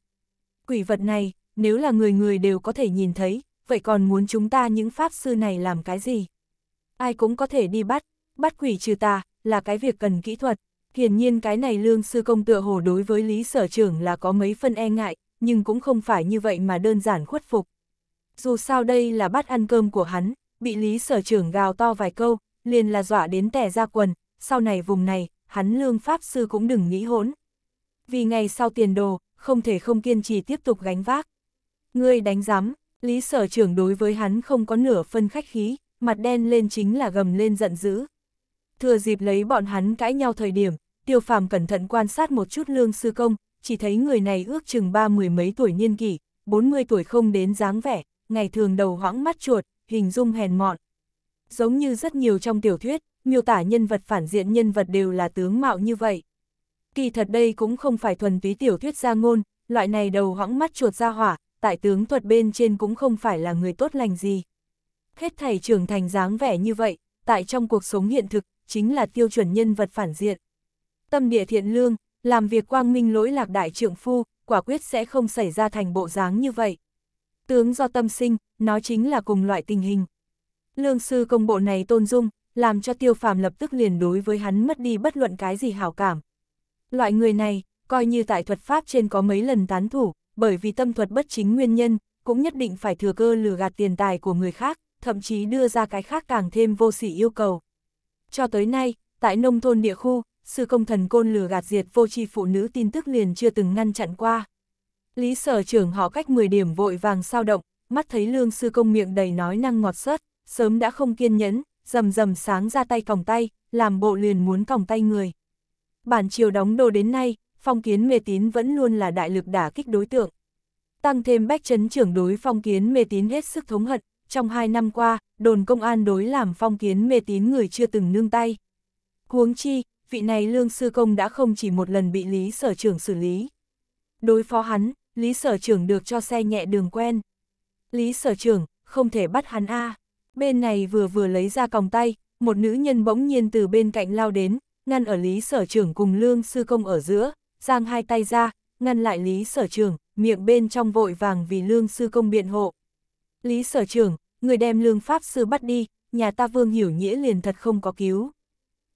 Quỷ vật này, nếu là người người đều có thể nhìn thấy, vậy còn muốn chúng ta những pháp sư này làm cái gì? Ai cũng có thể đi bắt, bắt quỷ trừ ta là cái việc cần kỹ thuật. Hiển nhiên cái này lương sư công tựa hồ đối với Lý sở trưởng là có mấy phân e ngại, nhưng cũng không phải như vậy mà đơn giản khuất phục. Dù sao đây là bắt ăn cơm của hắn, bị Lý sở trưởng gào to vài câu, liền là dọa đến tẻ ra quần, sau này vùng này, hắn lương pháp sư cũng đừng nghĩ hỗn. Vì ngày sau tiền đồ, không thể không kiên trì tiếp tục gánh vác. Ngươi đánh giám, Lý sở trưởng đối với hắn không có nửa phân khách khí, mặt đen lên chính là gầm lên giận dữ. Thừa dịp lấy bọn hắn cãi nhau thời điểm, tiêu phàm cẩn thận quan sát một chút lương sư công, chỉ thấy người này ước chừng ba mười mấy tuổi niên kỷ, 40 tuổi không đến dáng vẻ, ngày thường đầu hoãng mắt chuột, hình dung hèn mọn. Giống như rất nhiều trong tiểu thuyết, miêu tả nhân vật phản diện nhân vật đều là tướng mạo như vậy. Kỳ thật đây cũng không phải thuần túy tiểu thuyết gia ngôn, loại này đầu hõng mắt chuột ra hỏa, tại tướng thuật bên trên cũng không phải là người tốt lành gì. Hết thầy trưởng thành dáng vẻ như vậy, tại trong cuộc sống hiện thực, chính là tiêu chuẩn nhân vật phản diện. Tâm địa thiện lương, làm việc quang minh lỗi lạc đại trượng phu, quả quyết sẽ không xảy ra thành bộ dáng như vậy. Tướng do tâm sinh, nó chính là cùng loại tình hình. Lương sư công bộ này tôn dung, làm cho tiêu phàm lập tức liền đối với hắn mất đi bất luận cái gì hảo cảm. Loại người này, coi như tại thuật pháp trên có mấy lần tán thủ, bởi vì tâm thuật bất chính nguyên nhân, cũng nhất định phải thừa cơ lừa gạt tiền tài của người khác, thậm chí đưa ra cái khác càng thêm vô sỉ yêu cầu. Cho tới nay, tại nông thôn địa khu, sư công thần côn lừa gạt diệt vô tri phụ nữ tin tức liền chưa từng ngăn chặn qua. Lý sở trưởng họ cách 10 điểm vội vàng sao động, mắt thấy lương sư công miệng đầy nói năng ngọt sớt, sớm đã không kiên nhẫn, rầm rầm sáng ra tay còng tay, làm bộ liền muốn còng tay người. Bản triều đóng đồ đến nay, phong kiến mê tín vẫn luôn là đại lực đả kích đối tượng. Tăng thêm bách chấn trưởng đối phong kiến mê tín hết sức thống hận, trong hai năm qua, đồn công an đối làm phong kiến mê tín người chưa từng nương tay. Huống chi, vị này lương sư công đã không chỉ một lần bị lý sở trưởng xử lý. Đối phó hắn, lý sở trưởng được cho xe nhẹ đường quen. Lý sở trưởng, không thể bắt hắn A. À. Bên này vừa vừa lấy ra còng tay, một nữ nhân bỗng nhiên từ bên cạnh lao đến, ngăn ở Lý Sở trưởng cùng Lương Sư Công ở giữa, giang hai tay ra, ngăn lại Lý Sở trưởng, miệng bên trong vội vàng vì Lương Sư Công biện hộ. Lý Sở trưởng người đem Lương Pháp Sư bắt đi, nhà ta Vương Hiểu Nghĩa liền thật không có cứu.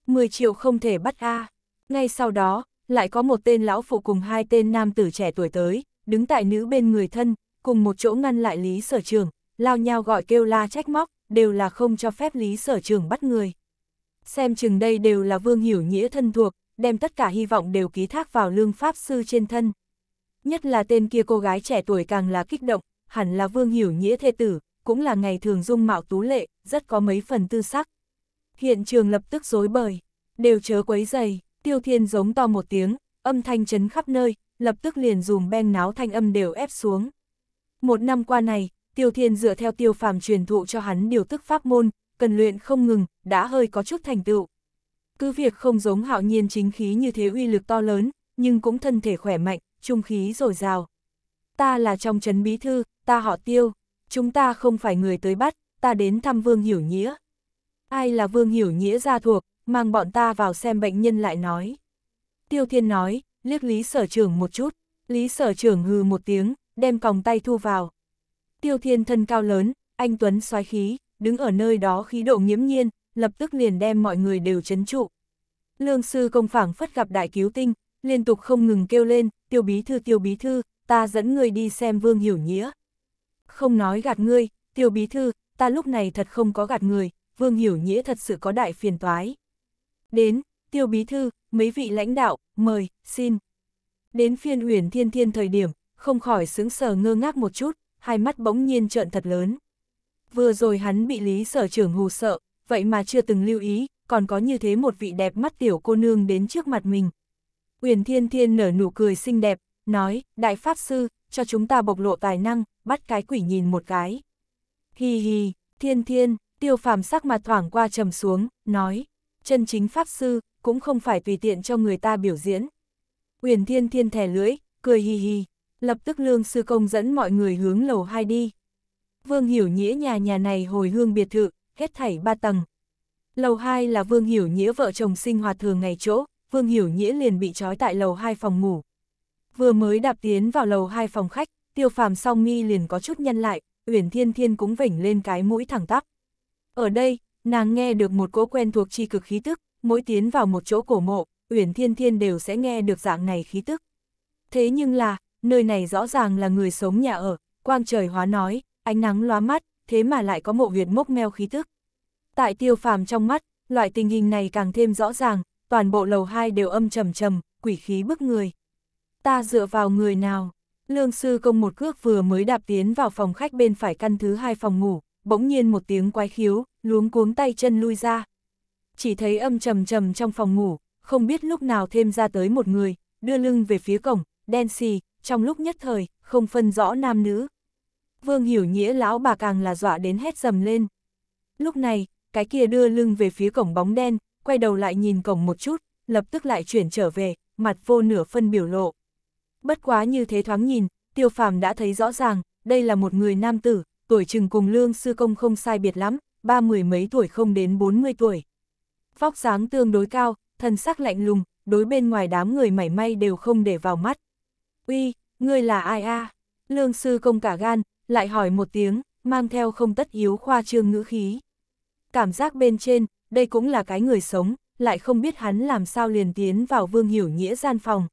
10 triệu không thể bắt A. Ngay sau đó, lại có một tên lão phụ cùng hai tên nam tử trẻ tuổi tới, đứng tại nữ bên người thân, cùng một chỗ ngăn lại Lý Sở trưởng, lao nhau gọi kêu la trách móc, đều là không cho phép Lý Sở Trường bắt người. Xem chừng đây đều là Vương Hiểu Nghĩa thân thuộc, đem tất cả hy vọng đều ký thác vào lương pháp sư trên thân. Nhất là tên kia cô gái trẻ tuổi càng là kích động, hẳn là Vương Hiểu Nghĩa thê tử, cũng là ngày thường dung mạo tú lệ, rất có mấy phần tư sắc. Hiện trường lập tức rối bời, đều chớ quấy dày, Tiêu Thiên giống to một tiếng, âm thanh chấn khắp nơi, lập tức liền dùm beng náo thanh âm đều ép xuống. Một năm qua này, Tiêu Thiên dựa theo tiêu phàm truyền thụ cho hắn điều tức pháp môn, cần luyện không ngừng, đã hơi có chút thành tựu. Cứ việc không giống hạo nhiên chính khí như thế uy lực to lớn, nhưng cũng thân thể khỏe mạnh, trung khí dồi dào. Ta là trong trấn bí thư, ta họ tiêu, chúng ta không phải người tới bắt, ta đến thăm Vương Hiểu Nghĩa. Ai là Vương Hiểu Nghĩa gia thuộc, mang bọn ta vào xem bệnh nhân lại nói. Tiêu Thiên nói, liếc Lý Sở Trưởng một chút, Lý Sở Trưởng hừ một tiếng, đem còng tay thu vào. Tiêu Thiên thân cao lớn, anh Tuấn xoáy khí, đứng ở nơi đó khí độ nghiễm nhiên, lập tức liền đem mọi người đều chấn trụ. Lương sư công phảng phất gặp đại cứu tinh, liên tục không ngừng kêu lên, tiêu bí thư tiêu bí thư, ta dẫn người đi xem vương hiểu nghĩa. Không nói gạt ngươi, tiêu bí thư, ta lúc này thật không có gạt người, vương hiểu nghĩa thật sự có đại phiền toái. Đến, tiêu bí thư, mấy vị lãnh đạo, mời, xin. Đến phiên uyển thiên thiên thời điểm, không khỏi sững sờ ngơ ngác một chút, hai mắt bỗng nhiên trợn thật lớn. Vừa rồi hắn bị Lý Sở trưởng hù sợ, vậy mà chưa từng lưu ý, còn có như thế một vị đẹp mắt tiểu cô nương đến trước mặt mình. Uyển Thiên Thiên nở nụ cười xinh đẹp, nói, Đại Pháp Sư, cho chúng ta bộc lộ tài năng, bắt cái quỷ nhìn một cái. Hi hi, Thiên Thiên, tiêu phàm sắc mặt thoảng qua trầm xuống, nói, chân chính Pháp Sư, cũng không phải tùy tiện cho người ta biểu diễn. Uyển Thiên Thiên thẻ lưỡi, cười hi hi lập tức lương sư công dẫn mọi người hướng lầu hai đi. Vương Hiểu Nghĩa nhà nhà này hồi hương biệt thự, hết thảy ba tầng. Lầu hai là Vương Hiểu Nghĩa vợ chồng sinh hoạt thường ngày chỗ, Vương Hiểu Nghĩa liền bị trói tại lầu hai phòng ngủ. Vừa mới đạp tiến vào lầu hai phòng khách, tiêu phàm song nghi liền có chút nhân lại, Uyển Thiên Thiên cũng vỉnh lên cái mũi thẳng tắp. Ở đây, nàng nghe được một cỗ quen thuộc chi cực khí tức, mỗi tiến vào một chỗ cổ mộ, Uyển Thiên Thiên đều sẽ nghe được dạng này khí tức. Thế nhưng là, nơi này rõ ràng là người sống nhà ở, quang trời hóa nói, ánh nắng loa mắt, thế mà lại có mộ huyệt mốc meo khí tức. Tại tiêu phàm trong mắt, loại tình hình này càng thêm rõ ràng, toàn bộ lầu 2 đều âm trầm trầm, quỷ khí bức người. Ta dựa vào người nào? Lương sư công một cước vừa mới đạp tiến vào phòng khách bên phải căn thứ hai phòng ngủ, bỗng nhiên một tiếng quái khiếu, luống cuống tay chân lui ra. Chỉ thấy âm trầm trầm trong phòng ngủ, không biết lúc nào thêm ra tới một người, đưa lưng về phía cổng, đen xì, trong lúc nhất thời, không phân rõ nam nữ. Vương hiểu nghĩa lão bà càng là dọa đến hét dầm lên. Lúc này, cái kia đưa lưng về phía cổng bóng đen, quay đầu lại nhìn cổng một chút, lập tức lại chuyển trở về, mặt vô nửa phân biểu lộ. Bất quá như thế thoáng nhìn, tiêu phàm đã thấy rõ ràng, đây là một người nam tử, tuổi chừng cùng lương sư công không sai biệt lắm, ba mười mấy tuổi không đến bốn mươi tuổi. Vóc dáng tương đối cao, thân sắc lạnh lùng, đối bên ngoài đám người mảy may đều không để vào mắt uy, ngươi là ai a? Lương sư công cả gan, lại hỏi một tiếng, mang theo không tất yếu khoa trương ngữ khí. Cảm giác bên trên, đây cũng là cái người sống, lại không biết hắn làm sao liền tiến vào vương hiểu nghĩa gian phòng.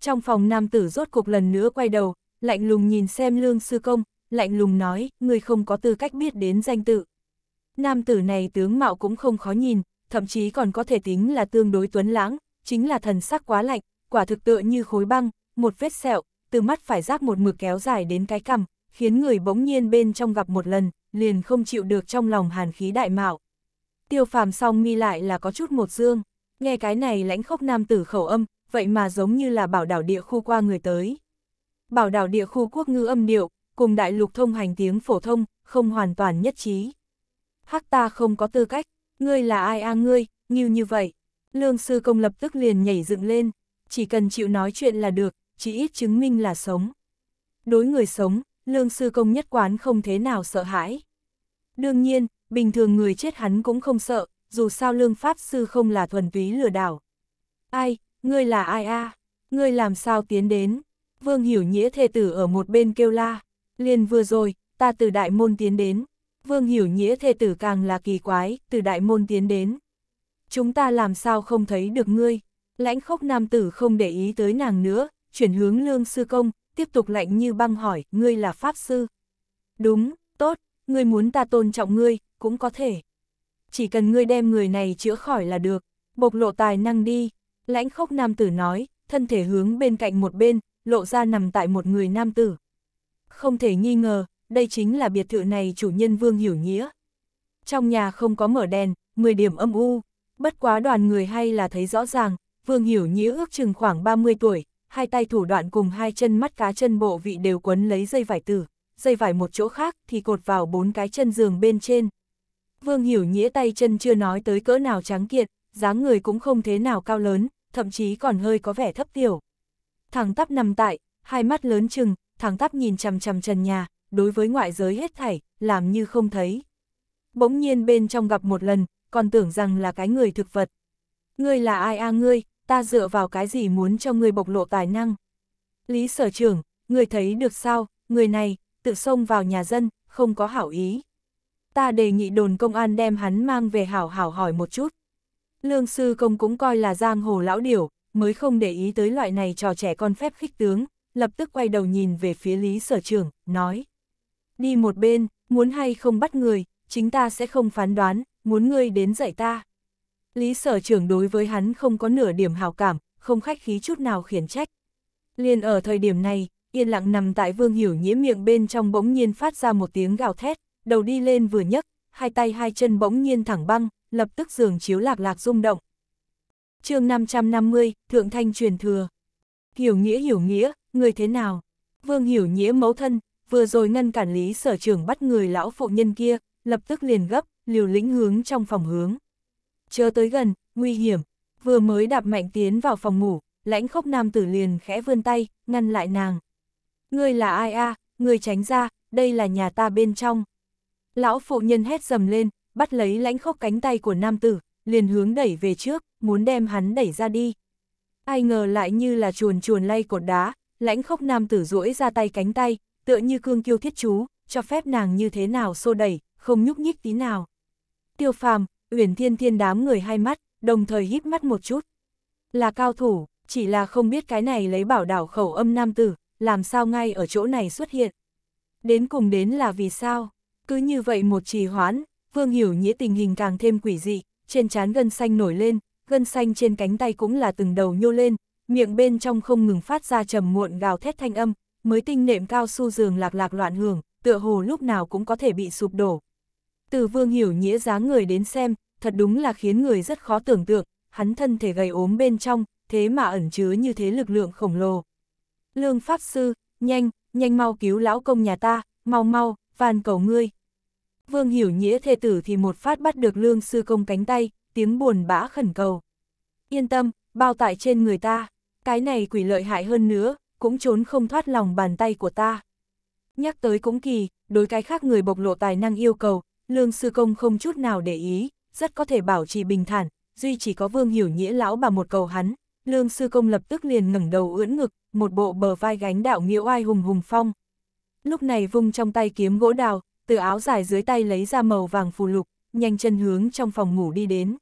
Trong phòng nam tử rốt cục lần nữa quay đầu, lạnh lùng nhìn xem lương sư công, lạnh lùng nói, ngươi không có tư cách biết đến danh tự. Nam tử này tướng mạo cũng không khó nhìn, thậm chí còn có thể tính là tương đối tuấn lãng, chính là thần sắc quá lạnh, quả thực tựa như khối băng, một vết sẹo, từ mắt phải rác một mực kéo dài đến cái cằm, khiến người bỗng nhiên bên trong gặp một lần, liền không chịu được trong lòng hàn khí đại mạo. Tiêu phàm song mi lại là có chút một dương, nghe cái này lãnh khốc nam tử khẩu âm, vậy mà giống như là bảo đảo địa khu qua người tới. Bảo đảo địa khu quốc ngữ âm điệu, cùng đại lục thông hành tiếng phổ thông, không hoàn toàn nhất trí. Hắc ta không có tư cách, ngươi là ai a ngươi, như như vậy. Lương sư công lập tức liền nhảy dựng lên, chỉ cần chịu nói chuyện là được, chỉ ít chứng minh là sống. Đối người sống, lương sư công nhất quán không thế nào sợ hãi. Đương nhiên, bình thường người chết hắn cũng không sợ, dù sao lương pháp sư không là thuần túy lừa đảo. Ai, ngươi là ai a? Ngươi làm sao tiến đến? Vương hiểu nghĩa thê tử ở một bên kêu la. Liền vừa rồi, ta từ đại môn tiến đến. Vương hiểu nghĩa thê tử càng là kỳ quái, từ đại môn tiến đến. Chúng ta làm sao không thấy được ngươi? Lãnh khốc nam tử không để ý tới nàng nữa, chuyển hướng lương sư công, tiếp tục lạnh như băng hỏi, ngươi là pháp sư. Đúng, tốt, ngươi muốn ta tôn trọng ngươi, cũng có thể. Chỉ cần ngươi đem người này chữa khỏi là được, bộc lộ tài năng đi. Lãnh khốc nam tử nói, thân thể hướng bên cạnh một bên, lộ ra nằm tại một người nam tử. Không thể nghi ngờ, đây chính là biệt thự này chủ nhân Vương Hiểu Nghĩa. Trong nhà không có mở đèn, 10 điểm âm u, bất quá đoàn người hay là thấy rõ ràng, Vương Hiểu Nghĩa ước chừng khoảng 30 tuổi, hai tay thủ đoạn cùng hai chân mắt cá chân bộ vị đều quấn lấy dây vải tử, dây vải một chỗ khác thì cột vào bốn cái chân giường bên trên. Vương Hiểu Nghĩa tay chân chưa nói tới cỡ nào trắng kiện, dáng người cũng không thế nào cao lớn, thậm chí còn hơi có vẻ thấp tiểu. Thằng tắp nằm tại, hai mắt lớn chừng, thằng tắp nhìn chằm chằm trần nhà, đối với ngoại giới hết thảy, làm như không thấy. Bỗng nhiên bên trong gặp một lần, còn tưởng rằng là cái người thực vật. Ngươi là ai a ngươi, ta dựa vào cái gì muốn cho người bộc lộ tài năng. Lý sở trưởng, người thấy được sao, người này, tự xông vào nhà dân, không có hảo ý. Ta đề nghị đồn công an đem hắn mang về hảo hảo hỏi một chút. Lương sư công cũng coi là giang hồ lão điểu, mới không để ý tới loại này trò trẻ con phép khích tướng, lập tức quay đầu nhìn về phía Lý sở trưởng, nói. Đi một bên, muốn hay không bắt người, chính ta sẽ không phán đoán, muốn ngươi đến dạy ta. Lý sở trưởng đối với hắn không có nửa điểm hào cảm, không khách khí chút nào khiển trách. Liên ở thời điểm này, yên lặng nằm tại vương hiểu nhiễm miệng bên trong bỗng nhiên phát ra một tiếng gào thét, đầu đi lên vừa nhấc, hai tay hai chân bỗng nhiên thẳng băng, lập tức giường chiếu lạc lạc rung động. chương 550, Thượng Thanh truyền thừa. Hiểu nghĩa hiểu nghĩa, người thế nào? Vương hiểu nghĩa mấu thân, vừa rồi ngăn cản lý sở trưởng bắt người lão phụ nhân kia, lập tức liền gấp, liều lĩnh hướng trong phòng hướng chớ tới gần, nguy hiểm. Vừa mới đạp mạnh tiến vào phòng ngủ, lãnh khốc nam tử liền khẽ vươn tay, ngăn lại nàng. Ngươi là ai a ngươi tránh ra, đây là nhà ta bên trong. Lão phụ nhân hét dầm lên, bắt lấy lãnh khốc cánh tay của nam tử, liền hướng đẩy về trước, muốn đem hắn đẩy ra đi. Ai ngờ lại như là chuồn chuồn lay cột đá, lãnh khốc nam tử duỗi ra tay cánh tay, tựa như cương kiêu thiết chú, cho phép nàng như thế nào xô đẩy, không nhúc nhích tí nào. Tiêu phàm, Uyển Thiên Thiên đám người hai mắt, đồng thời híp mắt một chút. Là cao thủ, chỉ là không biết cái này lấy bảo đảo khẩu âm nam tử, làm sao ngay ở chỗ này xuất hiện. Đến cùng đến là vì sao? Cứ như vậy một trì hoãn, Vương Hiểu Nhĩ tình hình càng thêm quỷ dị, trên trán gân xanh nổi lên, gân xanh trên cánh tay cũng là từng đầu nhô lên, miệng bên trong không ngừng phát ra trầm muộn gào thét thanh âm, mới tinh nệm cao su giường lạc lạc loạn hưởng, tựa hồ lúc nào cũng có thể bị sụp đổ. Từ Vương Hiểu Nhĩ dáng người đến xem, thật đúng là khiến người rất khó tưởng tượng, hắn thân thể gầy ốm bên trong, thế mà ẩn chứa như thế lực lượng khổng lồ. Lương Pháp Sư, nhanh, nhanh mau cứu lão công nhà ta, mau mau, van cầu ngươi. Vương hiểu nghĩa thê tử thì một phát bắt được lương sư công cánh tay, tiếng buồn bã khẩn cầu. Yên tâm, bao tại trên người ta, cái này quỷ lợi hại hơn nữa, cũng trốn không thoát lòng bàn tay của ta. Nhắc tới cũng kỳ, đối cái khác người bộc lộ tài năng yêu cầu, lương sư công không chút nào để ý, rất có thể bảo trì bình thản, duy chỉ có Vương Hiểu Nghĩa lão bà một cầu hắn. Lương Sư Công lập tức liền ngẩng đầu ưỡn ngực, một bộ bờ vai gánh đạo nghĩa oai hùng hùng phong. Lúc này vung trong tay kiếm gỗ đào, từ áo dài dưới tay lấy ra màu vàng phù lục, nhanh chân hướng trong phòng ngủ đi đến.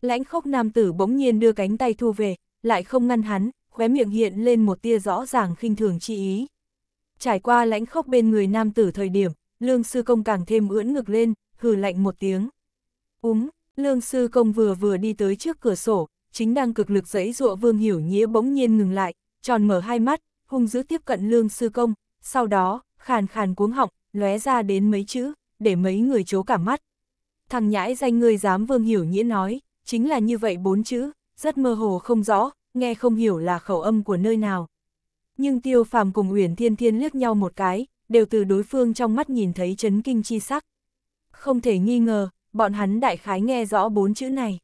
Lãnh khốc nam tử bỗng nhiên đưa cánh tay thu về, lại không ngăn hắn, khóe miệng hiện lên một tia rõ ràng khinh thường chi ý. Trải qua lãnh khốc bên người nam tử thời điểm, lương sư công càng thêm ưỡn ngực lên, hừ lạnh một tiếng. Úm, lương sư công vừa vừa đi tới trước cửa sổ, chính đang cực lực dẫy dụa vương hiểu nghĩa bỗng nhiên ngừng lại, tròn mở hai mắt, hung dữ tiếp cận lương sư công, sau đó, khàn khàn cuống họng, lóe ra đến mấy chữ, để mấy người chố cả mắt. Thằng nhãi danh người dám vương hiểu nghĩa nói, chính là như vậy bốn chữ, rất mơ hồ không rõ, nghe không hiểu là khẩu âm của nơi nào. Nhưng tiêu phàm cùng Uyển Thiên Thiên liếc nhau một cái, đều từ đối phương trong mắt nhìn thấy chấn kinh chi sắc. Không thể nghi ngờ, bọn hắn đại khái nghe rõ bốn chữ này.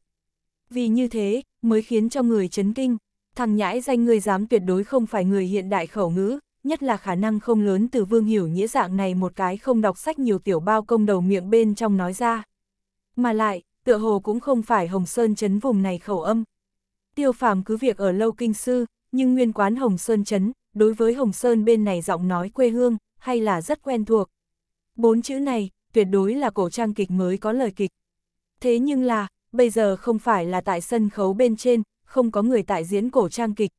Vì như thế, mới khiến cho người chấn kinh, thằng nhãi danh người dám tuyệt đối không phải người hiện đại khẩu ngữ, nhất là khả năng không lớn từ vương hiểu nghĩa dạng này một cái không đọc sách nhiều tiểu bao công đầu miệng bên trong nói ra. Mà lại, tựa hồ cũng không phải Hồng Sơn chấn vùng này khẩu âm. Tiêu phàm cứ việc ở lâu kinh sư, nhưng nguyên quán Hồng Sơn chấn, đối với Hồng Sơn bên này giọng nói quê hương, hay là rất quen thuộc. Bốn chữ này, tuyệt đối là cổ trang kịch mới có lời kịch. Thế nhưng là, bây giờ không phải là tại sân khấu bên trên, không có người tại diễn cổ trang kịch.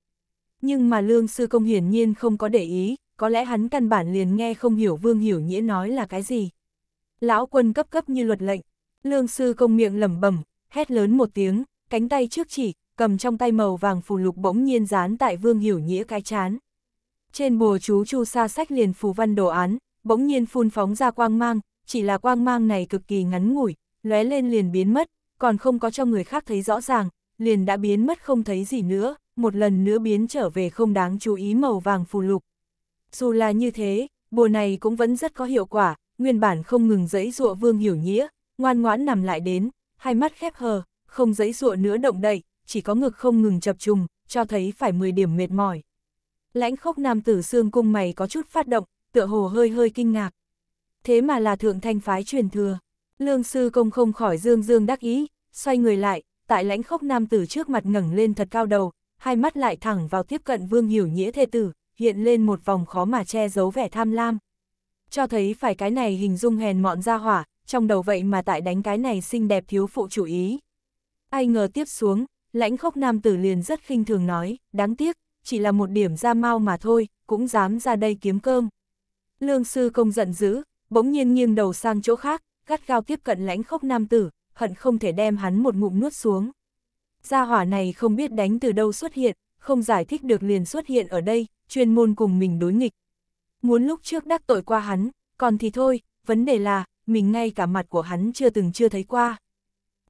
Nhưng mà Lương Sư Công hiển nhiên không có để ý, có lẽ hắn căn bản liền nghe không hiểu Vương Hiểu Nghĩa nói là cái gì. Lão quân cấp cấp như luật lệnh, Lương Sư Công miệng lẩm bẩm, hét lớn một tiếng, cánh tay trước chỉ, cầm trong tay màu vàng phù lục bỗng nhiên dán tại Vương Hiểu Nghĩa cái chán. Trên bùa chú chu sa sách liền phù văn đồ án, bỗng nhiên phun phóng ra quang mang, chỉ là quang mang này cực kỳ ngắn ngủi, lóe lên liền biến mất, còn không có cho người khác thấy rõ ràng, liền đã biến mất không thấy gì nữa, một lần nữa biến trở về không đáng chú ý màu vàng phù lục. Dù là như thế, bùa này cũng vẫn rất có hiệu quả, nguyên bản không ngừng dẫy dụa vương hiểu nghĩa, ngoan ngoãn nằm lại đến, hai mắt khép hờ, không dẫy dụa nữa động đậy, chỉ có ngực không ngừng chập trùng, cho thấy phải 10 điểm mệt mỏi. Lãnh khốc nam tử xương cung mày có chút phát động, tựa hồ hơi hơi kinh ngạc thế mà là thượng thanh phái truyền thừa. Lương sư công không khỏi dương dương đắc ý, xoay người lại, tại lãnh khốc nam tử trước mặt ngẩng lên thật cao đầu, hai mắt lại thẳng vào tiếp cận vương hiểu nghĩa thê tử, hiện lên một vòng khó mà che giấu vẻ tham lam. Cho thấy phải cái này hình dung hèn mọn ra hỏa, trong đầu vậy mà tại đánh cái này xinh đẹp thiếu phụ chủ ý. Ai ngờ tiếp xuống, lãnh khốc nam tử liền rất khinh thường nói, đáng tiếc, chỉ là một điểm ra mau mà thôi, cũng dám ra đây kiếm cơm. Lương sư công giận dữ, bỗng nhiên nghiêng đầu sang chỗ khác, gắt gao tiếp cận lãnh khốc nam tử, hận không thể đem hắn một ngụm nuốt xuống. Gia hỏa này không biết đánh từ đâu xuất hiện, không giải thích được liền xuất hiện ở đây, chuyên môn cùng mình đối nghịch. Muốn lúc trước đắc tội qua hắn, còn thì thôi, vấn đề là, mình ngay cả mặt của hắn chưa từng chưa thấy qua.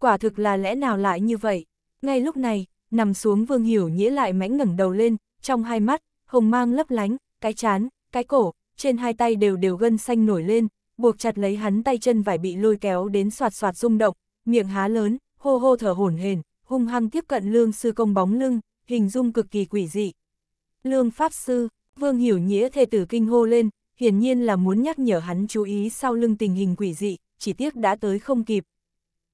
Quả thực là lẽ nào lại như vậy? Ngay lúc này, nằm xuống Vương Hiểu Nhĩ lại mãnh ngẩng đầu lên, trong hai mắt, hồng mang lấp lánh, cái chán, cái cổ, trên hai tay đều đều gân xanh nổi lên, buộc chặt lấy hắn tay chân vải bị lôi kéo đến soạt soạt rung động, miệng há lớn, hô hô thở hổn hển, hung hăng tiếp cận lương sư công bóng lưng, hình dung cực kỳ quỷ dị. Lương pháp sư, Vương Hiểu Nghĩa thê tử kinh hô lên, hiển nhiên là muốn nhắc nhở hắn chú ý sau lưng tình hình quỷ dị, chỉ tiếc đã tới không kịp.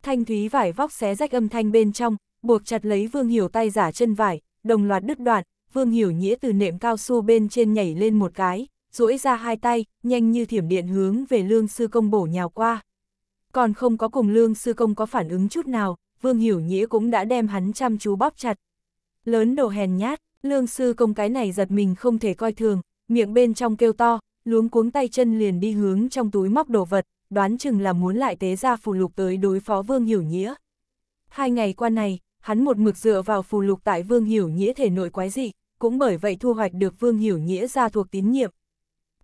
Thanh thúy vải vóc xé rách âm thanh bên trong, buộc chặt lấy Vương Hiểu tay giả chân vải, đồng loạt đứt đoạn, Vương Hiểu Nghĩa từ nệm cao su bên trên nhảy lên một cái, duỗi ra hai tay, nhanh như thiểm điện hướng về lương sư công bổ nhào qua. Còn không có cùng lương sư công có phản ứng chút nào, Vương Hiểu Nghĩa cũng đã đem hắn chăm chú bóp chặt. Lớn đồ hèn nhát, lương sư công cái này giật mình không thể coi thường, miệng bên trong kêu to, luống cuống tay chân liền đi hướng trong túi móc đồ vật, đoán chừng là muốn lại tế ra phù lục tới đối phó Vương Hiểu Nghĩa. Hai ngày qua này, hắn một mực dựa vào phù lục tại Vương Hiểu Nghĩa thể nội quái dị, cũng bởi vậy thu hoạch được Vương Hiểu Nghĩa ra thuộc tín nhiệm.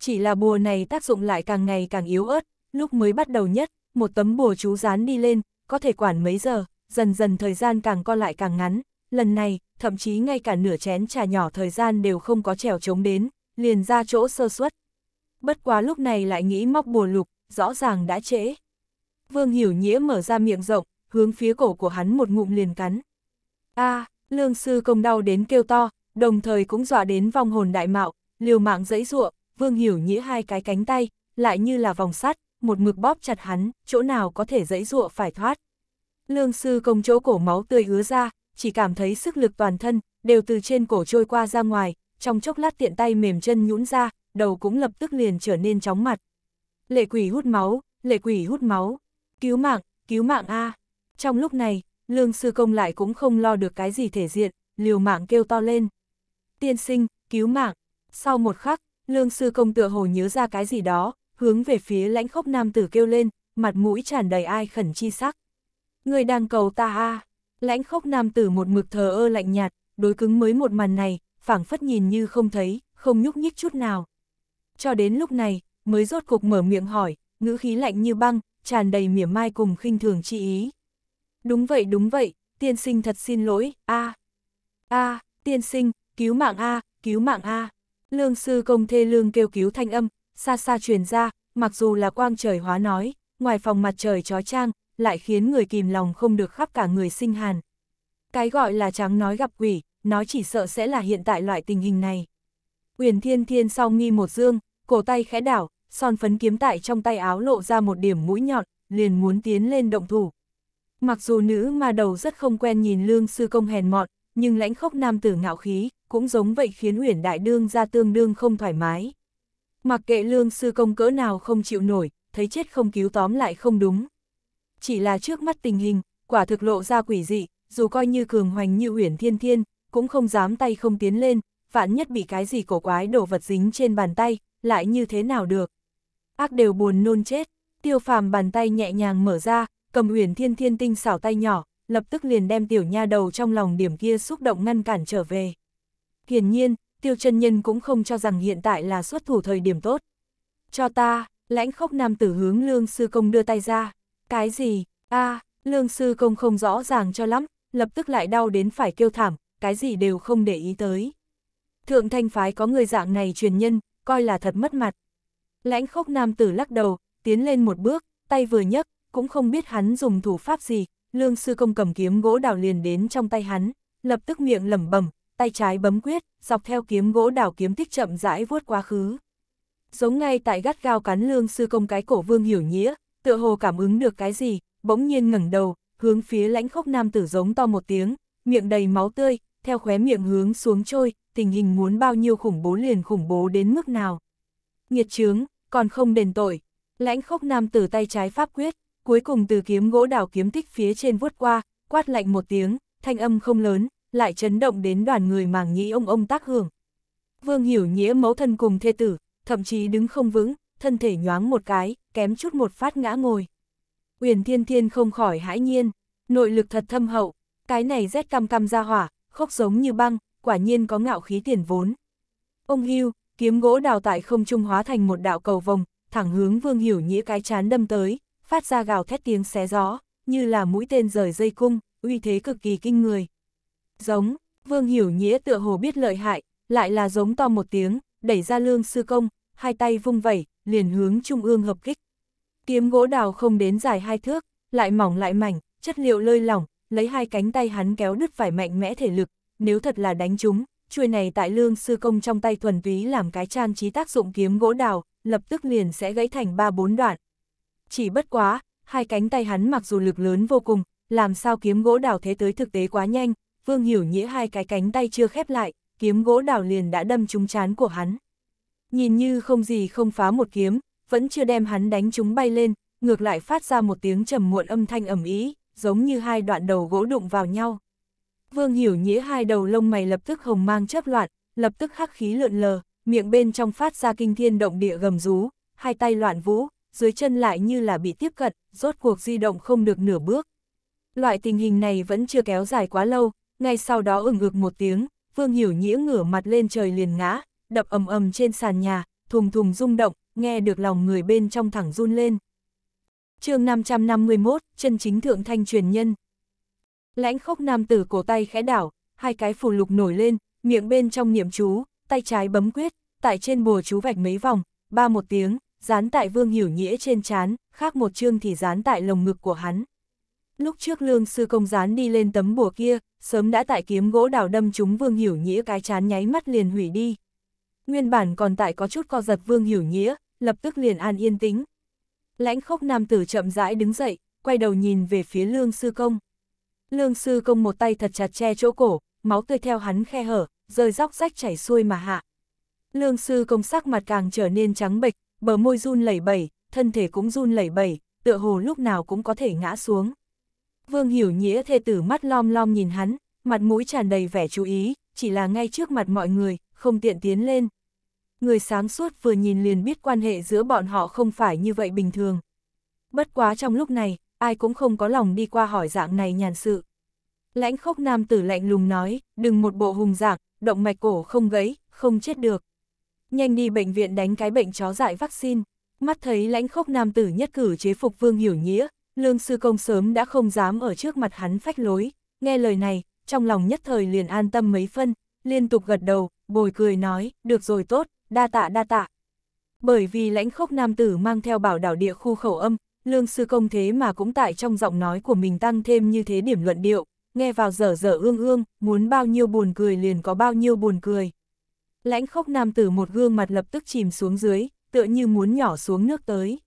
Chỉ là bùa này tác dụng lại càng ngày càng yếu ớt, lúc mới bắt đầu nhất, một tấm bùa chú dán đi lên, có thể quản mấy giờ, dần dần thời gian càng co lại càng ngắn, lần này, thậm chí ngay cả nửa chén trà nhỏ thời gian đều không có trèo chống đến, liền ra chỗ sơ suất. Bất quá lúc này lại nghĩ móc bùa lục, rõ ràng đã trễ. Vương Hiểu Nghĩa mở ra miệng rộng, hướng phía cổ của hắn một ngụm liền cắn. a lương sư công đau đến kêu to, đồng thời cũng dọa đến vong hồn đại mạo, liều mạng dẫy ruộng, Vương Hiểu Nghĩa hai cái cánh tay, lại như là vòng sắt, một mực bóp chặt hắn, chỗ nào có thể dãy dụa phải thoát. Lương sư công chỗ cổ máu tươi ứa ra, chỉ cảm thấy sức lực toàn thân, đều từ trên cổ trôi qua ra ngoài, trong chốc lát tiện tay mềm chân nhũn ra, đầu cũng lập tức liền trở nên chóng mặt. Lệ quỷ hút máu, lệ quỷ hút máu, cứu mạng, cứu mạng a. Trong lúc này, lương sư công lại cũng không lo được cái gì thể diện, liều mạng kêu to lên. Tiên sinh, cứu mạng. Sau một khắc, Lương sư công tựa hồ nhớ ra cái gì đó, hướng về phía lãnh khốc nam tử kêu lên, mặt mũi tràn đầy ai khẩn chi sắc. Người đang cầu ta a lãnh khốc nam tử một mực thờ ơ lạnh nhạt, đối cứng mới một màn này, phảng phất nhìn như không thấy, không nhúc nhích chút nào. Cho đến lúc này, mới rốt cục mở miệng hỏi, ngữ khí lạnh như băng, tràn đầy mỉa mai cùng khinh thường chi ý. Đúng vậy đúng vậy, tiên sinh thật xin lỗi, a a tiên sinh, cứu mạng a cứu mạng a Lương sư công thê lương kêu cứu thanh âm, xa xa truyền ra, mặc dù là quang trời hóa nói, ngoài phòng mặt trời trói trang, lại khiến người kìm lòng không được khắp cả người sinh hàn. Cái gọi là trắng nói gặp quỷ, nói chỉ sợ sẽ là hiện tại loại tình hình này. Uyển Thiên Thiên sau nghi một dương, cổ tay khẽ đảo, son phấn kiếm tại trong tay áo lộ ra một điểm mũi nhọn, liền muốn tiến lên động thủ. Mặc dù nữ mà đầu rất không quen nhìn lương sư công hèn mọn, nhưng lãnh khốc nam tử ngạo khí, cũng giống vậy khiến huyền Đại Đương ra tương đương không thoải mái. Mặc kệ lương sư công cỡ nào không chịu nổi, thấy chết không cứu tóm lại không đúng. Chỉ là trước mắt tình hình, quả thực lộ ra quỷ dị, dù coi như cường hoành như huyền Thiên Thiên, cũng không dám tay không tiến lên, vạn nhất bị cái gì cổ quái đổ vật dính trên bàn tay, lại như thế nào được. Ác đều buồn nôn chết, tiêu phàm bàn tay nhẹ nhàng mở ra, cầm huyền Thiên Thiên tinh xảo tay nhỏ, lập tức liền đem tiểu nha đầu trong lòng điểm kia xúc động ngăn cản trở về. Hiển nhiên, tiêu chân nhân cũng không cho rằng hiện tại là xuất thủ thời điểm tốt. Cho ta, lãnh khốc nam tử hướng lương sư công đưa tay ra. Cái gì? a lương sư công không rõ ràng cho lắm, lập tức lại đau đến phải kêu thảm, cái gì đều không để ý tới. Thượng thanh phái có người dạng này truyền nhân, coi là thật mất mặt. Lãnh khốc nam tử lắc đầu, tiến lên một bước, tay vừa nhấc, cũng không biết hắn dùng thủ pháp gì, lương sư công cầm kiếm gỗ đào liền đến trong tay hắn, lập tức miệng lẩm bẩm, tay trái bấm quyết, dọc theo kiếm gỗ đào kiếm tích chậm rãi vuốt quá khứ. Giống ngay tại gắt gao cắn lương sư công cái cổ Vương Hiểu Nghĩa, tựa hồ cảm ứng được cái gì, bỗng nhiên ngẩng đầu, hướng phía lãnh khốc nam tử giống to một tiếng, miệng đầy máu tươi, theo khóe miệng hướng xuống trôi, tình hình muốn bao nhiêu khủng bố liền khủng bố đến mức nào. Nghiệt chướng, còn không đền tội. Lãnh khốc nam tử tay trái pháp quyết, cuối cùng từ kiếm gỗ đào kiếm tích phía trên vuốt qua, quát lạnh một tiếng, thanh âm không lớn, lại chấn động đến đoàn người màng nhĩ ông ông tác hưởng. Vương hiểu nghĩa mẫu thân cùng thê tử, thậm chí đứng không vững, thân thể nhoáng một cái, kém chút một phát ngã ngồi. Uyển thiên thiên không khỏi hãi nhiên, nội lực thật thâm hậu, cái này rét cam cam ra hỏa, khốc giống như băng, quả nhiên có ngạo khí tiền vốn. Ông hưu, kiếm gỗ đào tại không trung hóa thành một đạo cầu vòng, thẳng hướng vương hiểu nghĩa cái chán đâm tới, phát ra gào thét tiếng xé gió, như là mũi tên rời dây cung, uy thế cực kỳ kinh người. Giống, Vương Hiểu Nghĩa tựa hồ biết lợi hại, lại là giống to một tiếng, đẩy ra lương sư công, hai tay vung vẩy, liền hướng trung ương hợp kích. Kiếm gỗ đào không đến dài hai thước, lại mỏng lại mảnh, chất liệu lơi lỏng, lấy hai cánh tay hắn kéo đứt phải mạnh mẽ thể lực, nếu thật là đánh chúng, chuôi này tại lương sư công trong tay thuần túy làm cái trang trí tác dụng kiếm gỗ đào, lập tức liền sẽ gãy thành ba bốn đoạn chỉ bất quá, hai cánh tay hắn mặc dù lực lớn vô cùng, làm sao kiếm gỗ đào thế tới thực tế quá nhanh, Vương Hiểu Nghĩa hai cái cánh tay chưa khép lại, kiếm gỗ đào liền đã đâm trúng chán của hắn. Nhìn như không gì không phá một kiếm, vẫn chưa đem hắn đánh chúng bay lên, ngược lại phát ra một tiếng trầm muộn âm thanh ẩm ý, giống như hai đoạn đầu gỗ đụng vào nhau. Vương Hiểu Nghĩa hai đầu lông mày lập tức hồng mang chớp loạn, lập tức hắc khí lượn lờ, miệng bên trong phát ra kinh thiên động địa gầm rú, hai tay loạn vũ, dưới chân lại như là bị tiếp cận, rốt cuộc di động không được nửa bước. Loại tình hình này vẫn chưa kéo dài quá lâu, ngay sau đó ửng ngực một tiếng, Vương Hiểu Nhĩa ngửa mặt lên trời liền ngã, đập ầm ầm trên sàn nhà, thùng thùng rung động, nghe được lòng người bên trong thẳng run lên. chương 551, chân chính thượng thanh truyền nhân. Lãnh khốc nam tử cổ tay khẽ đảo, hai cái phù lục nổi lên, miệng bên trong niệm chú, tay trái bấm quyết, tại trên bùa chú vạch mấy vòng, ba một tiếng, dán tại Vương Hiểu Nghĩa trên chán, khác một chương thì dán tại lồng ngực của hắn. Lúc trước lương sư công dán đi lên tấm bùa kia, sớm đã tại kiếm gỗ đào đâm chúng Vương Hiểu Nghĩa cái chán nháy mắt liền hủy đi. Nguyên bản còn tại có chút co giật Vương Hiểu Nghĩa, lập tức liền an yên tĩnh. Lãnh khốc nam tử chậm rãi đứng dậy, quay đầu nhìn về phía lương sư công. Lương sư công một tay thật chặt che chỗ cổ, máu tươi theo hắn khe hở, rơi róc rách chảy xuôi mà hạ. Lương sư công sắc mặt càng trở nên trắng bệch, bờ môi run lẩy bẩy, thân thể cũng run lẩy bẩy, tựa hồ lúc nào cũng có thể ngã xuống. Vương Hiểu Nghĩa thê tử mắt lom lom nhìn hắn, mặt mũi tràn đầy vẻ chú ý, chỉ là ngay trước mặt mọi người, không tiện tiến lên. Người sáng suốt vừa nhìn liền biết quan hệ giữa bọn họ không phải như vậy bình thường. Bất quá trong lúc này, ai cũng không có lòng đi qua hỏi dạng này nhàn sự. Lãnh khốc nam tử lạnh lùng nói, đừng một bộ hùng dạng, động mạch cổ không gãy, không chết được nhanh đi bệnh viện đánh cái bệnh chó dại vaccine. Mắt thấy lãnh khốc nam tử nhất cử chế phục Vương Hiểu Nghĩa, lương sư công sớm đã không dám ở trước mặt hắn phách lối, nghe lời này, trong lòng nhất thời liền an tâm mấy phân, liên tục gật đầu, bồi cười nói, được rồi tốt, đa tạ đa tạ. Bởi vì lãnh khốc nam tử mang theo bảo đảo địa khu khẩu âm, lương sư công thế mà cũng tại trong giọng nói của mình tăng thêm như thế điểm luận điệu, nghe vào dở dở ương ương, muốn bao nhiêu buồn cười liền có bao nhiêu buồn cười. Lãnh khốc nam tử một gương mặt lập tức chìm xuống dưới, tựa như muốn nhỏ xuống nước tới.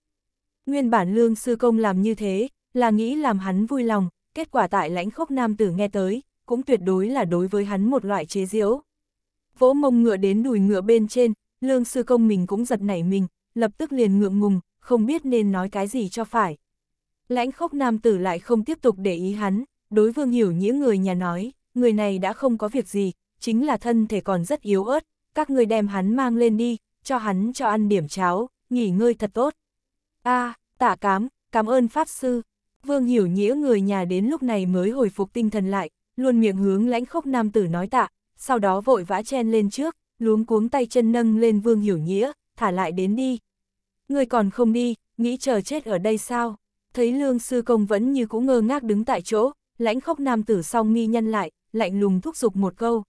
Nguyên bản lương sư công làm như thế, là nghĩ làm hắn vui lòng, kết quả tại lãnh khốc nam tử nghe tới, cũng tuyệt đối là đối với hắn một loại chế diễu. Vỗ mông ngựa đến đùi ngựa bên trên, lương sư công mình cũng giật nảy mình, lập tức liền ngượng ngùng, không biết nên nói cái gì cho phải. Lãnh khốc nam tử lại không tiếp tục để ý hắn, đối vương hiểu những người nhà nói, người này đã không có việc gì, chính là thân thể còn rất yếu ớt, các người đem hắn mang lên đi, cho hắn cho ăn điểm cháo, nghỉ ngơi thật tốt. a tạ cám, cảm ơn Pháp Sư. Vương hiểu nghĩa người nhà đến lúc này mới hồi phục tinh thần lại, luôn miệng hướng lãnh khốc nam tử nói tạ, sau đó vội vã chen lên trước, luống cuống tay chân nâng lên vương hiểu nghĩa, thả lại đến đi. Người còn không đi, nghĩ chờ chết ở đây sao? Thấy lương sư công vẫn như cũ ngơ ngác đứng tại chỗ, lãnh khốc nam tử song nghi nhân lại, lạnh lùng thúc giục một câu.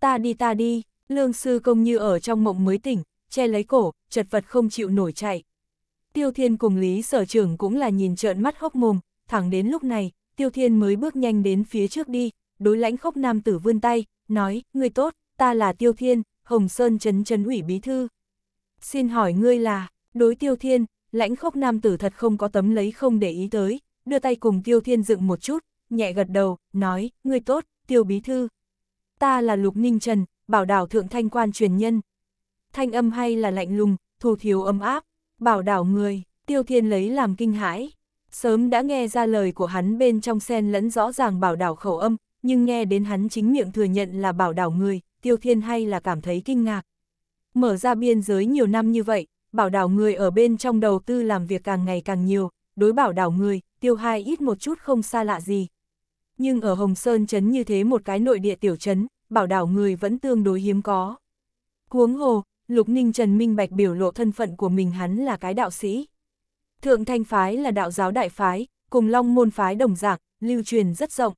Ta đi ta đi, Lương sư công như ở trong mộng mới tỉnh, che lấy cổ, chật vật không chịu nổi chạy. Tiêu Thiên cùng Lý sở trưởng cũng là nhìn trợn mắt hốc mồm, thẳng đến lúc này, Tiêu Thiên mới bước nhanh đến phía trước đi, đối lãnh khốc nam tử vươn tay, nói, ngươi tốt, ta là Tiêu Thiên, Hồng Sơn Trấn Trấn ủy bí thư. Xin hỏi ngươi là, đối Tiêu Thiên, lãnh khốc nam tử thật không có tấm lấy không để ý tới, đưa tay cùng Tiêu Thiên dựng một chút, nhẹ gật đầu, nói, ngươi tốt, Tiêu Bí Thư. Ta là Lục Ninh Trần, bảo đảo thượng thanh quan truyền nhân. Thanh âm hay là lạnh lùng, thù thiếu âm áp, bảo đảo người, tiêu thiên lấy làm kinh hãi. Sớm đã nghe ra lời của hắn bên trong sen lẫn rõ ràng bảo đảo khẩu âm, nhưng nghe đến hắn chính miệng thừa nhận là bảo đảo người, tiêu thiên hay là cảm thấy kinh ngạc. Mở ra biên giới nhiều năm như vậy, bảo đảo người ở bên trong đầu tư làm việc càng ngày càng nhiều, đối bảo đảo người, tiêu hai ít một chút không xa lạ gì. Nhưng ở Hồng Sơn Trấn như thế một cái nội địa tiểu trấn, bảo đảo người vẫn tương đối hiếm có. Cuống hồ, Lục Ninh Trần Minh Bạch biểu lộ thân phận của mình hắn là cái đạo sĩ. Thượng Thanh Phái là đạo giáo đại phái, cùng Long Môn Phái đồng dạng, lưu truyền rất rộng.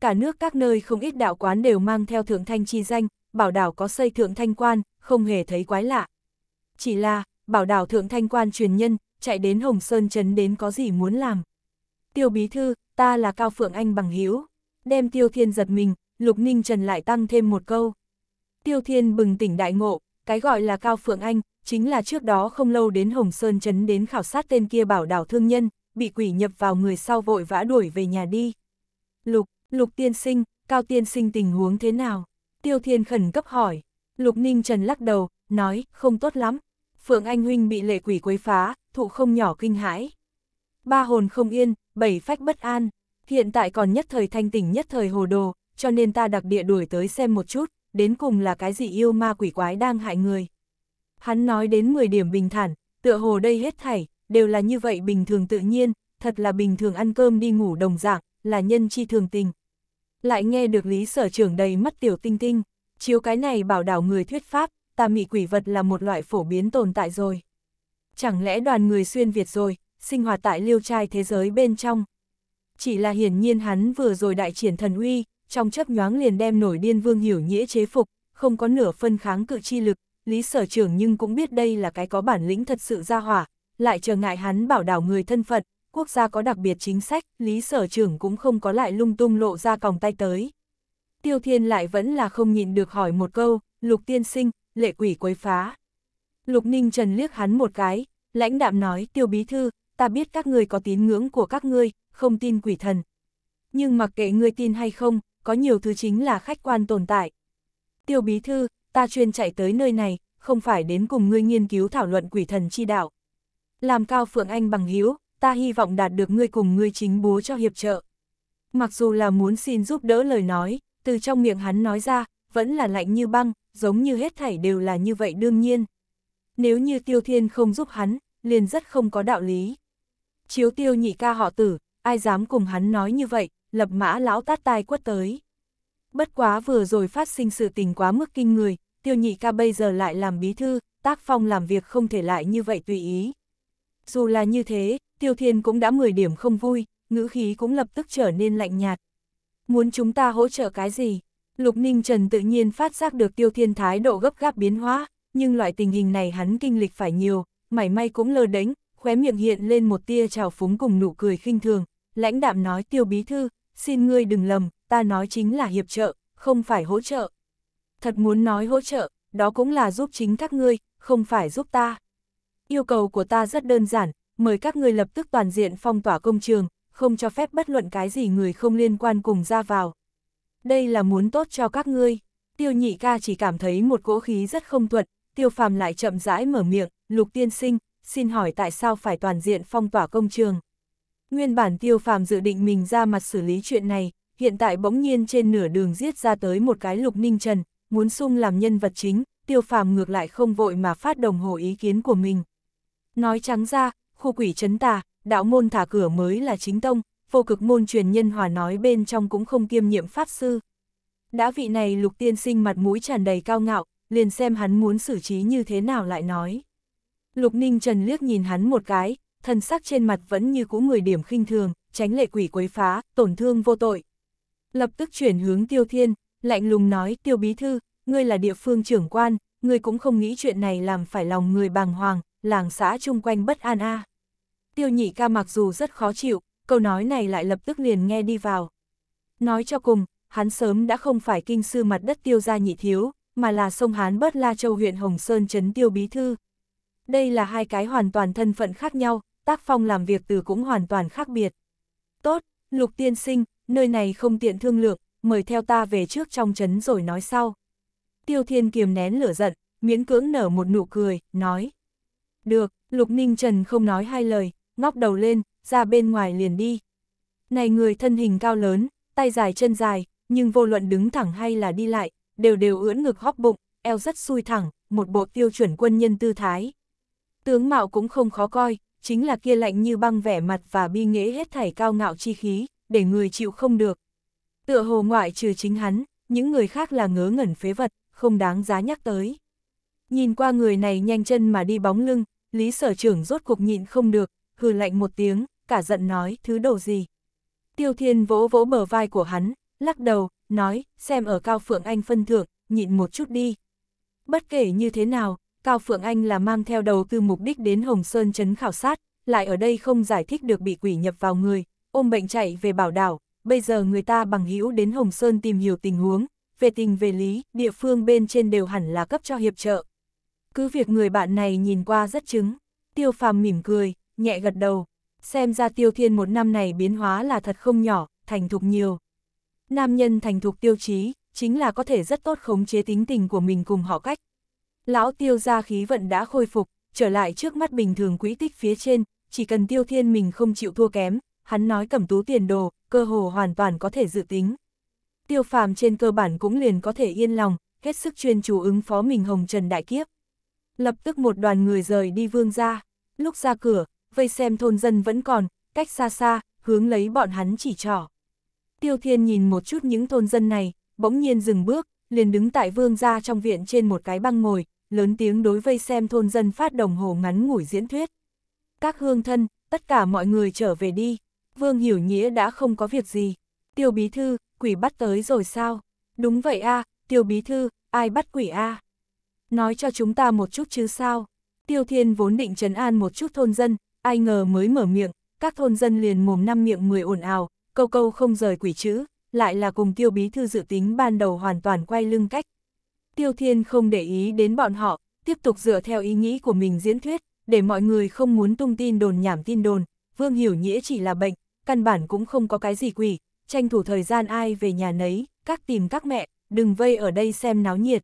Cả nước các nơi không ít đạo quán đều mang theo Thượng Thanh chi danh, bảo đảo có xây Thượng Thanh Quan, không hề thấy quái lạ. Chỉ là, bảo đảo Thượng Thanh Quan truyền nhân, chạy đến Hồng Sơn Trấn đến có gì muốn làm. Tiêu Bí Thư, ta là Cao Phượng Anh bằng hiếu đem Tiêu Thiên giật mình, Lục Ninh Trần lại tăng thêm một câu. Tiêu Thiên bừng tỉnh đại ngộ, cái gọi là Cao Phượng Anh, chính là trước đó không lâu đến Hồng Sơn Trấn đến khảo sát tên kia bảo đảo thương nhân, bị quỷ nhập vào người sau vội vã đuổi về nhà đi. Lục, Lục Tiên Sinh, Cao Tiên Sinh tình huống thế nào? Tiêu Thiên khẩn cấp hỏi. Lục Ninh Trần lắc đầu, nói, không tốt lắm. Phượng Anh Huynh bị lệ quỷ quấy phá, thụ không nhỏ kinh hãi. Ba hồn không yên, bảy phách bất an. Hiện tại còn nhất thời thanh tỉnh nhất thời hồ đồ, cho nên ta đặc địa đuổi tới xem một chút, đến cùng là cái gì yêu ma quỷ quái đang hại người. Hắn nói đến 10 điểm bình thản, tựa hồ đây hết thảy, đều là như vậy bình thường tự nhiên, thật là bình thường ăn cơm đi ngủ đồng dạng, là nhân chi thường tình. Lại nghe được lý sở trưởng đầy mắt tiểu tinh tinh, chiếu cái này bảo đảo người thuyết pháp, tà mị quỷ vật là một loại phổ biến tồn tại rồi. Chẳng lẽ đoàn người xuyên Việt rồi, sinh hoạt tại liêu trai thế giới bên trong. Chỉ là hiển nhiên hắn vừa rồi đại triển thần uy, trong chấp nhoáng liền đem nổi điên vương hiểu nghĩa chế phục, không có nửa phân kháng cự chi lực, Lý Sở trưởng nhưng cũng biết đây là cái có bản lĩnh thật sự ra hỏa, lại trở ngại hắn bảo đảo người thân phận, quốc gia có đặc biệt chính sách, Lý Sở trưởng cũng không có lại lung tung lộ ra còng tay tới. Tiêu Thiên lại vẫn là không nhịn được hỏi một câu, Lục Tiên Sinh, lệ quỷ quấy phá. Lục Ninh Trần liếc hắn một cái, lãnh đạm nói, Tiêu Bí Thư, ta biết các người có tín ngưỡng của các ngươi, không tin quỷ thần. Nhưng mặc kệ ngươi tin hay không, có nhiều thứ chính là khách quan tồn tại. Tiêu bí thư, ta chuyên chạy tới nơi này, không phải đến cùng ngươi nghiên cứu thảo luận quỷ thần chi đạo. Làm cao Phượng Anh bằng hiếu, ta hy vọng đạt được ngươi cùng ngươi chính bố cho hiệp trợ. Mặc dù là muốn xin giúp đỡ lời nói, từ trong miệng hắn nói ra, vẫn là lạnh như băng, giống như hết thảy đều là như vậy đương nhiên. Nếu như tiêu thiên không giúp hắn, liền rất không có đạo lý. Chiếu tiêu nhị ca họ tử, ai dám cùng hắn nói như vậy, lập mã lão tát tai quất tới. Bất quá vừa rồi phát sinh sự tình quá mức kinh người, tiêu nhị ca bây giờ lại làm bí thư, tác phong làm việc không thể lại như vậy tùy ý. Dù là như thế, tiêu thiên cũng đã 10 điểm không vui, ngữ khí cũng lập tức trở nên lạnh nhạt. Muốn chúng ta hỗ trợ cái gì? Lục Ninh Trần tự nhiên phát giác được tiêu thiên thái độ gấp gáp biến hóa, nhưng loại tình hình này hắn kinh lịch phải nhiều, mảy may cũng lơ đánh, khóe miệng hiện lên một tia trào phúng cùng nụ cười khinh thường, lãnh đạm nói tiêu bí thư, xin ngươi đừng lầm, ta nói chính là hiệp trợ, không phải hỗ trợ. Thật muốn nói hỗ trợ, đó cũng là giúp chính các ngươi, không phải giúp ta. Yêu cầu của ta rất đơn giản, mời các ngươi lập tức toàn diện phong tỏa công trường, không cho phép bất luận cái gì người không liên quan cùng ra vào. Đây là muốn tốt cho các ngươi. Tiêu nhị ca chỉ cảm thấy một cỗ khí rất không thuận, tiêu phàm lại chậm rãi mở miệng, lục tiên sinh, xin hỏi tại sao phải toàn diện phong tỏa công trường. Nguyên bản tiêu phàm dự định mình ra mặt xử lý chuyện này, hiện tại bỗng nhiên trên nửa đường giết ra tới một cái lục ninh trần, muốn sung làm nhân vật chính, tiêu phàm ngược lại không vội mà phát đồng hồ ý kiến của mình. Nói trắng ra, khu quỷ trấn tà, đạo môn thả cửa mới là chính tông, vô cực môn truyền nhân hòa nói bên trong cũng không kiêm nhiệm pháp sư. Đã vị này lục tiên sinh mặt mũi tràn đầy cao ngạo, liền xem hắn muốn xử trí như thế nào lại nói. Lục Ninh Trần liếc nhìn hắn một cái, thân sắc trên mặt vẫn như cũ người điểm khinh thường, tránh lệ quỷ quấy phá, tổn thương vô tội. Lập tức chuyển hướng Tiêu Thiên, lạnh lùng nói Tiêu Bí Thư, ngươi là địa phương trưởng quan, ngươi cũng không nghĩ chuyện này làm phải lòng người bàng hoàng, làng xã chung quanh bất an a. Tiêu nhị ca mặc dù rất khó chịu, câu nói này lại lập tức liền nghe đi vào. Nói cho cùng, hắn sớm đã không phải kinh sư mặt đất tiêu gia nhị thiếu, mà là sông Hán bớt La Châu huyện Hồng Sơn trấn tiêu bí thư. Đây là hai cái hoàn toàn thân phận khác nhau, tác phong làm việc từ cũng hoàn toàn khác biệt. Tốt, Lục Tiên Sinh, nơi này không tiện thương lượng, mời theo ta về trước trong trấn rồi nói sau. Tiêu Thiên kiềm nén lửa giận, miễn cưỡng nở một nụ cười, nói. Được, Lục Ninh Trần không nói hai lời, ngóc đầu lên, ra bên ngoài liền đi. Này người thân hình cao lớn, tay dài chân dài, nhưng vô luận đứng thẳng hay là đi lại, đều đều ưỡn ngực hóp bụng, eo rất xui thẳng, một bộ tiêu chuẩn quân nhân tư thái. Tướng mạo cũng không khó coi, chính là kia lạnh như băng vẻ mặt và bi nghĩa hết thảy cao ngạo chi khí, để người chịu không được. Tựa hồ ngoại trừ chính hắn, những người khác là ngớ ngẩn phế vật, không đáng giá nhắc tới. Nhìn qua người này nhanh chân mà đi bóng lưng, Lý Sở trưởng rốt cuộc nhịn không được, hừ lạnh một tiếng, cả giận nói thứ đồ gì. Tiêu Thiên vỗ vỗ bờ vai của hắn, lắc đầu, nói, xem ở Cao Phượng Anh phân thượng nhịn một chút đi. Bất kể như thế nào, Cao Phượng Anh là mang theo đầu tư mục đích đến Hồng Sơn Trấn khảo sát, lại ở đây không giải thích được bị quỷ nhập vào người, ôm bệnh chạy về bảo đảo, bây giờ người ta bằng hữu đến Hồng Sơn tìm hiểu tình huống, về tình về lý, địa phương bên trên đều hẳn là cấp cho hiệp trợ. Cứ việc người bạn này nhìn qua rất chứng, tiêu phàm mỉm cười, nhẹ gật đầu, xem ra tiêu thiên một năm này biến hóa là thật không nhỏ, thành thục nhiều. Nam nhân thành thục tiêu chí, chính là có thể rất tốt khống chế tính tình của mình cùng họ cách, lão tiêu gia khí vận đã khôi phục, trở lại trước mắt bình thường quỹ tích phía trên, chỉ cần tiêu thiên mình không chịu thua kém, hắn nói cẩm tú tiền đồ, cơ hồ hoàn toàn có thể dự tính. Tiêu phàm trên cơ bản cũng liền có thể yên lòng, hết sức chuyên chủ ứng phó mình hồng trần đại kiếp. Lập tức một đoàn người rời đi vương ra, lúc ra cửa, vây xem thôn dân vẫn còn, cách xa xa, hướng lấy bọn hắn chỉ trỏ. Tiêu thiên nhìn một chút những thôn dân này, bỗng nhiên dừng bước, liền đứng tại vương gia trong viện trên một cái băng ngồi, lớn tiếng đối vây xem thôn dân phát đồng hồ ngắn ngủi diễn thuyết. Các hương thân, tất cả mọi người trở về đi, Vương Hiểu Nghĩa đã không có việc gì. Tiêu Bí Thư, quỷ bắt tới rồi sao? Đúng vậy a Tiêu Bí Thư, ai bắt quỷ a Nói cho chúng ta một chút chứ sao? Tiêu Thiên vốn định trấn an một chút thôn dân, ai ngờ mới mở miệng, các thôn dân liền mồm năm miệng mười ồn ào, câu câu không rời quỷ chữ, lại là cùng Tiêu Bí Thư dự tính ban đầu hoàn toàn quay lưng cách, Tiêu Thiên không để ý đến bọn họ, tiếp tục dựa theo ý nghĩ của mình diễn thuyết, để mọi người không muốn tung tin đồn nhảm tin đồn, Vương Hiểu Nghĩa chỉ là bệnh, căn bản cũng không có cái gì quỷ, tranh thủ thời gian ai về nhà nấy, các tìm các mẹ, đừng vây ở đây xem náo nhiệt.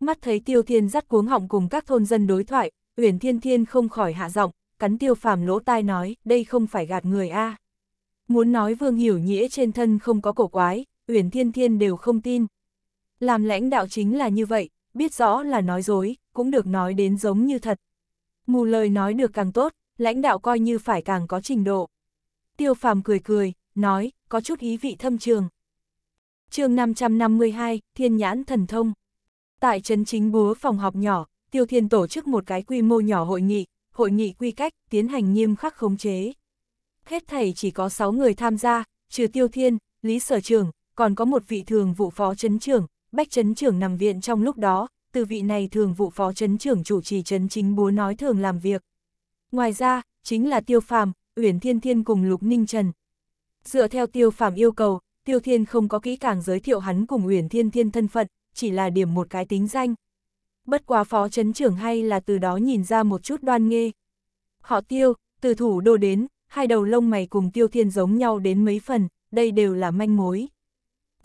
Mắt thấy Tiêu Thiên dắt cuống họng cùng các thôn dân đối thoại, Uyển Thiên Thiên không khỏi hạ giọng, cắn Tiêu Phàm lỗ tai nói, đây không phải gạt người a. Muốn nói Vương Hiểu Nghĩa trên thân không có cổ quái, Uyển Thiên Thiên đều không tin, làm lãnh đạo chính là như vậy, biết rõ là nói dối, cũng được nói đến giống như thật. Mù lời nói được càng tốt, lãnh đạo coi như phải càng có trình độ. Tiêu phàm cười cười, nói, có chút ý vị thâm trường. chương 552, Thiên Nhãn Thần Thông. Tại trấn chính búa phòng học nhỏ, Tiêu Thiên tổ chức một cái quy mô nhỏ hội nghị, hội nghị quy cách tiến hành nghiêm khắc khống chế. Hết thầy chỉ có 6 người tham gia, trừ Tiêu Thiên, Lý Sở Trường, còn có một vị thường vụ phó trấn trưởng, Bách chấn trưởng nằm viện trong lúc đó, từ vị này thường vụ phó chấn trưởng chủ trì chấn chính búa nói thường làm việc. Ngoài ra, chính là Tiêu Phàm, Uyển Thiên Thiên cùng Lục Ninh Trần. Dựa theo Tiêu Phàm yêu cầu, Tiêu Thiên không có kỹ càng giới thiệu hắn cùng Uyển Thiên Thiên thân phận, chỉ là điểm một cái tính danh. Bất quá phó chấn trưởng hay là từ đó nhìn ra một chút đoan nghê. Họ Tiêu, từ thủ đô đến, hai đầu lông mày cùng Tiêu Thiên giống nhau đến mấy phần, đây đều là manh mối.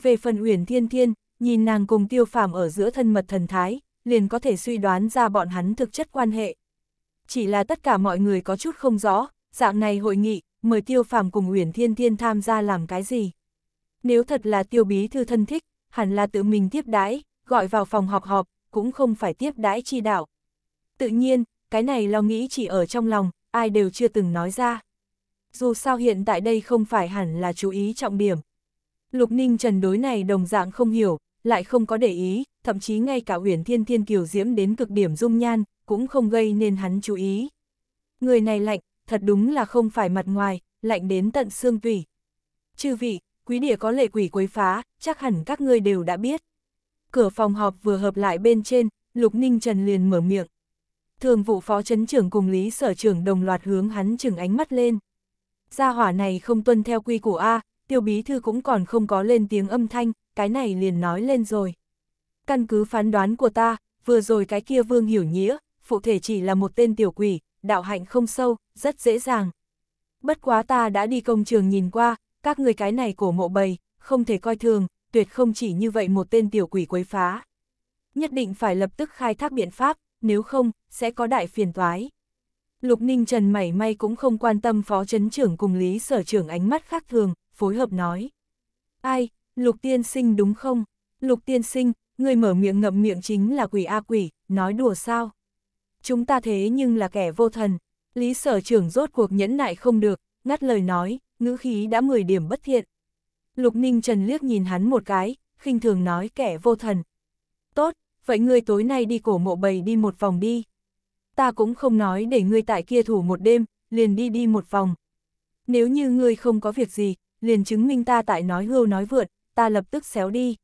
Về phần Uyển Thiên Thiên, nhìn nàng cùng tiêu phàm ở giữa thân mật thần thái, liền có thể suy đoán ra bọn hắn thực chất quan hệ. Chỉ là tất cả mọi người có chút không rõ, dạng này hội nghị, mời tiêu phàm cùng Uyển Thiên Thiên tham gia làm cái gì. Nếu thật là tiêu bí thư thân thích, hẳn là tự mình tiếp đãi, gọi vào phòng họp họp, cũng không phải tiếp đãi chi đạo. Tự nhiên, cái này lo nghĩ chỉ ở trong lòng, ai đều chưa từng nói ra. Dù sao hiện tại đây không phải hẳn là chú ý trọng điểm. Lục Ninh Trần đối này đồng dạng không hiểu, lại không có để ý, thậm chí ngay cả Uyển Thiên Thiên kiều diễm đến cực điểm dung nhan, cũng không gây nên hắn chú ý. Người này lạnh, thật đúng là không phải mặt ngoài, lạnh đến tận xương tủy. Chư vị, quý địa có lệ quỷ quấy phá, chắc hẳn các ngươi đều đã biết. Cửa phòng họp vừa hợp lại bên trên, Lục Ninh Trần liền mở miệng. Thường vụ phó chấn trưởng cùng Lý sở trưởng đồng loạt hướng hắn chừng ánh mắt lên. Gia hỏa này không tuân theo quy củ A, tiêu bí thư cũng còn không có lên tiếng âm thanh, cái này liền nói lên rồi. Căn cứ phán đoán của ta, vừa rồi cái kia vương hiểu nghĩa, phụ thể chỉ là một tên tiểu quỷ, đạo hạnh không sâu, rất dễ dàng. Bất quá ta đã đi công trường nhìn qua, các người cái này cổ mộ bầy, không thể coi thường, tuyệt không chỉ như vậy một tên tiểu quỷ quấy phá. Nhất định phải lập tức khai thác biện pháp, nếu không, sẽ có đại phiền toái. Lục Ninh Trần mảy may cũng không quan tâm phó chấn trưởng cùng lý sở trưởng ánh mắt khác thường, phối hợp nói. Ai, lục tiên sinh đúng không? Lục tiên sinh, người mở miệng ngậm miệng chính là quỷ A quỷ, nói đùa sao? Chúng ta thế nhưng là kẻ vô thần. Lý sở trưởng rốt cuộc nhẫn nại không được, ngắt lời nói, ngữ khí đã 10 điểm bất thiện. Lục Ninh Trần liếc nhìn hắn một cái, khinh thường nói kẻ vô thần. Tốt, vậy ngươi tối nay đi cổ mộ bầy đi một vòng đi. Ta cũng không nói để ngươi tại kia thủ một đêm, liền đi đi một vòng. Nếu như ngươi không có việc gì, liền chứng minh ta tại nói hưu nói vượt, ta lập tức xéo đi.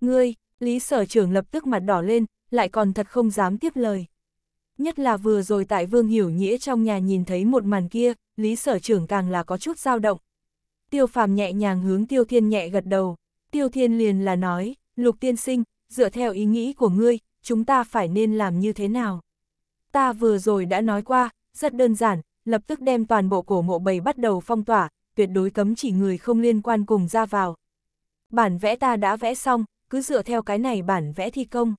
Ngươi, Lý Sở trưởng lập tức mặt đỏ lên, lại còn thật không dám tiếp lời. Nhất là vừa rồi tại Vương Hiểu Nghĩa trong nhà nhìn thấy một màn kia, Lý Sở trưởng càng là có chút dao động. Tiêu phàm nhẹ nhàng hướng Tiêu Thiên nhẹ gật đầu. Tiêu Thiên liền là nói, Lục Tiên Sinh, dựa theo ý nghĩ của ngươi, chúng ta phải nên làm như thế nào? Ta vừa rồi đã nói qua, rất đơn giản, lập tức đem toàn bộ cổ mộ bầy bắt đầu phong tỏa, tuyệt đối cấm chỉ người không liên quan cùng ra vào. Bản vẽ ta đã vẽ xong, cứ dựa theo cái này bản vẽ thi công.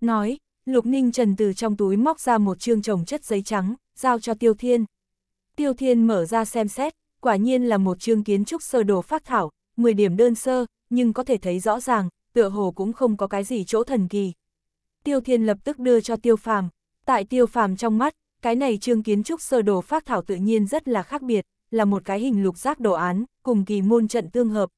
Nói, Lục Ninh Trần từ trong túi móc ra một chương trồng chất giấy trắng, giao cho Tiêu Thiên. Tiêu Thiên mở ra xem xét, quả nhiên là một chương kiến trúc sơ đồ phác thảo, 10 điểm đơn sơ, nhưng có thể thấy rõ ràng, tựa hồ cũng không có cái gì chỗ thần kỳ. Tiêu Thiên lập tức đưa cho Tiêu Phàm, tại Tiêu Phàm trong mắt, cái này chương kiến trúc sơ đồ phác thảo tự nhiên rất là khác biệt, là một cái hình lục giác đồ án, cùng kỳ môn trận tương hợp.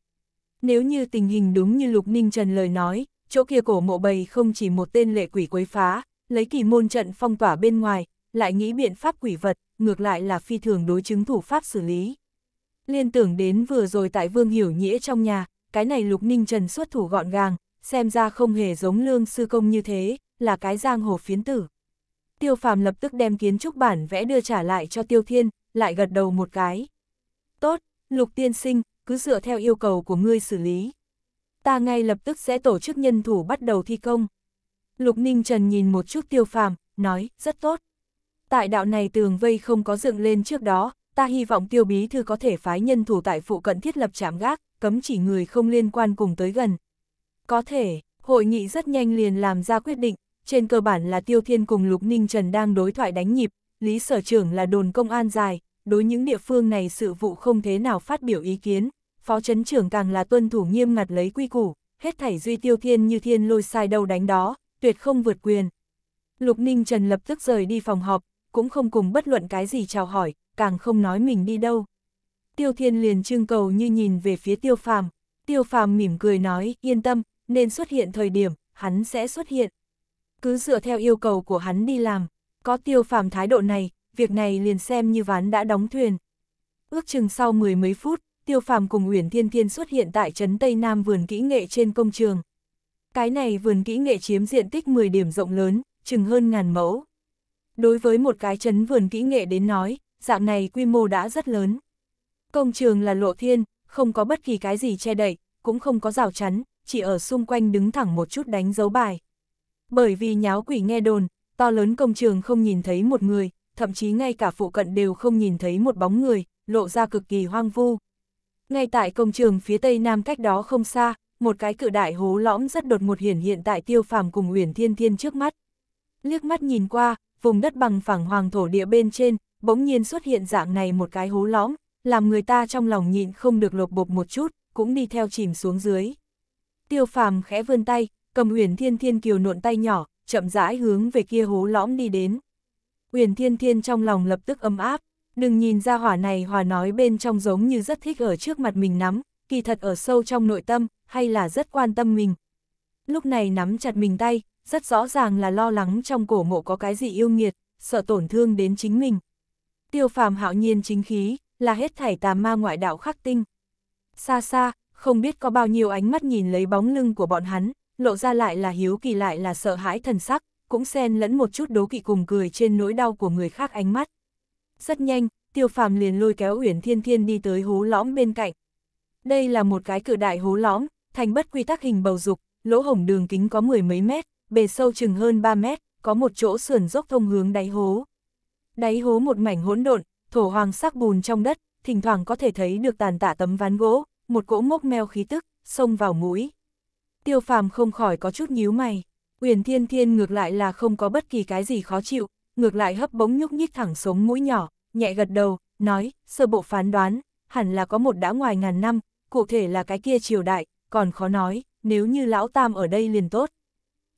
Nếu như tình hình đúng như Lục Ninh Trần lời nói, chỗ kia cổ mộ bầy không chỉ một tên lệ quỷ quấy phá, lấy kỳ môn trận phong tỏa bên ngoài, lại nghĩ biện pháp quỷ vật, ngược lại là phi thường đối chứng thủ pháp xử lý. Liên tưởng đến vừa rồi tại Vương Hiểu Nhĩa trong nhà, cái này Lục Ninh Trần xuất thủ gọn gàng, xem ra không hề giống lương sư công như thế, là cái giang hồ phiến tử. Tiêu phàm lập tức đem kiến trúc bản vẽ đưa trả lại cho Tiêu Thiên, lại gật đầu một cái. Tốt, Lục Tiên Sinh, cứ dựa theo yêu cầu của ngươi xử lý. Ta ngay lập tức sẽ tổ chức nhân thủ bắt đầu thi công. Lục Ninh Trần nhìn một chút tiêu phàm, nói, rất tốt. Tại đạo này tường vây không có dựng lên trước đó, ta hy vọng tiêu bí thư có thể phái nhân thủ tại phụ cận thiết lập trạm gác, cấm chỉ người không liên quan cùng tới gần. Có thể, hội nghị rất nhanh liền làm ra quyết định, trên cơ bản là Tiêu Thiên cùng Lục Ninh Trần đang đối thoại đánh nhịp, Lý Sở trưởng là đồn công an dài, đối những địa phương này sự vụ không thế nào phát biểu ý kiến, phó chấn trưởng càng là tuân thủ nghiêm ngặt lấy quy củ, hết thảy duy tiêu thiên như thiên lôi sai đâu đánh đó, tuyệt không vượt quyền. Lục Ninh Trần lập tức rời đi phòng họp, cũng không cùng bất luận cái gì chào hỏi, càng không nói mình đi đâu. Tiêu Thiên liền trưng cầu như nhìn về phía Tiêu Phàm, Tiêu Phàm mỉm cười nói, yên tâm, nên xuất hiện thời điểm, hắn sẽ xuất hiện. Cứ dựa theo yêu cầu của hắn đi làm, có Tiêu Phàm thái độ này, việc này liền xem như ván đã đóng thuyền. Ước chừng sau mười mấy phút, Tiêu Phàm cùng Uyển Thiên Thiên xuất hiện tại trấn Tây Nam vườn kỹ nghệ trên công trường. Cái này vườn kỹ nghệ chiếm diện tích 10 điểm rộng lớn, chừng hơn ngàn mẫu. Đối với một cái trấn vườn kỹ nghệ đến nói, dạng này quy mô đã rất lớn. Công trường là lộ thiên, không có bất kỳ cái gì che đậy, cũng không có rào chắn, chỉ ở xung quanh đứng thẳng một chút đánh dấu bài. Bởi vì nháo quỷ nghe đồn, to lớn công trường không nhìn thấy một người, thậm chí ngay cả phụ cận đều không nhìn thấy một bóng người, lộ ra cực kỳ hoang vu. Ngay tại công trường phía tây nam cách đó không xa, một cái cự đại hố lõm rất đột một hiển hiện tại tiêu phàm cùng Uyển Thiên Thiên trước mắt. Liếc mắt nhìn qua, vùng đất bằng phẳng hoàng thổ địa bên trên, bỗng nhiên xuất hiện dạng này một cái hố lõm, làm người ta trong lòng nhịn không được lột bột một chút, cũng đi theo chìm xuống dưới. Tiêu phàm khẽ vươn tay, cầm Uyển Thiên Thiên kiều nộn tay nhỏ, chậm rãi hướng về kia hố lõm đi đến. Uyển Thiên Thiên trong lòng lập tức ấm áp, đừng nhìn ra hỏa này hòa nói bên trong giống như rất thích ở trước mặt mình nắm, kỳ thật ở sâu trong nội tâm, hay là rất quan tâm mình. Lúc này nắm chặt mình tay, rất rõ ràng là lo lắng trong cổ mộ có cái gì yêu nghiệt, sợ tổn thương đến chính mình. Tiêu phàm hạo nhiên chính khí, là hết thảy tà ma ngoại đạo khắc tinh. Xa xa, không biết có bao nhiêu ánh mắt nhìn lấy bóng lưng của bọn hắn, lộ ra lại là hiếu kỳ lại là sợ hãi thần sắc, cũng xen lẫn một chút đố kỵ cùng cười trên nỗi đau của người khác ánh mắt. Rất nhanh, tiêu phàm liền lôi kéo Uyển Thiên Thiên đi tới hố lõm bên cạnh. Đây là một cái cự đại hố lõm, thành bất quy tắc hình bầu dục, lỗ hổng đường kính có mười mấy mét, bề sâu chừng hơn 3 mét, có một chỗ sườn dốc thông hướng đáy hố. Đáy hố một mảnh hỗn độn, thổ hoàng sắc bùn trong đất, thỉnh thoảng có thể thấy được tàn tạ tấm ván gỗ, một cỗ mốc meo khí tức, xông vào mũi. Tiêu phàm không khỏi có chút nhíu mày. Uyển Thiên Thiên ngược lại là không có bất kỳ cái gì khó chịu, ngược lại hấp bỗng nhúc nhích thẳng sống mũi nhỏ, nhẹ gật đầu, nói, sơ bộ phán đoán, hẳn là có một đã ngoài ngàn năm, cụ thể là cái kia triều đại, còn khó nói, nếu như lão tam ở đây liền tốt.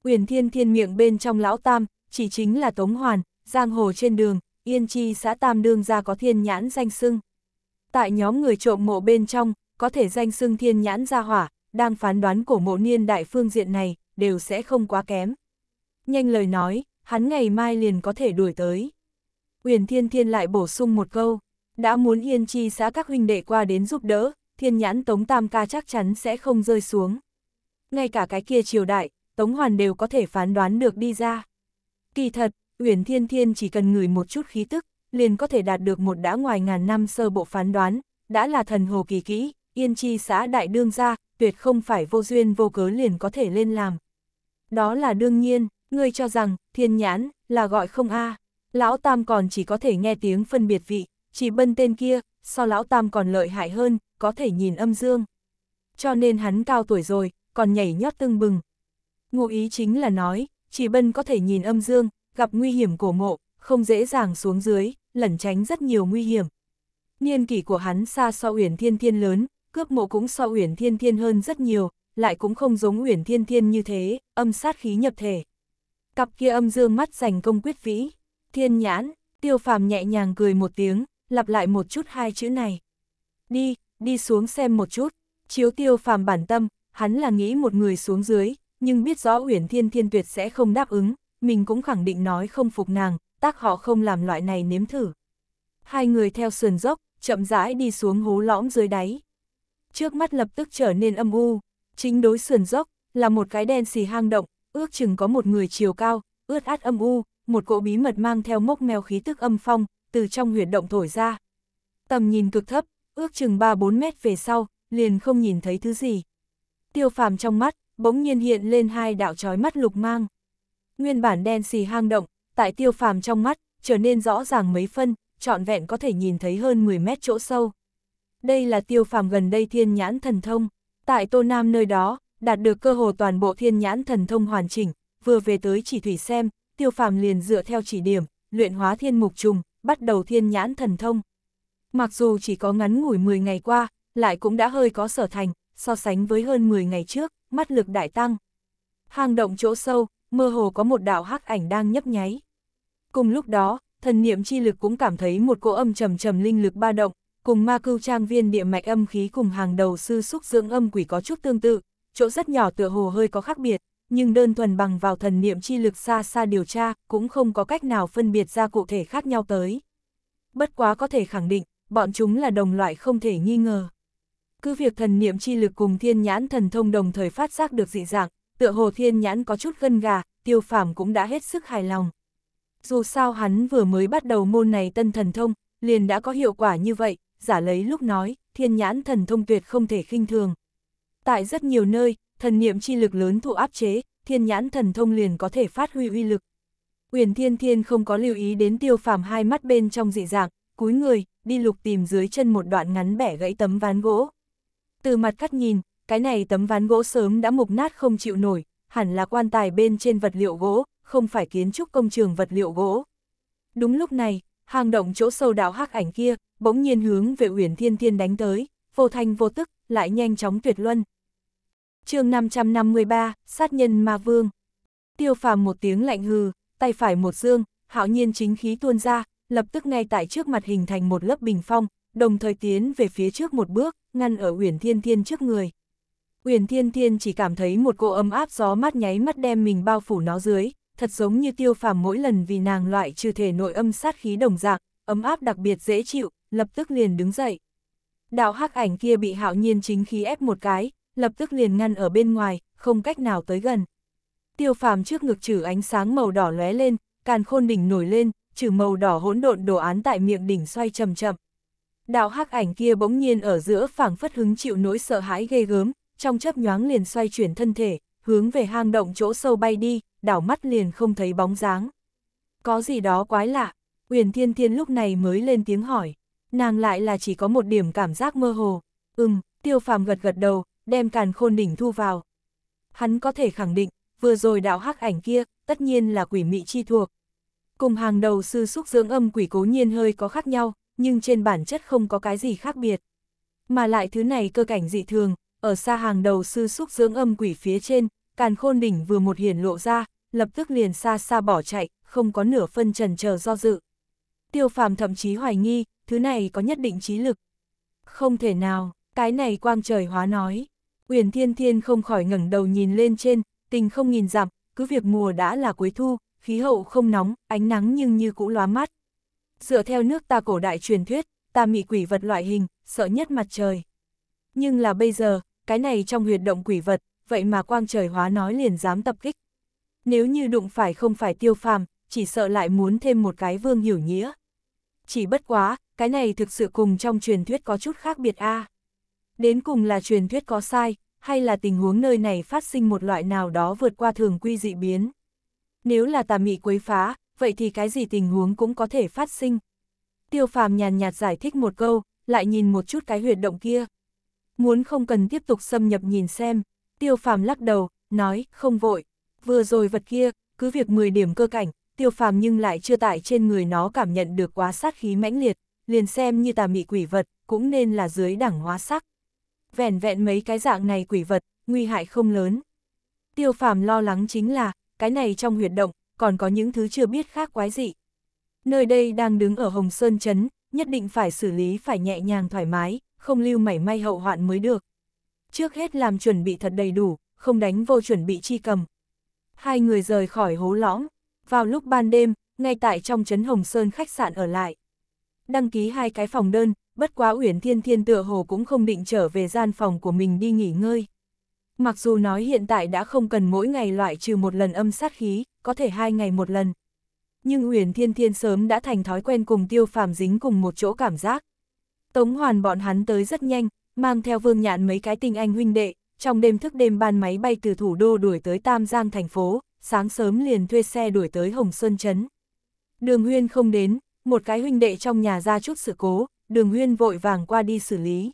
Uyển Thiên Thiên miệng bên trong lão tam, chỉ chính là Tống Hoàn, giang hồ trên đường, yên chi xã Tam Đương ra có thiên nhãn danh sưng. Tại nhóm người trộm mộ bên trong, có thể danh sưng thiên nhãn ra hỏa, đang phán đoán cổ mộ niên đại phương diện này, đều sẽ không quá kém. Nhanh lời nói, hắn ngày mai liền có thể đuổi tới. Uyển Thiên Thiên lại bổ sung một câu, đã muốn yên chi xã các huynh đệ qua đến giúp đỡ, thiên nhãn Tống Tam Ca chắc chắn sẽ không rơi xuống. Ngay cả cái kia triều đại, Tống Hoàn đều có thể phán đoán được đi ra. Kỳ thật, Uyển Thiên Thiên chỉ cần ngửi một chút khí tức, liền có thể đạt được một đã ngoài ngàn năm sơ bộ phán đoán, đã là thần hồ kỳ kỹ, yên chi xã đại đương gia, tuyệt không phải vô duyên vô cớ liền có thể lên làm. Đó là đương nhiên, ngươi cho rằng, thiên nhãn, là gọi không a Lão Tam còn chỉ có thể nghe tiếng phân biệt vị, chỉ bân tên kia, so Lão Tam còn lợi hại hơn, có thể nhìn âm dương. Cho nên hắn cao tuổi rồi, còn nhảy nhót tưng bừng. Ngụ ý chính là nói, chỉ bân có thể nhìn âm dương, gặp nguy hiểm cổ mộ, không dễ dàng xuống dưới, lẩn tránh rất nhiều nguy hiểm. Niên kỷ của hắn xa so uyển thiên thiên lớn, cướp mộ cũng so uyển thiên thiên hơn rất nhiều, lại cũng không giống Uyển Thiên Thiên như thế, âm sát khí nhập thể. Cặp kia âm dương mắt dành công quyết vĩ, thiên nhãn, tiêu phàm nhẹ nhàng cười một tiếng, lặp lại một chút hai chữ này. Đi, đi xuống xem một chút, chiếu tiêu phàm bản tâm, hắn là nghĩ một người xuống dưới, nhưng biết rõ Uyển Thiên Thiên tuyệt sẽ không đáp ứng, mình cũng khẳng định nói không phục nàng, tác họ không làm loại này nếm thử. Hai người theo sườn dốc, chậm rãi đi xuống hố lõm dưới đáy. Trước mắt lập tức trở nên âm u, Chính đối sườn dốc, là một cái đen xì hang động, ước chừng có một người chiều cao, ướt át âm u, một cỗ bí mật mang theo mốc mèo khí tức âm phong, từ trong huyệt động thổi ra. Tầm nhìn cực thấp, ước chừng 3-4 mét về sau, liền không nhìn thấy thứ gì. Tiêu phàm trong mắt, bỗng nhiên hiện lên hai đạo trói mắt lục mang. Nguyên bản đen xì hang động, tại tiêu phàm trong mắt, trở nên rõ ràng mấy phân, trọn vẹn có thể nhìn thấy hơn 10 mét chỗ sâu. Đây là tiêu phàm gần đây thiên nhãn thần thông. Tại Tô Nam nơi đó, đạt được cơ hồ toàn bộ thiên nhãn thần thông hoàn chỉnh, vừa về tới chỉ thủy xem, tiêu phàm liền dựa theo chỉ điểm, luyện hóa thiên mục trùng, bắt đầu thiên nhãn thần thông. Mặc dù chỉ có ngắn ngủi 10 ngày qua, lại cũng đã hơi có sở thành, so sánh với hơn 10 ngày trước, mắt lực đại tăng. Hang động chỗ sâu, mơ hồ có một đạo hắc ảnh đang nhấp nháy. Cùng lúc đó, thần niệm chi lực cũng cảm thấy một cỗ âm trầm trầm linh lực ba động, cùng ma cưu trang viên địa mạch âm khí cùng hàng đầu sư xúc dưỡng âm quỷ có chút tương tự, chỗ rất nhỏ tựa hồ hơi có khác biệt, nhưng đơn thuần bằng vào thần niệm chi lực xa xa điều tra, cũng không có cách nào phân biệt ra cụ thể khác nhau tới. Bất quá có thể khẳng định, bọn chúng là đồng loại không thể nghi ngờ. Cứ việc thần niệm chi lực cùng thiên nhãn thần thông đồng thời phát giác được dị dạng, tựa hồ thiên nhãn có chút gân gà, tiêu phàm cũng đã hết sức hài lòng. Dù sao hắn vừa mới bắt đầu môn này tân thần thông, liền đã có hiệu quả như vậy, giả lấy lúc nói, thiên nhãn thần thông tuyệt không thể khinh thường. Tại rất nhiều nơi, thần niệm chi lực lớn thụ áp chế, thiên nhãn thần thông liền có thể phát huy uy lực. Uyển Thiên Thiên không có lưu ý đến Tiêu Phàm hai mắt bên trong dị dạng, cúi người, đi lục tìm dưới chân một đoạn ngắn bẻ gãy tấm ván gỗ. Từ mặt cắt nhìn, cái này tấm ván gỗ sớm đã mục nát không chịu nổi, hẳn là quan tài bên trên vật liệu gỗ, không phải kiến trúc công trường vật liệu gỗ. Đúng lúc này, hang động chỗ sâu đáo hắc ảnh kia, bỗng nhiên hướng về Uyển Thiên Thiên đánh tới, vô thanh vô tức, lại nhanh chóng tuyệt luân. chương 553, Sát nhân Ma Vương. Tiêu phàm một tiếng lạnh hừ, tay phải một dương, hạo nhiên chính khí tuôn ra, lập tức ngay tại trước mặt hình thành một lớp bình phong, đồng thời tiến về phía trước một bước, ngăn ở Uyển Thiên Thiên trước người. Uyển Thiên Thiên chỉ cảm thấy một cô ấm áp gió mát nháy mắt đem mình bao phủ nó dưới, thật giống như tiêu phàm mỗi lần vì nàng loại trừ thể nội âm sát khí đồng dạng, ấm áp đặc biệt dễ chịu, lập tức liền đứng dậy. Đạo hắc ảnh kia bị hạo nhiên chính khí ép một cái, lập tức liền ngăn ở bên ngoài, không cách nào tới gần. Tiêu phàm trước ngực trừ ánh sáng màu đỏ lóe lên, càn khôn đỉnh nổi lên, trừ màu đỏ hỗn độn đồ án tại miệng đỉnh xoay chậm chậm. Đạo hắc ảnh kia bỗng nhiên ở giữa phảng phất hứng chịu nỗi sợ hãi ghê gớm, trong chớp nhoáng liền xoay chuyển thân thể, hướng về hang động chỗ sâu bay đi, đảo mắt liền không thấy bóng dáng. Có gì đó quái lạ, Uyển Thiên Thiên lúc này mới lên tiếng hỏi, nàng lại là chỉ có một điểm cảm giác mơ hồ. Ừm, Tiêu Phàm gật gật đầu, đem Càn Khôn đỉnh thu vào. Hắn có thể khẳng định, vừa rồi đạo hắc ảnh kia, tất nhiên là quỷ mị chi thuộc. Cùng hàng đầu sư xúc dưỡng âm quỷ cố nhiên hơi có khác nhau, nhưng trên bản chất không có cái gì khác biệt. Mà lại thứ này cơ cảnh dị thường, ở xa hàng đầu sư xúc dưỡng âm quỷ phía trên, càn khôn đỉnh vừa một hiển lộ ra, lập tức liền xa xa bỏ chạy, không có nửa phân trần chờ do dự. Tiêu phàm thậm chí hoài nghi, thứ này có nhất định trí lực. Không thể nào, cái này quang trời hóa nói. Uyển thiên thiên không khỏi ngẩng đầu nhìn lên trên, tình không nhìn dặm, cứ việc mùa đã là cuối thu, khí hậu không nóng, ánh nắng nhưng như cũ lóa mắt. Dựa theo nước ta cổ đại truyền thuyết, ta mị quỷ vật loại hình, sợ nhất mặt trời. Nhưng là bây giờ, cái này trong huyệt động quỷ vật, vậy mà quang trời hóa nói liền dám tập kích. Nếu như đụng phải không phải tiêu phàm, chỉ sợ lại muốn thêm một cái vương hiểu nghĩa. Chỉ bất quá, cái này thực sự cùng trong truyền thuyết có chút khác biệt a. Đến cùng là truyền thuyết có sai, hay là tình huống nơi này phát sinh một loại nào đó vượt qua thường quy dị biến. Nếu là tà mị quấy phá, vậy thì cái gì tình huống cũng có thể phát sinh. Tiêu phàm nhàn nhạt giải thích một câu, lại nhìn một chút cái huyệt động kia. Muốn không cần tiếp tục xâm nhập nhìn xem, Tiêu phàm lắc đầu, nói, không vội. Vừa rồi vật kia, cứ việc 10 điểm cơ cảnh, tiêu phàm nhưng lại chưa tại trên người nó cảm nhận được quá sát khí mãnh liệt, liền xem như tà mị quỷ vật, cũng nên là dưới đẳng hóa sắc. Vẹn vẹn mấy cái dạng này quỷ vật, nguy hại không lớn. Tiêu phàm lo lắng chính là, cái này trong huyệt động, còn có những thứ chưa biết khác quái dị. Nơi đây đang đứng ở Hồng Sơn Trấn, nhất định phải xử lý phải nhẹ nhàng thoải mái, không lưu mảy may hậu hoạn mới được trước hết làm chuẩn bị thật đầy đủ, không đánh vô chuẩn bị chi cầm. Hai người rời khỏi hố lõm, vào lúc ban đêm, ngay tại trong trấn Hồng Sơn khách sạn ở lại. Đăng ký hai cái phòng đơn, bất quá Uyển Thiên Thiên tựa hồ cũng không định trở về gian phòng của mình đi nghỉ ngơi. Mặc dù nói hiện tại đã không cần mỗi ngày loại trừ một lần âm sát khí, có thể hai ngày một lần. Nhưng Uyển Thiên Thiên sớm đã thành thói quen cùng tiêu phàm dính cùng một chỗ cảm giác. Tống hoàn bọn hắn tới rất nhanh, mang theo vương nhạn mấy cái tình anh huynh đệ, trong đêm thức đêm ban máy bay từ thủ đô đuổi tới Tam Giang thành phố, sáng sớm liền thuê xe đuổi tới Hồng Sơn Trấn. Đường Huyên không đến, một cái huynh đệ trong nhà ra chút sự cố, đường Huyên vội vàng qua đi xử lý.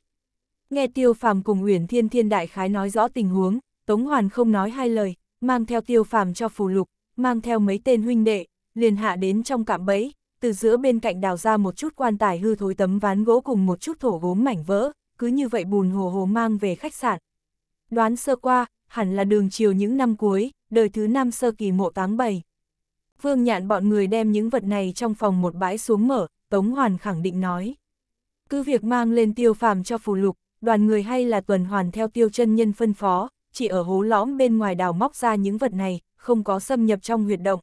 Nghe Tiêu Phàm cùng Uyển Thiên Thiên Đại Khái nói rõ tình huống, Tống Hoàn không nói hai lời, mang theo Tiêu Phàm cho phù lục, mang theo mấy tên huynh đệ, liền hạ đến trong cạm bẫy, từ giữa bên cạnh đào ra một chút quan tài hư thối tấm ván gỗ cùng một chút thổ gốm mảnh vỡ, cứ như vậy bùn hồ hồ mang về khách sạn. Đoán sơ qua, hẳn là đường chiều những năm cuối, đời thứ năm sơ kỳ mộ táng bầy Vương nhạn bọn người đem những vật này trong phòng một bãi xuống mở, Tống Hoàn khẳng định nói. Cứ việc mang lên tiêu phàm cho phù lục, đoàn người hay là tuần hoàn theo tiêu chân nhân phân phó, chỉ ở hố lõm bên ngoài đào móc ra những vật này, không có xâm nhập trong huyệt động.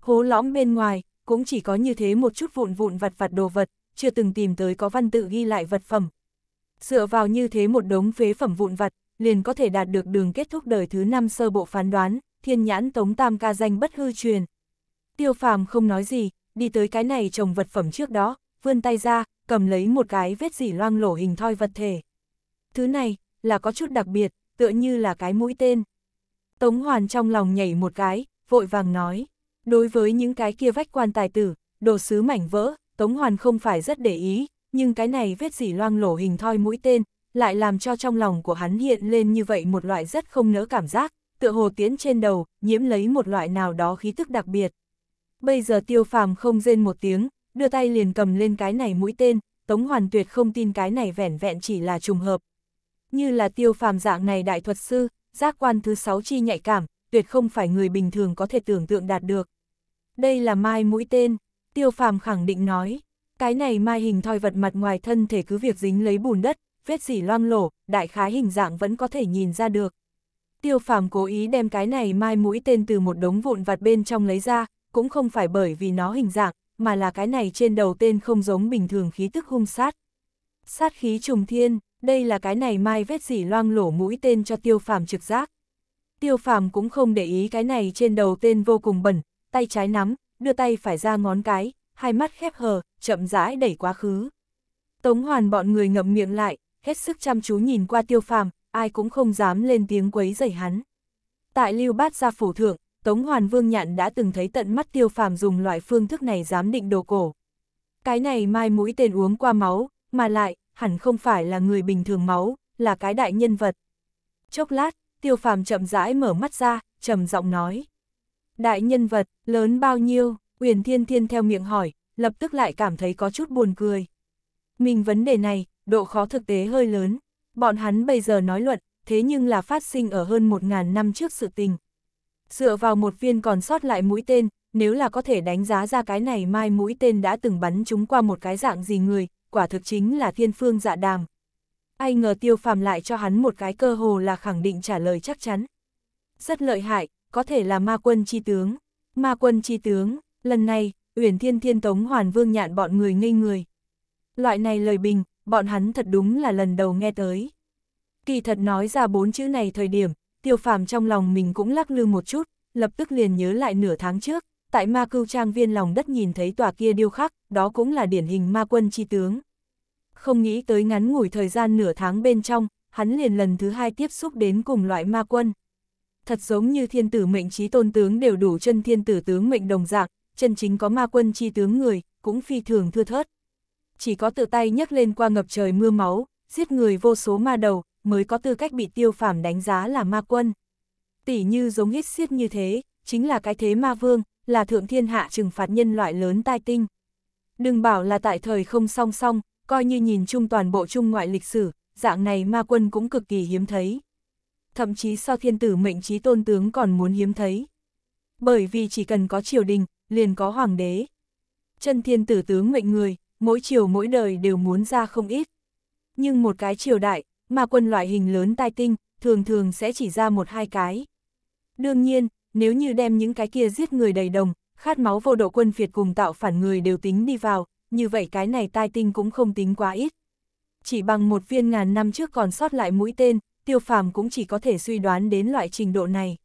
Hố lõm bên ngoài, cũng chỉ có như thế một chút vụn vụn vặt vặt đồ vật, chưa từng tìm tới có văn tự ghi lại vật phẩm, Dựa vào như thế một đống phế phẩm vụn vặt, liền có thể đạt được đường kết thúc đời thứ năm sơ bộ phán đoán, thiên nhãn tống tam ca danh bất hư truyền. Tiêu phàm không nói gì, đi tới cái này trồng vật phẩm trước đó, vươn tay ra, cầm lấy một cái vết dỉ loang lổ hình thoi vật thể. Thứ này, là có chút đặc biệt, tựa như là cái mũi tên. Tống Hoàn trong lòng nhảy một cái, vội vàng nói. Đối với những cái kia vách quan tài tử, đồ sứ mảnh vỡ, Tống Hoàn không phải rất để ý, nhưng cái này vết dỉ loang lổ hình thoi mũi tên, lại làm cho trong lòng của hắn hiện lên như vậy một loại rất không nỡ cảm giác, tựa hồ tiến trên đầu, nhiễm lấy một loại nào đó khí tức đặc biệt. Bây giờ tiêu phàm không rên một tiếng, đưa tay liền cầm lên cái này mũi tên, Tống Hoàn Tuyệt không tin cái này vẻn vẹn chỉ là trùng hợp. Như là tiêu phàm dạng này đại thuật sư, giác quan thứ sáu chi nhạy cảm, tuyệt không phải người bình thường có thể tưởng tượng đạt được. Đây là mai mũi tên, tiêu phàm khẳng định nói. Cái này mai hình thoi vật mặt ngoài thân thể cứ việc dính lấy bùn đất, vết dỉ loang lổ, đại khái hình dạng vẫn có thể nhìn ra được. Tiêu phàm cố ý đem cái này mai mũi tên từ một đống vụn vặt bên trong lấy ra, cũng không phải bởi vì nó hình dạng, mà là cái này trên đầu tên không giống bình thường khí tức hung sát. Sát khí trùng thiên, đây là cái này mai vết dỉ loang lổ mũi tên cho tiêu phàm trực giác. Tiêu phàm cũng không để ý cái này trên đầu tên vô cùng bẩn, tay trái nắm, đưa tay phải ra ngón cái, hai mắt khép hờ, chậm rãi đẩy quá khứ. Tống hoàn bọn người ngậm miệng lại, hết sức chăm chú nhìn qua tiêu phàm, ai cũng không dám lên tiếng quấy rầy hắn. Tại lưu bát gia phủ thượng, Tống hoàn vương nhạn đã từng thấy tận mắt tiêu phàm dùng loại phương thức này dám định đồ cổ. Cái này mai mũi tên uống qua máu, mà lại, hẳn không phải là người bình thường máu, là cái đại nhân vật. Chốc lát, tiêu phàm chậm rãi mở mắt ra, trầm giọng nói. Đại nhân vật, lớn bao nhiêu? Uyển Thiên Thiên theo miệng hỏi, lập tức lại cảm thấy có chút buồn cười. Mình vấn đề này, độ khó thực tế hơi lớn, bọn hắn bây giờ nói luận, thế nhưng là phát sinh ở hơn 1.000 năm trước sự tình. Dựa vào một viên còn sót lại mũi tên, nếu là có thể đánh giá ra cái này mai mũi tên đã từng bắn chúng qua một cái dạng gì người, quả thực chính là thiên phương dạ đàm. Ai ngờ tiêu phàm lại cho hắn một cái cơ hồ là khẳng định trả lời chắc chắn. Rất lợi hại, có thể là ma quân chi tướng. Ma quân chi tướng, Lần này, Uyển Thiên Thiên Tống Hoàn Vương nhạn bọn người ngây người. Loại này lời bình, bọn hắn thật đúng là lần đầu nghe tới. Kỳ thật nói ra bốn chữ này thời điểm, tiêu phàm trong lòng mình cũng lắc lư một chút, lập tức liền nhớ lại nửa tháng trước, tại ma cưu trang viên lòng đất nhìn thấy tòa kia điêu khắc, đó cũng là điển hình ma quân chi tướng. Không nghĩ tới ngắn ngủi thời gian nửa tháng bên trong, hắn liền lần thứ hai tiếp xúc đến cùng loại ma quân. Thật giống như thiên tử mệnh trí tôn tướng đều đủ chân thiên tử tướng mệnh đồng dạng, chân chính có ma quân chi tướng người, cũng phi thường thưa thớt. Chỉ có tự tay nhấc lên qua ngập trời mưa máu, giết người vô số ma đầu, mới có tư cách bị tiêu phàm đánh giá là ma quân. Tỷ như giống hít xiết như thế, chính là cái thế ma vương, là thượng thiên hạ trừng phạt nhân loại lớn tai tinh. Đừng bảo là tại thời không song song, coi như nhìn chung toàn bộ trung ngoại lịch sử, dạng này ma quân cũng cực kỳ hiếm thấy. Thậm chí so thiên tử mệnh trí tôn tướng còn muốn hiếm thấy. Bởi vì chỉ cần có triều đình, liền có hoàng đế. Chân thiên tử tướng mệnh người, mỗi chiều mỗi đời đều muốn ra không ít. Nhưng một cái triều đại, mà quân loại hình lớn tai tinh, thường thường sẽ chỉ ra một hai cái. Đương nhiên, nếu như đem những cái kia giết người đầy đồng, khát máu vô độ quân phiệt cùng tạo phản người đều tính đi vào, như vậy cái này tai tinh cũng không tính quá ít. Chỉ bằng một viên ngàn năm trước còn sót lại mũi tên, tiêu phàm cũng chỉ có thể suy đoán đến loại trình độ này.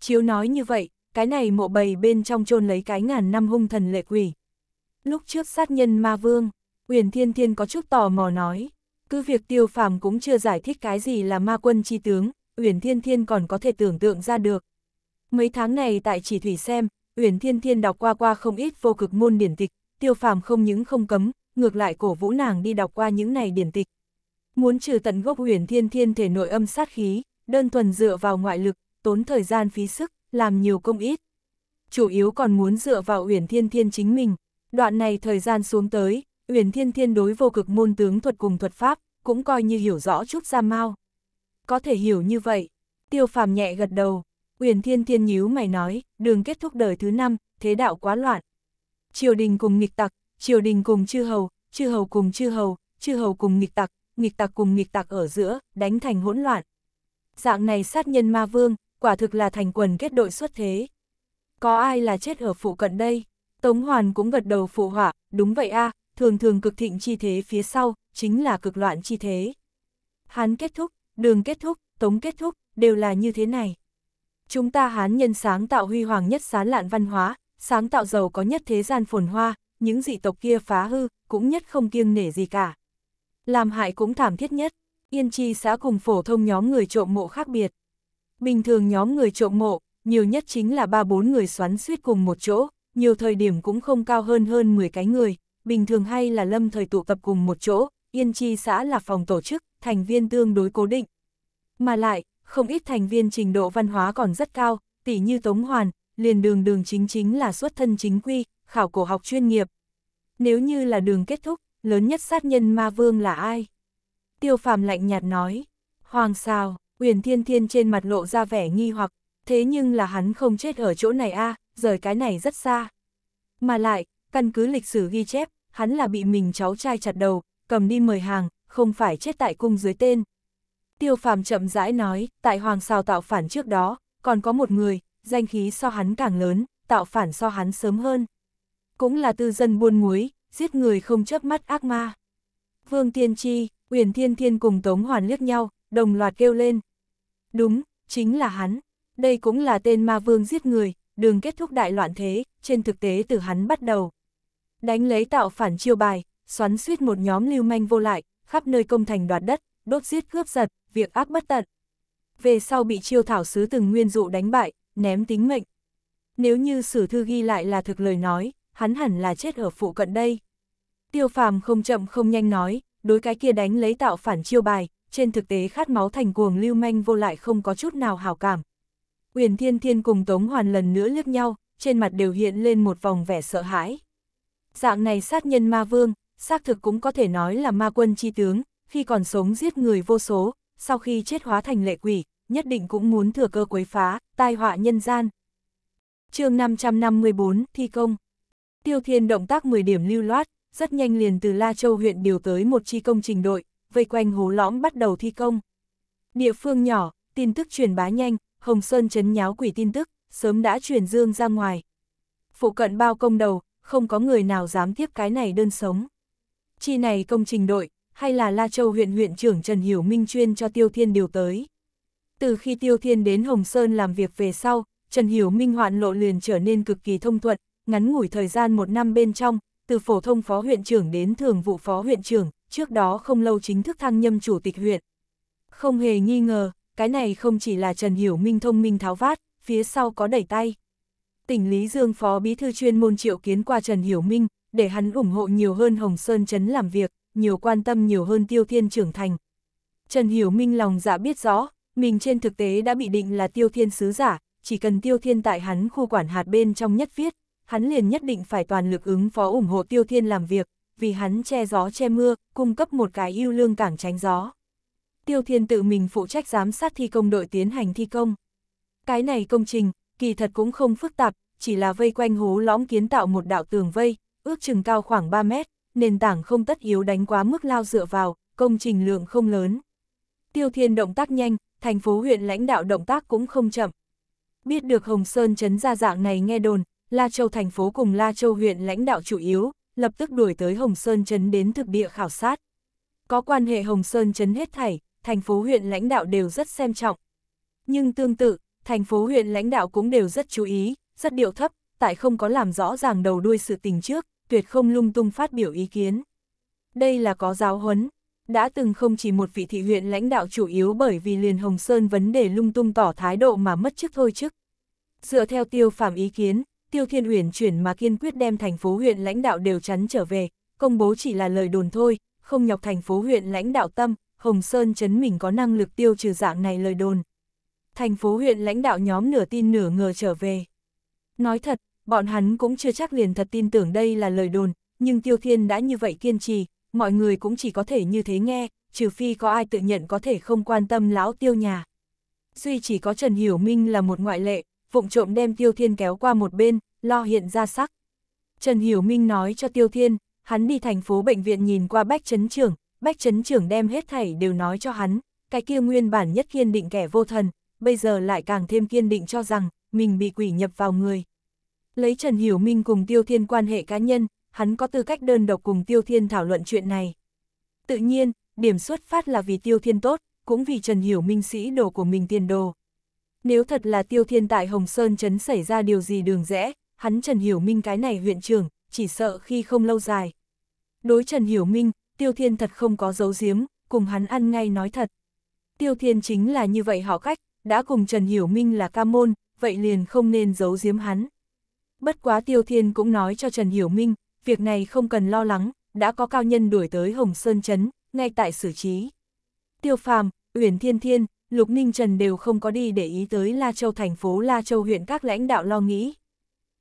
Chiếu nói như vậy, cái này mộ bầy bên trong chôn lấy cái ngàn năm hung thần lệ quỷ. Lúc trước sát nhân ma vương, uyển Thiên Thiên có chút tò mò nói, cứ việc tiêu phàm cũng chưa giải thích cái gì là ma quân chi tướng, uyển Thiên Thiên còn có thể tưởng tượng ra được. Mấy tháng này tại chỉ thủy xem, uyển Thiên Thiên đọc qua qua không ít vô cực môn điển tịch, tiêu phàm không những không cấm, ngược lại cổ vũ nàng đi đọc qua những này điển tịch. Muốn trừ tận gốc uyển Thiên Thiên thể nội âm sát khí, đơn thuần dựa vào ngoại lực, tốn thời gian phí sức, làm nhiều công ít. Chủ yếu còn muốn dựa vào Uyển Thiên Thiên chính mình. Đoạn này thời gian xuống tới, Uyển Thiên Thiên đối vô cực môn tướng thuật cùng thuật pháp, cũng coi như hiểu rõ chút ra mau. Có thể hiểu như vậy. Tiêu phàm nhẹ gật đầu. Uyển Thiên Thiên nhíu mày nói, đường kết thúc đời thứ năm, thế đạo quá loạn. Triều đình cùng nghịch tặc, triều đình cùng chư hầu, chư hầu cùng chư hầu, chư hầu cùng nghịch tặc, nghịch tặc cùng nghịch tặc ở giữa, đánh thành hỗn loạn. Dạng này sát nhân ma vương, quả thực là thành quần kết đội xuất thế. Có ai là chết ở phụ cận đây? Tống Hoàn cũng gật đầu phụ họa, đúng vậy a thường thường cực thịnh chi thế phía sau, chính là cực loạn chi thế. Hán kết thúc, đường kết thúc, tống kết thúc, đều là như thế này. Chúng ta Hán nhân sáng tạo huy hoàng nhất sán lạn văn hóa, sáng tạo giàu có nhất thế gian phồn hoa, những dị tộc kia phá hư, cũng nhất không kiêng nể gì cả. Làm hại cũng thảm thiết nhất, yên chi xã cùng phổ thông nhóm người trộm mộ khác biệt. Bình thường nhóm người trộm mộ, nhiều nhất chính là 3-4 người xoắn suýt cùng một chỗ, nhiều thời điểm cũng không cao hơn hơn 10 cái người, bình thường hay là lâm thời tụ tập cùng một chỗ, yên chi xã là phòng tổ chức, thành viên tương đối cố định. Mà lại, không ít thành viên trình độ văn hóa còn rất cao, tỉ như Tống Hoàn, liền đường đường chính chính là xuất thân chính quy, khảo cổ học chuyên nghiệp. Nếu như là đường kết thúc, lớn nhất sát nhân ma vương là ai? Tiêu phàm lạnh nhạt nói, Hoàng sao, Uyển Thiên Thiên trên mặt lộ ra vẻ nghi hoặc, thế nhưng là hắn không chết ở chỗ này a, à, rời cái này rất xa. Mà lại, căn cứ lịch sử ghi chép, hắn là bị mình cháu trai chặt đầu, cầm đi mời hàng, không phải chết tại cung dưới tên. Tiêu phàm chậm rãi nói, tại hoàng Sào tạo phản trước đó, còn có một người, danh khí so hắn càng lớn, tạo phản so hắn sớm hơn. Cũng là tư dân buôn muối, giết người không chớp mắt ác ma. Vương Tiên Chi, Uyển Thiên Thiên cùng Tống Hoàn liếc nhau, đồng loạt kêu lên, Đúng, chính là hắn. Đây cũng là tên ma vương giết người, đường kết thúc đại loạn thế, trên thực tế từ hắn bắt đầu. Đánh lấy tạo phản chiêu bài, xoắn suýt một nhóm lưu manh vô lại, khắp nơi công thành đoạt đất, đốt giết cướp giật, việc ác bất tận. Về sau bị chiêu thảo sứ từng nguyên dụ đánh bại, ném tính mệnh. Nếu như sử thư ghi lại là thực lời nói, hắn hẳn là chết ở phụ cận đây. Tiêu phàm không chậm không nhanh nói, đối cái kia đánh lấy tạo phản chiêu bài, trên thực tế khát máu thành cuồng lưu manh vô lại không có chút nào hảo cảm. Uyển Thiên Thiên cùng Tống Hoàn lần nữa liếc nhau, trên mặt đều hiện lên một vòng vẻ sợ hãi. Dạng này sát nhân ma vương, xác thực cũng có thể nói là ma quân chi tướng, khi còn sống giết người vô số, sau khi chết hóa thành lệ quỷ, nhất định cũng muốn thừa cơ quấy phá, tai họa nhân gian. chương 554, thi công. Tiêu Thiên động tác 10 điểm lưu loát, rất nhanh liền từ La Châu huyện điều tới một chi công trình đội, vây quanh hố lõm bắt đầu thi công. Địa phương nhỏ, tin tức truyền bá nhanh, Hồng Sơn chấn nháo quỷ tin tức, sớm đã truyền dương ra ngoài. Phụ cận bao công đầu, không có người nào dám tiếp cái này đơn sống. Chi này công trình đội, hay là La Châu huyện huyện trưởng Trần Hiểu Minh chuyên cho Tiêu Thiên điều tới. Từ khi Tiêu Thiên đến Hồng Sơn làm việc về sau, Trần Hiểu Minh hoạn lộ liền trở nên cực kỳ thông thuận, ngắn ngủi thời gian một năm bên trong, từ phổ thông phó huyện trưởng đến thường vụ phó huyện trưởng, trước đó không lâu chính thức thăng nhâm chủ tịch huyện. Không hề nghi ngờ, cái này không chỉ là Trần Hiểu Minh thông minh tháo vát, phía sau có đẩy tay. Tỉnh Lý Dương Phó Bí Thư chuyên môn triệu kiến qua Trần Hiểu Minh, để hắn ủng hộ nhiều hơn Hồng Sơn Trấn làm việc, nhiều quan tâm nhiều hơn Tiêu Thiên trưởng thành. Trần Hiểu Minh lòng dạ biết rõ, mình trên thực tế đã bị định là Tiêu Thiên sứ giả, chỉ cần Tiêu Thiên tại hắn khu quản hạt bên trong nhất viết, hắn liền nhất định phải toàn lực ứng phó ủng hộ Tiêu Thiên làm việc, vì hắn che gió che mưa, cung cấp một cái ưu lương cảng tránh gió. Tiêu Thiên tự mình phụ trách giám sát thi công đội tiến hành thi công. Cái này công trình, kỳ thật cũng không phức tạp, chỉ là vây quanh hố lõm kiến tạo một đạo tường vây, ước chừng cao khoảng 3 mét, nền tảng không tất yếu đánh quá mức lao dựa vào, công trình lượng không lớn. Tiêu Thiên động tác nhanh, thành phố huyện lãnh đạo động tác cũng không chậm. Biết được Hồng Sơn chấn ra dạng này nghe đồn, La Châu thành phố cùng La Châu huyện lãnh đạo chủ yếu, lập tức đuổi tới Hồng Sơn Trấn đến thực địa khảo sát. Có quan hệ Hồng Sơn Trấn hết thảy, thành phố huyện lãnh đạo đều rất xem trọng. Nhưng tương tự, thành phố huyện lãnh đạo cũng đều rất chú ý, rất điệu thấp, tại không có làm rõ ràng đầu đuôi sự tình trước, tuyệt không lung tung phát biểu ý kiến. Đây là có giáo huấn, đã từng không chỉ một vị thị huyện lãnh đạo chủ yếu bởi vì liền Hồng Sơn vấn đề lung tung tỏ thái độ mà mất chức thôi chức. Dựa theo tiêu Phạm ý kiến, Tiêu Thiên Huyền chuyển mà kiên quyết đem thành phố huyện lãnh đạo đều chắn trở về, công bố chỉ là lời đồn thôi, không nhọc thành phố huyện lãnh đạo tâm, Hồng Sơn chấn mình có năng lực tiêu trừ dạng này lời đồn. Thành phố huyện lãnh đạo nhóm nửa tin nửa ngờ trở về. Nói thật, bọn hắn cũng chưa chắc liền thật tin tưởng đây là lời đồn, nhưng Tiêu Thiên đã như vậy kiên trì, mọi người cũng chỉ có thể như thế nghe, trừ phi có ai tự nhận có thể không quan tâm lão tiêu nhà. Duy chỉ có Trần Hiểu Minh là một ngoại lệ, vụng trộm đem Tiêu Thiên kéo qua một bên, lo hiện ra sắc. Trần Hiểu Minh nói cho Tiêu Thiên, hắn đi thành phố bệnh viện nhìn qua Bách Trấn Trưởng, Bách Trấn Trưởng đem hết thảy đều nói cho hắn, cái kia nguyên bản nhất kiên định kẻ vô thần, bây giờ lại càng thêm kiên định cho rằng, mình bị quỷ nhập vào người. Lấy Trần Hiểu Minh cùng Tiêu Thiên quan hệ cá nhân, hắn có tư cách đơn độc cùng Tiêu Thiên thảo luận chuyện này. Tự nhiên, điểm xuất phát là vì Tiêu Thiên tốt, cũng vì Trần Hiểu Minh sĩ đồ của mình tiền đồ, nếu thật là tiêu thiên tại Hồng Sơn Trấn xảy ra điều gì đường rẽ, hắn Trần Hiểu Minh cái này huyện trưởng, chỉ sợ khi không lâu dài. Đối Trần Hiểu Minh, tiêu thiên thật không có giấu giếm, cùng hắn ăn ngay nói thật. Tiêu thiên chính là như vậy họ cách, đã cùng Trần Hiểu Minh là ca môn, vậy liền không nên giấu giếm hắn. Bất quá tiêu thiên cũng nói cho Trần Hiểu Minh, việc này không cần lo lắng, đã có cao nhân đuổi tới Hồng Sơn Trấn, ngay tại xử trí. Tiêu phàm, Uyển Thiên Thiên, Lục Ninh Trần đều không có đi để ý tới La Châu thành phố La Châu huyện các lãnh đạo lo nghĩ.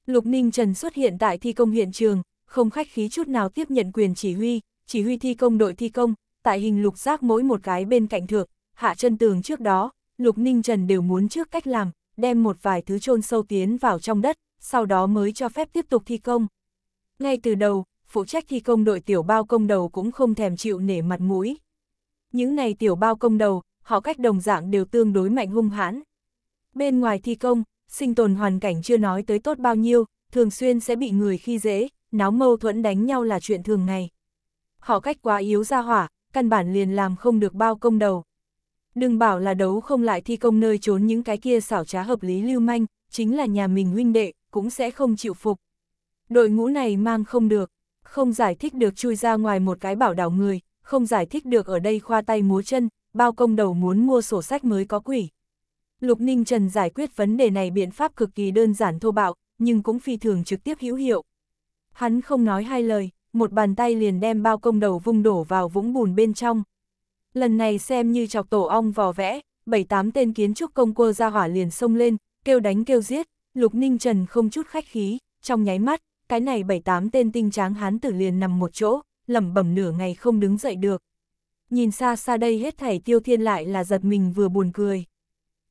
Lục Ninh Trần xuất hiện tại thi công hiện trường, không khách khí chút nào tiếp nhận quyền chỉ huy, chỉ huy thi công đội thi công, tại hình lục giác mỗi một cái bên cạnh thượng, hạ chân tường trước đó, Lục Ninh Trần đều muốn trước cách làm, đem một vài thứ chôn sâu tiến vào trong đất, sau đó mới cho phép tiếp tục thi công. Ngay từ đầu, phụ trách thi công đội tiểu bao công đầu cũng không thèm chịu nể mặt mũi. Những này tiểu bao công đầu, họ cách đồng dạng đều tương đối mạnh hung hãn. Bên ngoài thi công, sinh tồn hoàn cảnh chưa nói tới tốt bao nhiêu, thường xuyên sẽ bị người khi dễ, náo mâu thuẫn đánh nhau là chuyện thường ngày. Họ cách quá yếu ra hỏa, căn bản liền làm không được bao công đầu. Đừng bảo là đấu không lại thi công nơi trốn những cái kia xảo trá hợp lý lưu manh, chính là nhà mình huynh đệ, cũng sẽ không chịu phục. Đội ngũ này mang không được, không giải thích được chui ra ngoài một cái bảo đảo người, không giải thích được ở đây khoa tay múa chân, bao công đầu muốn mua sổ sách mới có quỷ. Lục Ninh Trần giải quyết vấn đề này biện pháp cực kỳ đơn giản thô bạo, nhưng cũng phi thường trực tiếp hữu hiệu. Hắn không nói hai lời, một bàn tay liền đem bao công đầu vung đổ vào vũng bùn bên trong. Lần này xem như chọc tổ ong vò vẽ, bảy tám tên kiến trúc công cua ra hỏa liền sông lên, kêu đánh kêu giết, Lục Ninh Trần không chút khách khí, trong nháy mắt, cái này bảy tám tên tinh tráng hán tử liền nằm một chỗ, lẩm bẩm nửa ngày không đứng dậy được nhìn xa xa đây hết thảy tiêu thiên lại là giật mình vừa buồn cười.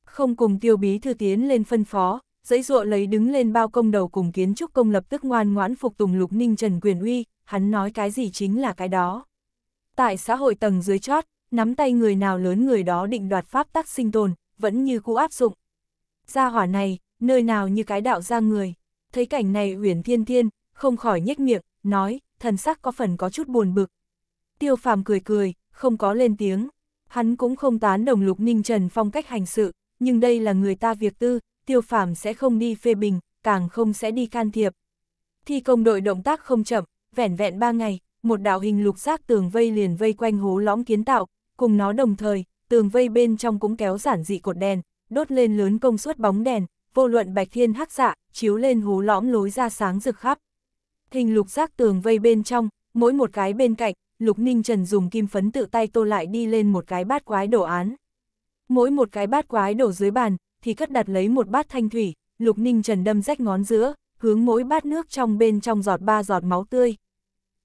Không cùng tiêu bí thư tiến lên phân phó, dãy dụa lấy đứng lên bao công đầu cùng kiến trúc công lập tức ngoan ngoãn phục tùng lục ninh trần quyền uy, hắn nói cái gì chính là cái đó. Tại xã hội tầng dưới chót, nắm tay người nào lớn người đó định đoạt pháp tắc sinh tồn, vẫn như cũ áp dụng. Gia hỏa này, nơi nào như cái đạo ra người. Thấy cảnh này uyển thiên thiên, không khỏi nhếch miệng, nói, thần sắc có phần có chút buồn bực. Tiêu phàm cười cười, không có lên tiếng. Hắn cũng không tán đồng Lục Ninh Trần phong cách hành sự, nhưng đây là người ta việc tư, tiêu phàm sẽ không đi phê bình, càng không sẽ đi can thiệp. Thi công đội động tác không chậm, vẻn vẹn ba ngày, một đạo hình lục giác tường vây liền vây quanh hố lõm kiến tạo, cùng nó đồng thời, tường vây bên trong cũng kéo giản dị cột đèn, đốt lên lớn công suất bóng đèn, vô luận bạch thiên hắc dạ, chiếu lên hố lõm lối ra sáng rực khắp. Hình lục giác tường vây bên trong, mỗi một cái bên cạnh, Lục Ninh Trần dùng kim phấn tự tay tô lại đi lên một cái bát quái đổ án. Mỗi một cái bát quái đổ dưới bàn, thì cất đặt lấy một bát thanh thủy, Lục Ninh Trần đâm rách ngón giữa, hướng mỗi bát nước trong bên trong giọt ba giọt máu tươi.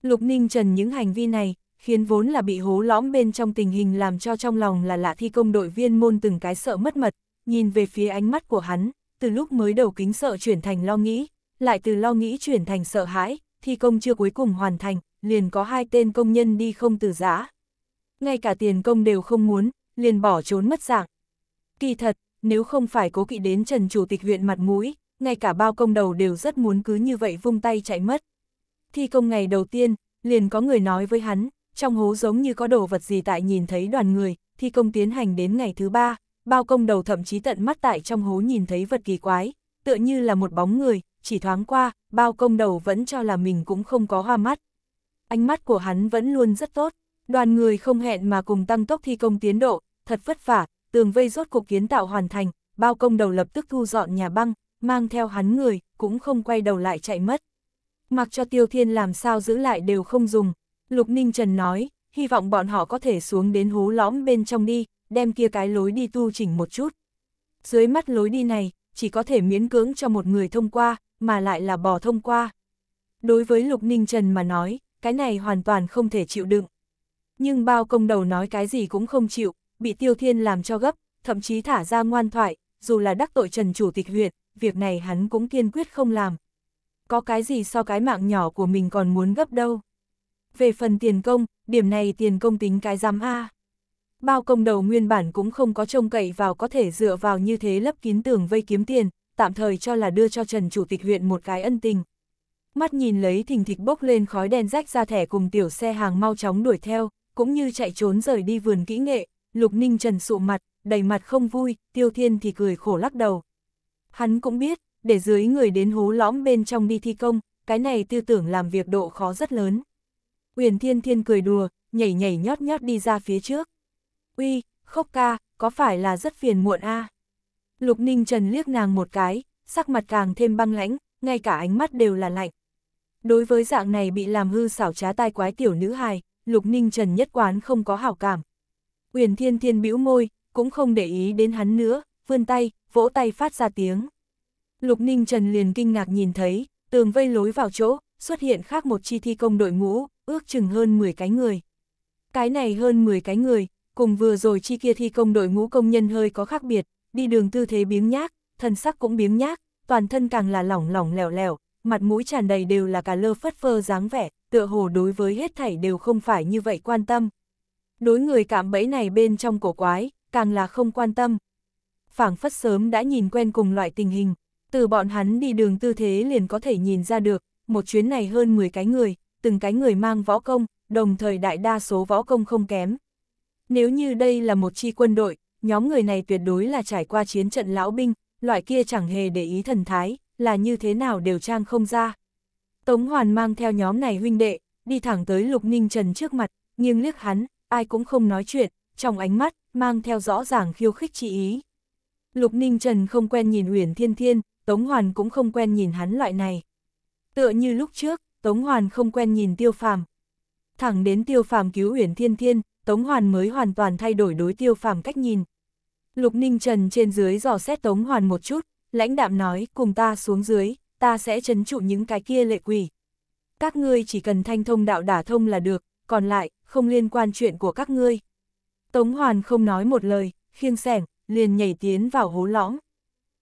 Lục Ninh Trần những hành vi này, khiến vốn là bị hố lõm bên trong tình hình làm cho trong lòng là lạ thi công đội viên môn từng cái sợ mất mật, nhìn về phía ánh mắt của hắn, từ lúc mới đầu kính sợ chuyển thành lo nghĩ, lại từ lo nghĩ chuyển thành sợ hãi, thi công chưa cuối cùng hoàn thành, liền có hai tên công nhân đi không từ giã. Ngay cả tiền công đều không muốn, liền bỏ trốn mất dạng. Kỳ thật, nếu không phải cố kỵ đến Trần Chủ tịch huyện mặt mũi, ngay cả bao công đầu đều rất muốn cứ như vậy vung tay chạy mất. Thi công ngày đầu tiên, liền có người nói với hắn, trong hố giống như có đồ vật gì tại nhìn thấy đoàn người, thi công tiến hành đến ngày thứ ba, bao công đầu thậm chí tận mắt tại trong hố nhìn thấy vật kỳ quái, tựa như là một bóng người, chỉ thoáng qua, bao công đầu vẫn cho là mình cũng không có hoa mắt, ánh mắt của hắn vẫn luôn rất tốt. Đoàn người không hẹn mà cùng tăng tốc thi công tiến độ, thật vất vả, tường vây rốt cục kiến tạo hoàn thành, bao công đầu lập tức thu dọn nhà băng, mang theo hắn người, cũng không quay đầu lại chạy mất. Mặc cho Tiêu Thiên làm sao giữ lại đều không dùng, Lục Ninh Trần nói, hy vọng bọn họ có thể xuống đến hố lõm bên trong đi, đem kia cái lối đi tu chỉnh một chút. Dưới mắt lối đi này, chỉ có thể miễn cưỡng cho một người thông qua, mà lại là bò thông qua. Đối với Lục Ninh Trần mà nói, cái này hoàn toàn không thể chịu đựng. Nhưng bao công đầu nói cái gì cũng không chịu, bị Tiêu Thiên làm cho gấp, thậm chí thả ra ngoan thoại, dù là đắc tội Trần Chủ tịch huyện, việc này hắn cũng kiên quyết không làm. Có cái gì so cái mạng nhỏ của mình còn muốn gấp đâu. Về phần tiền công, điểm này tiền công tính cái giám A. Bao công đầu nguyên bản cũng không có trông cậy vào có thể dựa vào như thế lấp kín tường vây kiếm tiền, tạm thời cho là đưa cho Trần Chủ tịch huyện một cái ân tình, mắt nhìn lấy thình thịch bốc lên khói đen rách ra thẻ cùng tiểu xe hàng mau chóng đuổi theo, cũng như chạy trốn rời đi vườn kỹ nghệ, Lục Ninh Trần sụ mặt, đầy mặt không vui, Tiêu Thiên thì cười khổ lắc đầu. Hắn cũng biết, để dưới người đến hố lõm bên trong đi thi công, cái này tư tưởng làm việc độ khó rất lớn. Uyển Thiên Thiên cười đùa, nhảy nhảy nhót nhót đi ra phía trước. Uy, khóc ca, có phải là rất phiền muộn a? Lục Ninh Trần liếc nàng một cái, sắc mặt càng thêm băng lãnh, ngay cả ánh mắt đều là lạnh. Đối với dạng này bị làm hư xảo trá tai quái tiểu nữ hài, Lục Ninh Trần nhất quán không có hảo cảm. Uyển Thiên Thiên bĩu môi, cũng không để ý đến hắn nữa, vươn tay, vỗ tay phát ra tiếng. Lục Ninh Trần liền kinh ngạc nhìn thấy, tường vây lối vào chỗ, xuất hiện khác một chi thi công đội ngũ, ước chừng hơn 10 cái người. Cái này hơn 10 cái người, cùng vừa rồi chi kia thi công đội ngũ công nhân hơi có khác biệt, đi đường tư thế biếng nhác, thân sắc cũng biếng nhác, toàn thân càng là lỏng lỏng lẻo lẻo, mặt mũi tràn đầy đều là cả lơ phất phơ dáng vẻ, tựa hồ đối với hết thảy đều không phải như vậy quan tâm. Đối người cạm bẫy này bên trong cổ quái, càng là không quan tâm. phảng phất sớm đã nhìn quen cùng loại tình hình, từ bọn hắn đi đường tư thế liền có thể nhìn ra được, một chuyến này hơn 10 cái người, từng cái người mang võ công, đồng thời đại đa số võ công không kém. Nếu như đây là một chi quân đội, nhóm người này tuyệt đối là trải qua chiến trận lão binh, loại kia chẳng hề để ý thần thái, là như thế nào đều trang không ra. Tống Hoàn mang theo nhóm này huynh đệ, đi thẳng tới Lục Ninh Trần trước mặt, nghiêng liếc hắn, ai cũng không nói chuyện, trong ánh mắt, mang theo rõ ràng khiêu khích chỉ ý. Lục Ninh Trần không quen nhìn Uyển Thiên Thiên, Tống Hoàn cũng không quen nhìn hắn loại này. Tựa như lúc trước, Tống Hoàn không quen nhìn Tiêu Phàm. Thẳng đến Tiêu Phàm cứu Uyển Thiên Thiên, Tống Hoàn mới hoàn toàn thay đổi đối Tiêu Phàm cách nhìn. Lục Ninh Trần trên dưới dò xét Tống Hoàn một chút, lãnh đạm nói, cùng ta xuống dưới, ta sẽ chấn trụ những cái kia lệ quỷ. Các ngươi chỉ cần thanh thông đạo đả thông là được, còn lại, không liên quan chuyện của các ngươi. Tống Hoàn không nói một lời, khiêng sẻng, liền nhảy tiến vào hố lõm.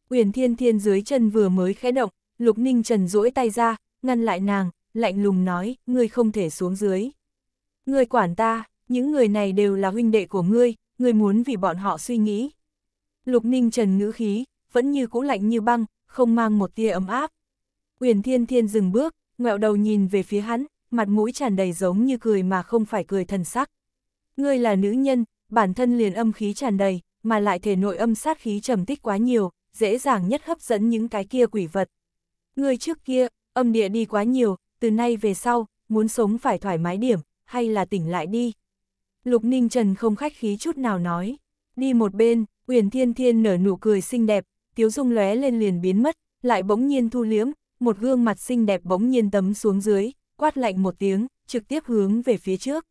Uyển Thiên Thiên dưới chân vừa mới khẽ động, Lục Ninh Trần duỗi tay ra, ngăn lại nàng, lạnh lùng nói, ngươi không thể xuống dưới. Ngươi quản ta, những người này đều là huynh đệ của ngươi, ngươi muốn vì bọn họ suy nghĩ. Lục Ninh Trần ngữ khí, vẫn như cũ lạnh như băng, không mang một tia ấm áp. Uyển Thiên Thiên dừng bước, ngẹo đầu nhìn về phía hắn, mặt mũi tràn đầy giống như cười mà không phải cười thần sắc. Ngươi là nữ nhân, bản thân liền âm khí tràn đầy, mà lại thể nội âm sát khí trầm tích quá nhiều, dễ dàng nhất hấp dẫn những cái kia quỷ vật. Ngươi trước kia, âm địa đi quá nhiều, từ nay về sau, muốn sống phải thoải mái điểm, hay là tỉnh lại đi. Lục Ninh Trần không khách khí chút nào nói, đi một bên, Uyển Thiên Thiên nở nụ cười xinh đẹp, tiếu dung lóe lên liền biến mất, lại bỗng nhiên thu liếm, một gương mặt xinh đẹp bỗng nhiên tấm xuống dưới, quát lạnh một tiếng, trực tiếp hướng về phía trước.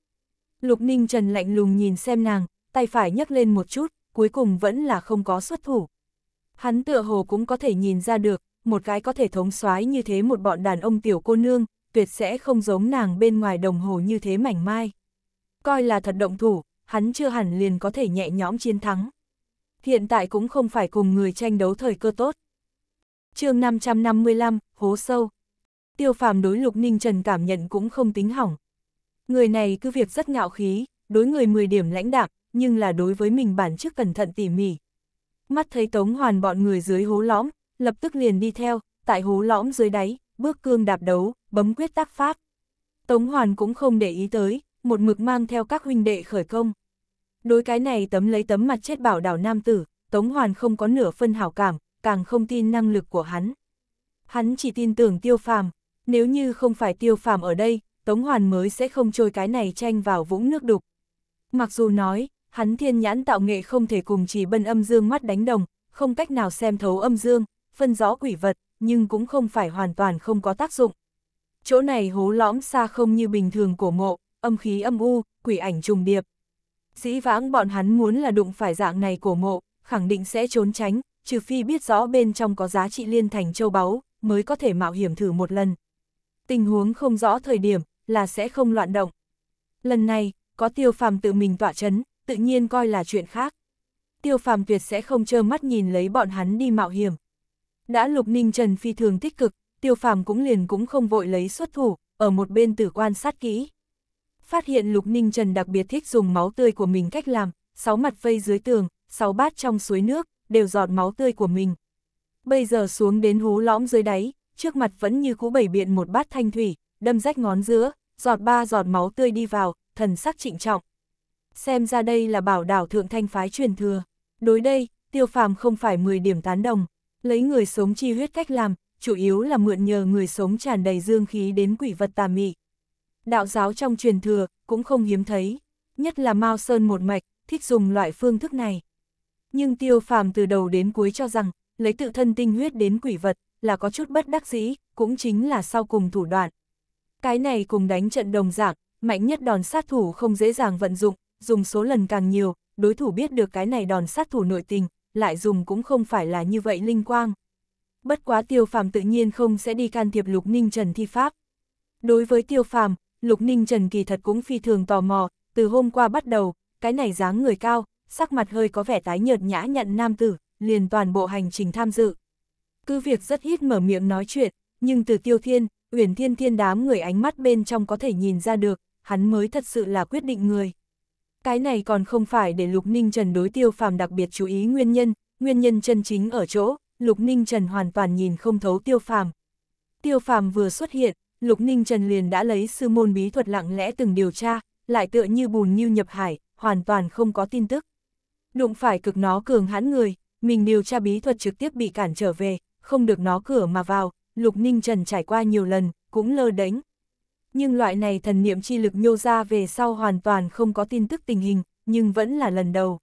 Lục Ninh Trần lạnh lùng nhìn xem nàng, tay phải nhấc lên một chút, cuối cùng vẫn là không có xuất thủ. Hắn tựa hồ cũng có thể nhìn ra được, một cái có thể thống soái như thế một bọn đàn ông tiểu cô nương, tuyệt sẽ không giống nàng bên ngoài đồng hồ như thế mảnh mai. Coi là thật động thủ, hắn chưa hẳn liền có thể nhẹ nhõm chiến thắng hiện tại cũng không phải cùng người tranh đấu thời cơ tốt. chương 555, Hố Sâu Tiêu phàm đối Lục Ninh Trần cảm nhận cũng không tính hỏng. Người này cứ việc rất ngạo khí, đối người 10 điểm lãnh đạm, nhưng là đối với mình bản chức cẩn thận tỉ mỉ. Mắt thấy Tống Hoàn bọn người dưới hố lõm, lập tức liền đi theo, tại hố lõm dưới đáy, bước cương đạp đấu, bấm quyết tác pháp. Tống Hoàn cũng không để ý tới, một mực mang theo các huynh đệ khởi công. Đối cái này tấm lấy tấm mặt chết bảo đảo nam tử, Tống Hoàn không có nửa phân hảo cảm, càng không tin năng lực của hắn. Hắn chỉ tin tưởng tiêu phàm, nếu như không phải tiêu phàm ở đây, Tống Hoàn mới sẽ không trôi cái này tranh vào vũng nước đục. Mặc dù nói, hắn thiên nhãn tạo nghệ không thể cùng chỉ bân âm dương mắt đánh đồng, không cách nào xem thấu âm dương, phân rõ quỷ vật, nhưng cũng không phải hoàn toàn không có tác dụng. Chỗ này hố lõm xa không như bình thường của mộ, âm khí âm u, quỷ ảnh trùng điệp, Dĩ vãng bọn hắn muốn là đụng phải dạng này cổ mộ, khẳng định sẽ trốn tránh, trừ phi biết rõ bên trong có giá trị liên thành châu báu, mới có thể mạo hiểm thử một lần. Tình huống không rõ thời điểm, là sẽ không loạn động. Lần này, có tiêu phàm tự mình tỏa chấn, tự nhiên coi là chuyện khác. Tiêu phàm tuyệt sẽ không trơ mắt nhìn lấy bọn hắn đi mạo hiểm. Đã lục ninh trần phi thường tích cực, tiêu phàm cũng liền cũng không vội lấy xuất thủ, ở một bên tử quan sát kỹ phát hiện Lục Ninh Trần đặc biệt thích dùng máu tươi của mình cách làm, sáu mặt vây dưới tường, sáu bát trong suối nước, đều giọt máu tươi của mình. Bây giờ xuống đến hú lõm dưới đáy, trước mặt vẫn như cũ bảy biện một bát thanh thủy, đâm rách ngón giữa, giọt ba giọt máu tươi đi vào, thần sắc trịnh trọng. Xem ra đây là bảo đảo thượng thanh phái truyền thừa. Đối đây, tiêu phàm không phải 10 điểm tán đồng, lấy người sống chi huyết cách làm, chủ yếu là mượn nhờ người sống tràn đầy dương khí đến quỷ vật tà mị, Đạo giáo trong truyền thừa cũng không hiếm thấy, nhất là Mao Sơn một mạch, thích dùng loại phương thức này. Nhưng tiêu phàm từ đầu đến cuối cho rằng, lấy tự thân tinh huyết đến quỷ vật, là có chút bất đắc dĩ, cũng chính là sau cùng thủ đoạn. Cái này cùng đánh trận đồng dạng, mạnh nhất đòn sát thủ không dễ dàng vận dụng, dùng số lần càng nhiều, đối thủ biết được cái này đòn sát thủ nội tình, lại dùng cũng không phải là như vậy linh quang. Bất quá tiêu phàm tự nhiên không sẽ đi can thiệp lục ninh trần thi pháp. Đối với tiêu phàm, Lục Ninh Trần kỳ thật cũng phi thường tò mò, từ hôm qua bắt đầu, cái này dáng người cao, sắc mặt hơi có vẻ tái nhợt nhã nhận nam tử, liền toàn bộ hành trình tham dự. Cứ việc rất ít mở miệng nói chuyện, nhưng từ tiêu thiên, uyển thiên thiên đám người ánh mắt bên trong có thể nhìn ra được, hắn mới thật sự là quyết định người. Cái này còn không phải để Lục Ninh Trần đối tiêu phàm đặc biệt chú ý nguyên nhân, nguyên nhân chân chính ở chỗ, Lục Ninh Trần hoàn toàn nhìn không thấu tiêu phàm. Tiêu phàm vừa xuất hiện, Lục Ninh Trần liền đã lấy sư môn bí thuật lặng lẽ từng điều tra, lại tựa như bùn như nhập hải, hoàn toàn không có tin tức. Đụng phải cực nó cường hãn người, mình điều tra bí thuật trực tiếp bị cản trở về, không được nó cửa mà vào, Lục Ninh Trần trải qua nhiều lần, cũng lơ đánh. Nhưng loại này thần niệm chi lực nhô ra về sau hoàn toàn không có tin tức tình hình, nhưng vẫn là lần đầu.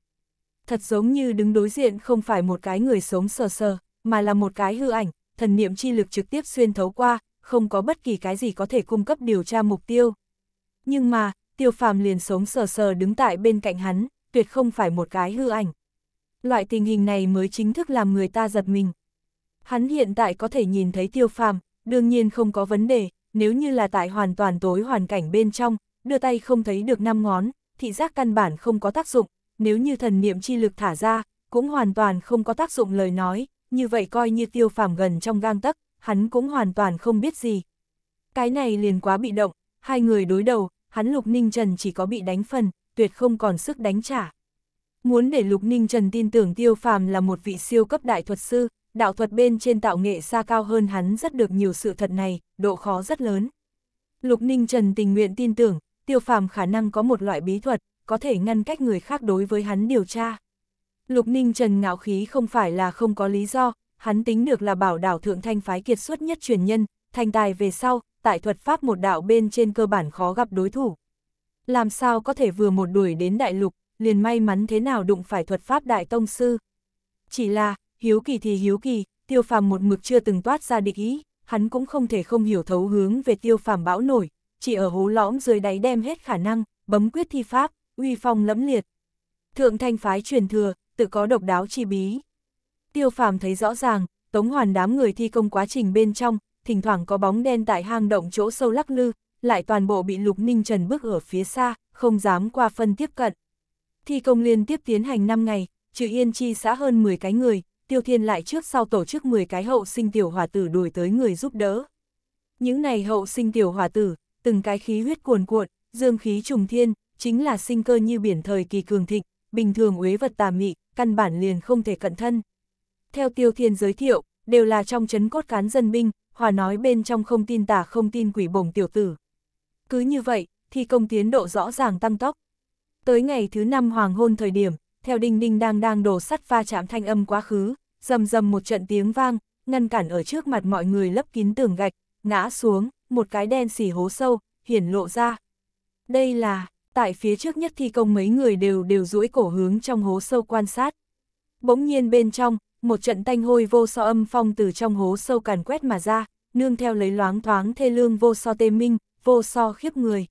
Thật giống như đứng đối diện không phải một cái người sống sờ sờ, mà là một cái hư ảnh, thần niệm chi lực trực tiếp xuyên thấu qua, không có bất kỳ cái gì có thể cung cấp điều tra mục tiêu. Nhưng mà, tiêu phàm liền sống sờ sờ đứng tại bên cạnh hắn, tuyệt không phải một cái hư ảnh. Loại tình hình này mới chính thức làm người ta giật mình. Hắn hiện tại có thể nhìn thấy tiêu phàm, đương nhiên không có vấn đề, nếu như là tại hoàn toàn tối hoàn cảnh bên trong, đưa tay không thấy được năm ngón, thị giác căn bản không có tác dụng, nếu như thần niệm chi lực thả ra, cũng hoàn toàn không có tác dụng lời nói, như vậy coi như tiêu phàm gần trong gang tấc, hắn cũng hoàn toàn không biết gì. Cái này liền quá bị động, hai người đối đầu, hắn Lục Ninh Trần chỉ có bị đánh phần, tuyệt không còn sức đánh trả. Muốn để Lục Ninh Trần tin tưởng Tiêu Phàm là một vị siêu cấp đại thuật sư, đạo thuật bên trên tạo nghệ xa cao hơn hắn rất được nhiều sự thật này, độ khó rất lớn. Lục Ninh Trần tình nguyện tin tưởng, Tiêu Phàm khả năng có một loại bí thuật, có thể ngăn cách người khác đối với hắn điều tra. Lục Ninh Trần ngạo khí không phải là không có lý do, hắn tính được là bảo đảo thượng thanh phái kiệt xuất nhất truyền nhân, thành tài về sau, tại thuật pháp một đạo bên trên cơ bản khó gặp đối thủ. Làm sao có thể vừa một đuổi đến đại lục, liền may mắn thế nào đụng phải thuật pháp đại tông sư. Chỉ là, hiếu kỳ thì hiếu kỳ, tiêu phàm một mực chưa từng toát ra địch ý, hắn cũng không thể không hiểu thấu hướng về tiêu phàm bão nổi, chỉ ở hố lõm dưới đáy đem hết khả năng, bấm quyết thi pháp, uy phong lẫm liệt. Thượng thanh phái truyền thừa, tự có độc đáo chi bí. Tiêu phàm thấy rõ ràng, tống hoàn đám người thi công quá trình bên trong, thỉnh thoảng có bóng đen tại hang động chỗ sâu lắc lư, lại toàn bộ bị lục ninh trần bước ở phía xa, không dám qua phân tiếp cận. Thi công liên tiếp tiến hành 5 ngày, trừ yên chi xã hơn 10 cái người, tiêu thiên lại trước sau tổ chức 10 cái hậu sinh tiểu hòa tử đuổi tới người giúp đỡ. Những này hậu sinh tiểu hòa tử, từng cái khí huyết cuồn cuộn, dương khí trùng thiên, chính là sinh cơ như biển thời kỳ cường thịnh, bình thường uế vật tà mị, căn bản liền không thể cận thân theo Tiêu Thiên giới thiệu, đều là trong chấn cốt cán dân binh, hòa nói bên trong không tin tả không tin quỷ bổng tiểu tử. Cứ như vậy, thi công tiến độ rõ ràng tăng tốc. Tới ngày thứ năm hoàng hôn thời điểm, theo đinh đinh đang đang đổ sắt pha chạm thanh âm quá khứ, rầm rầm một trận tiếng vang, ngăn cản ở trước mặt mọi người lấp kín tường gạch, ngã xuống, một cái đen xỉ hố sâu, hiển lộ ra. Đây là, tại phía trước nhất thi công mấy người đều đều duỗi cổ hướng trong hố sâu quan sát. Bỗng nhiên bên trong, một trận tanh hôi vô so âm phong từ trong hố sâu càn quét mà ra, nương theo lấy loáng thoáng thê lương vô so tê minh, vô so khiếp người.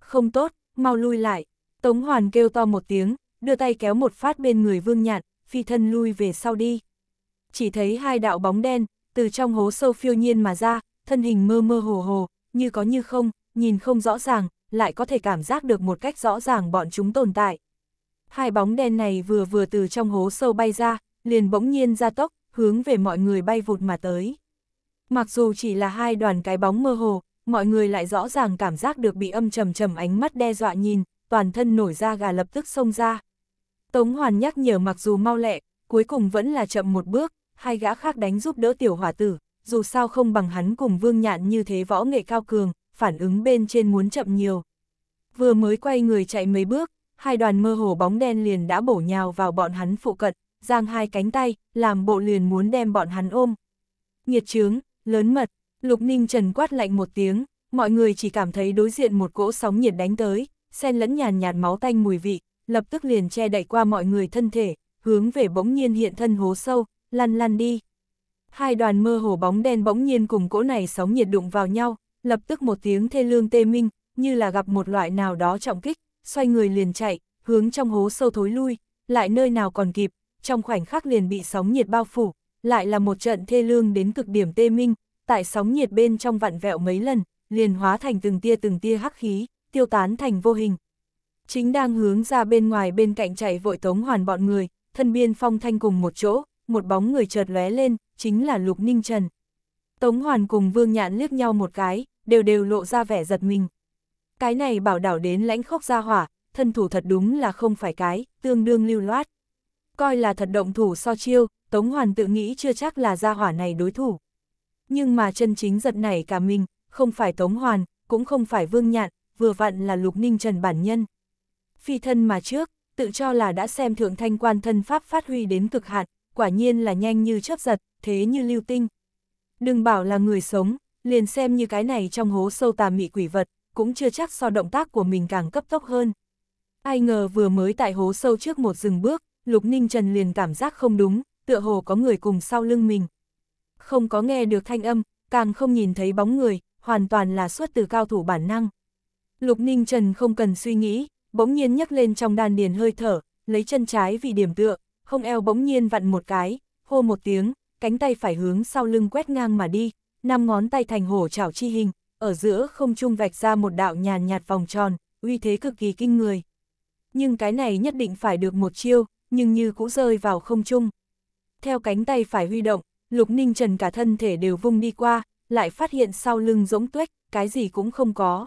Không tốt, mau lui lại, Tống Hoàn kêu to một tiếng, đưa tay kéo một phát bên người Vương Nhạn, phi thân lui về sau đi. Chỉ thấy hai đạo bóng đen, từ trong hố sâu phiêu nhiên mà ra, thân hình mơ mơ hồ hồ, như có như không, nhìn không rõ ràng, lại có thể cảm giác được một cách rõ ràng bọn chúng tồn tại. Hai bóng đen này vừa vừa từ trong hố sâu bay ra, liền bỗng nhiên ra tốc, hướng về mọi người bay vụt mà tới. Mặc dù chỉ là hai đoàn cái bóng mơ hồ, mọi người lại rõ ràng cảm giác được bị âm trầm trầm ánh mắt đe dọa nhìn, toàn thân nổi ra gà lập tức xông ra. Tống Hoàn nhắc nhở mặc dù mau lẹ, cuối cùng vẫn là chậm một bước, hai gã khác đánh giúp đỡ tiểu hỏa tử, dù sao không bằng hắn cùng vương nhạn như thế võ nghệ cao cường, phản ứng bên trên muốn chậm nhiều. Vừa mới quay người chạy mấy bước, hai đoàn mơ hồ bóng đen liền đã bổ nhào vào bọn hắn phụ cận, giang hai cánh tay, làm bộ liền muốn đem bọn hắn ôm. nhiệt trướng, lớn mật, Lục Ninh Trần quát lạnh một tiếng, mọi người chỉ cảm thấy đối diện một cỗ sóng nhiệt đánh tới, xen lẫn nhàn nhạt máu tanh mùi vị, lập tức liền che đậy qua mọi người thân thể, hướng về bỗng nhiên hiện thân hố sâu, lăn lăn đi. Hai đoàn mơ hồ bóng đen bỗng nhiên cùng cỗ này sóng nhiệt đụng vào nhau, lập tức một tiếng thê lương tê minh, như là gặp một loại nào đó trọng kích, xoay người liền chạy, hướng trong hố sâu thối lui, lại nơi nào còn kịp, trong khoảnh khắc liền bị sóng nhiệt bao phủ, lại là một trận thê lương đến cực điểm tê minh, tại sóng nhiệt bên trong vặn vẹo mấy lần, liền hóa thành từng tia từng tia hắc khí, tiêu tán thành vô hình. Chính đang hướng ra bên ngoài bên cạnh chạy vội tống hoàn bọn người, thân biên phong thanh cùng một chỗ, một bóng người chợt lóe lên, chính là Lục Ninh Trần. Tống hoàn cùng Vương Nhạn liếc nhau một cái, đều đều lộ ra vẻ giật mình. Cái này bảo đảo đến lãnh khốc ra hỏa, thân thủ thật đúng là không phải cái, tương đương lưu loát coi là thật động thủ so chiêu, Tống Hoàn tự nghĩ chưa chắc là gia hỏa này đối thủ. Nhưng mà chân chính giật nảy cả mình, không phải Tống Hoàn, cũng không phải Vương Nhạn, vừa vặn là Lục Ninh Trần bản nhân. Phi thân mà trước, tự cho là đã xem thượng thanh quan thân pháp phát huy đến cực hạn, quả nhiên là nhanh như chớp giật, thế như lưu tinh. Đừng bảo là người sống, liền xem như cái này trong hố sâu tà mị quỷ vật, cũng chưa chắc so động tác của mình càng cấp tốc hơn. Ai ngờ vừa mới tại hố sâu trước một dừng bước, Lục Ninh Trần liền cảm giác không đúng, tựa hồ có người cùng sau lưng mình. Không có nghe được thanh âm, càng không nhìn thấy bóng người, hoàn toàn là xuất từ cao thủ bản năng. Lục Ninh Trần không cần suy nghĩ, bỗng nhiên nhấc lên trong đan điền hơi thở, lấy chân trái vì điểm tựa, không eo bỗng nhiên vặn một cái, hô một tiếng, cánh tay phải hướng sau lưng quét ngang mà đi, năm ngón tay thành hổ chảo chi hình, ở giữa không trung vạch ra một đạo nhàn nhạt vòng tròn, uy thế cực kỳ kinh người. Nhưng cái này nhất định phải được một chiêu, nhưng như cũ rơi vào không trung. Theo cánh tay phải huy động, Lục Ninh Trần cả thân thể đều vung đi qua, lại phát hiện sau lưng rỗng tuếch, cái gì cũng không có.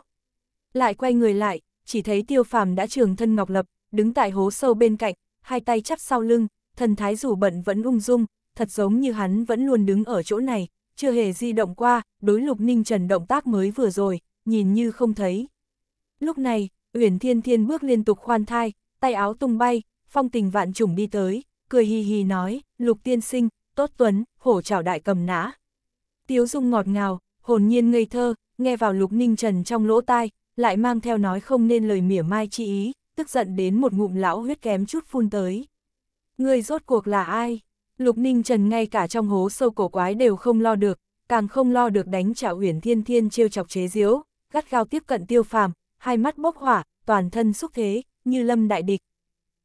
Lại quay người lại, chỉ thấy tiêu phàm đã trường thân ngọc lập, đứng tại hố sâu bên cạnh, hai tay chắp sau lưng, thần thái rủ bận vẫn ung dung, thật giống như hắn vẫn luôn đứng ở chỗ này, chưa hề di động qua, đối lục ninh trần động tác mới vừa rồi, nhìn như không thấy. Lúc này, Uyển Thiên Thiên bước liên tục khoan thai, tay áo tung bay, phong tình vạn trùng đi tới, cười hi hi nói, lục tiên sinh, tốt tuấn, hổ trảo đại cầm nã. Tiếu dung ngọt ngào, hồn nhiên ngây thơ, nghe vào lục ninh trần trong lỗ tai, lại mang theo nói không nên lời mỉa mai chi ý, tức giận đến một ngụm lão huyết kém chút phun tới. Người rốt cuộc là ai? Lục ninh trần ngay cả trong hố sâu cổ quái đều không lo được, càng không lo được đánh trả uyển thiên thiên trêu chọc chế diếu, gắt gao tiếp cận tiêu phàm, hai mắt bốc hỏa, toàn thân xúc thế, như lâm đại địch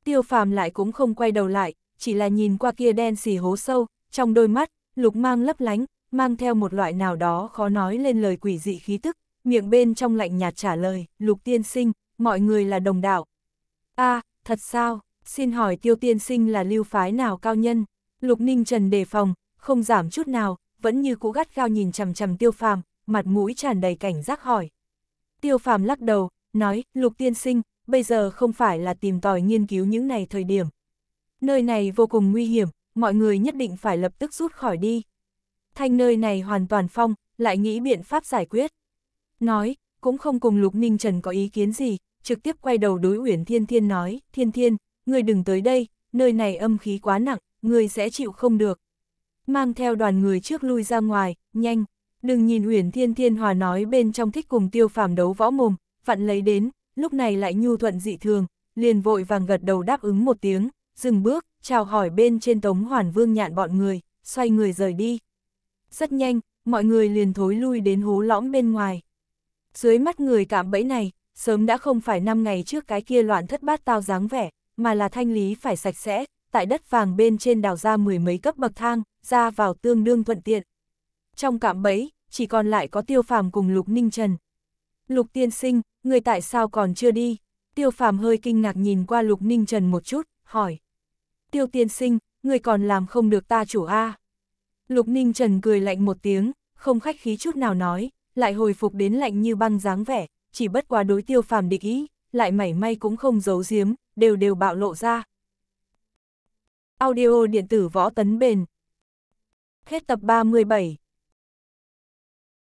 tiêu phàm lại cũng không quay đầu lại, chỉ là nhìn qua kia đen xì hố sâu, trong đôi mắt, lục mang lấp lánh, mang theo một loại nào đó khó nói lên lời quỷ dị khí tức, miệng bên trong lạnh nhạt trả lời, lục tiên sinh, mọi người là đồng đạo. a thật sao, xin hỏi tiêu tiên sinh là lưu phái nào cao nhân? Lục ninh trần đề phòng, không giảm chút nào, vẫn như cũ gắt gao nhìn chằm chằm tiêu phàm, mặt mũi tràn đầy cảnh giác hỏi. Tiêu phàm lắc đầu, nói, lục tiên sinh, bây giờ không phải là tìm tòi nghiên cứu những này thời điểm. Nơi này vô cùng nguy hiểm, mọi người nhất định phải lập tức rút khỏi đi. Thanh nơi này hoàn toàn phong, lại nghĩ biện pháp giải quyết. Nói, cũng không cùng Lục Ninh Trần có ý kiến gì, trực tiếp quay đầu đối Uyển Thiên Thiên nói, Thiên Thiên, ngươi đừng tới đây, nơi này âm khí quá nặng, ngươi sẽ chịu không được. Mang theo đoàn người trước lui ra ngoài, nhanh, đừng nhìn Uyển Thiên Thiên Hòa nói bên trong thích cùng tiêu phàm đấu võ mồm, vặn lấy đến, lúc này lại nhu thuận dị thường, liền vội vàng gật đầu đáp ứng một tiếng, dừng bước, chào hỏi bên trên tống hoàn vương nhạn bọn người, xoay người rời đi. Rất nhanh, mọi người liền thối lui đến hố lõm bên ngoài. Dưới mắt người cảm bẫy này, sớm đã không phải năm ngày trước cái kia loạn thất bát tao dáng vẻ, mà là thanh lý phải sạch sẽ, tại đất vàng bên trên đào ra mười mấy cấp bậc thang, ra vào tương đương thuận tiện. Trong cảm bẫy, chỉ còn lại có tiêu phàm cùng Lục Ninh Trần. Lục tiên sinh, người tại sao còn chưa đi? Tiêu phàm hơi kinh ngạc nhìn qua Lục Ninh Trần một chút, hỏi. Tiêu tiên sinh, người còn làm không được ta chủ A. Lục Ninh Trần cười lạnh một tiếng, không khách khí chút nào nói, lại hồi phục đến lạnh như băng dáng vẻ, chỉ bất quá đối tiêu phàm địch ý, lại mảy may cũng không giấu giếm, đều đều bạo lộ ra. Audio điện tử võ tấn bền Hết tập 37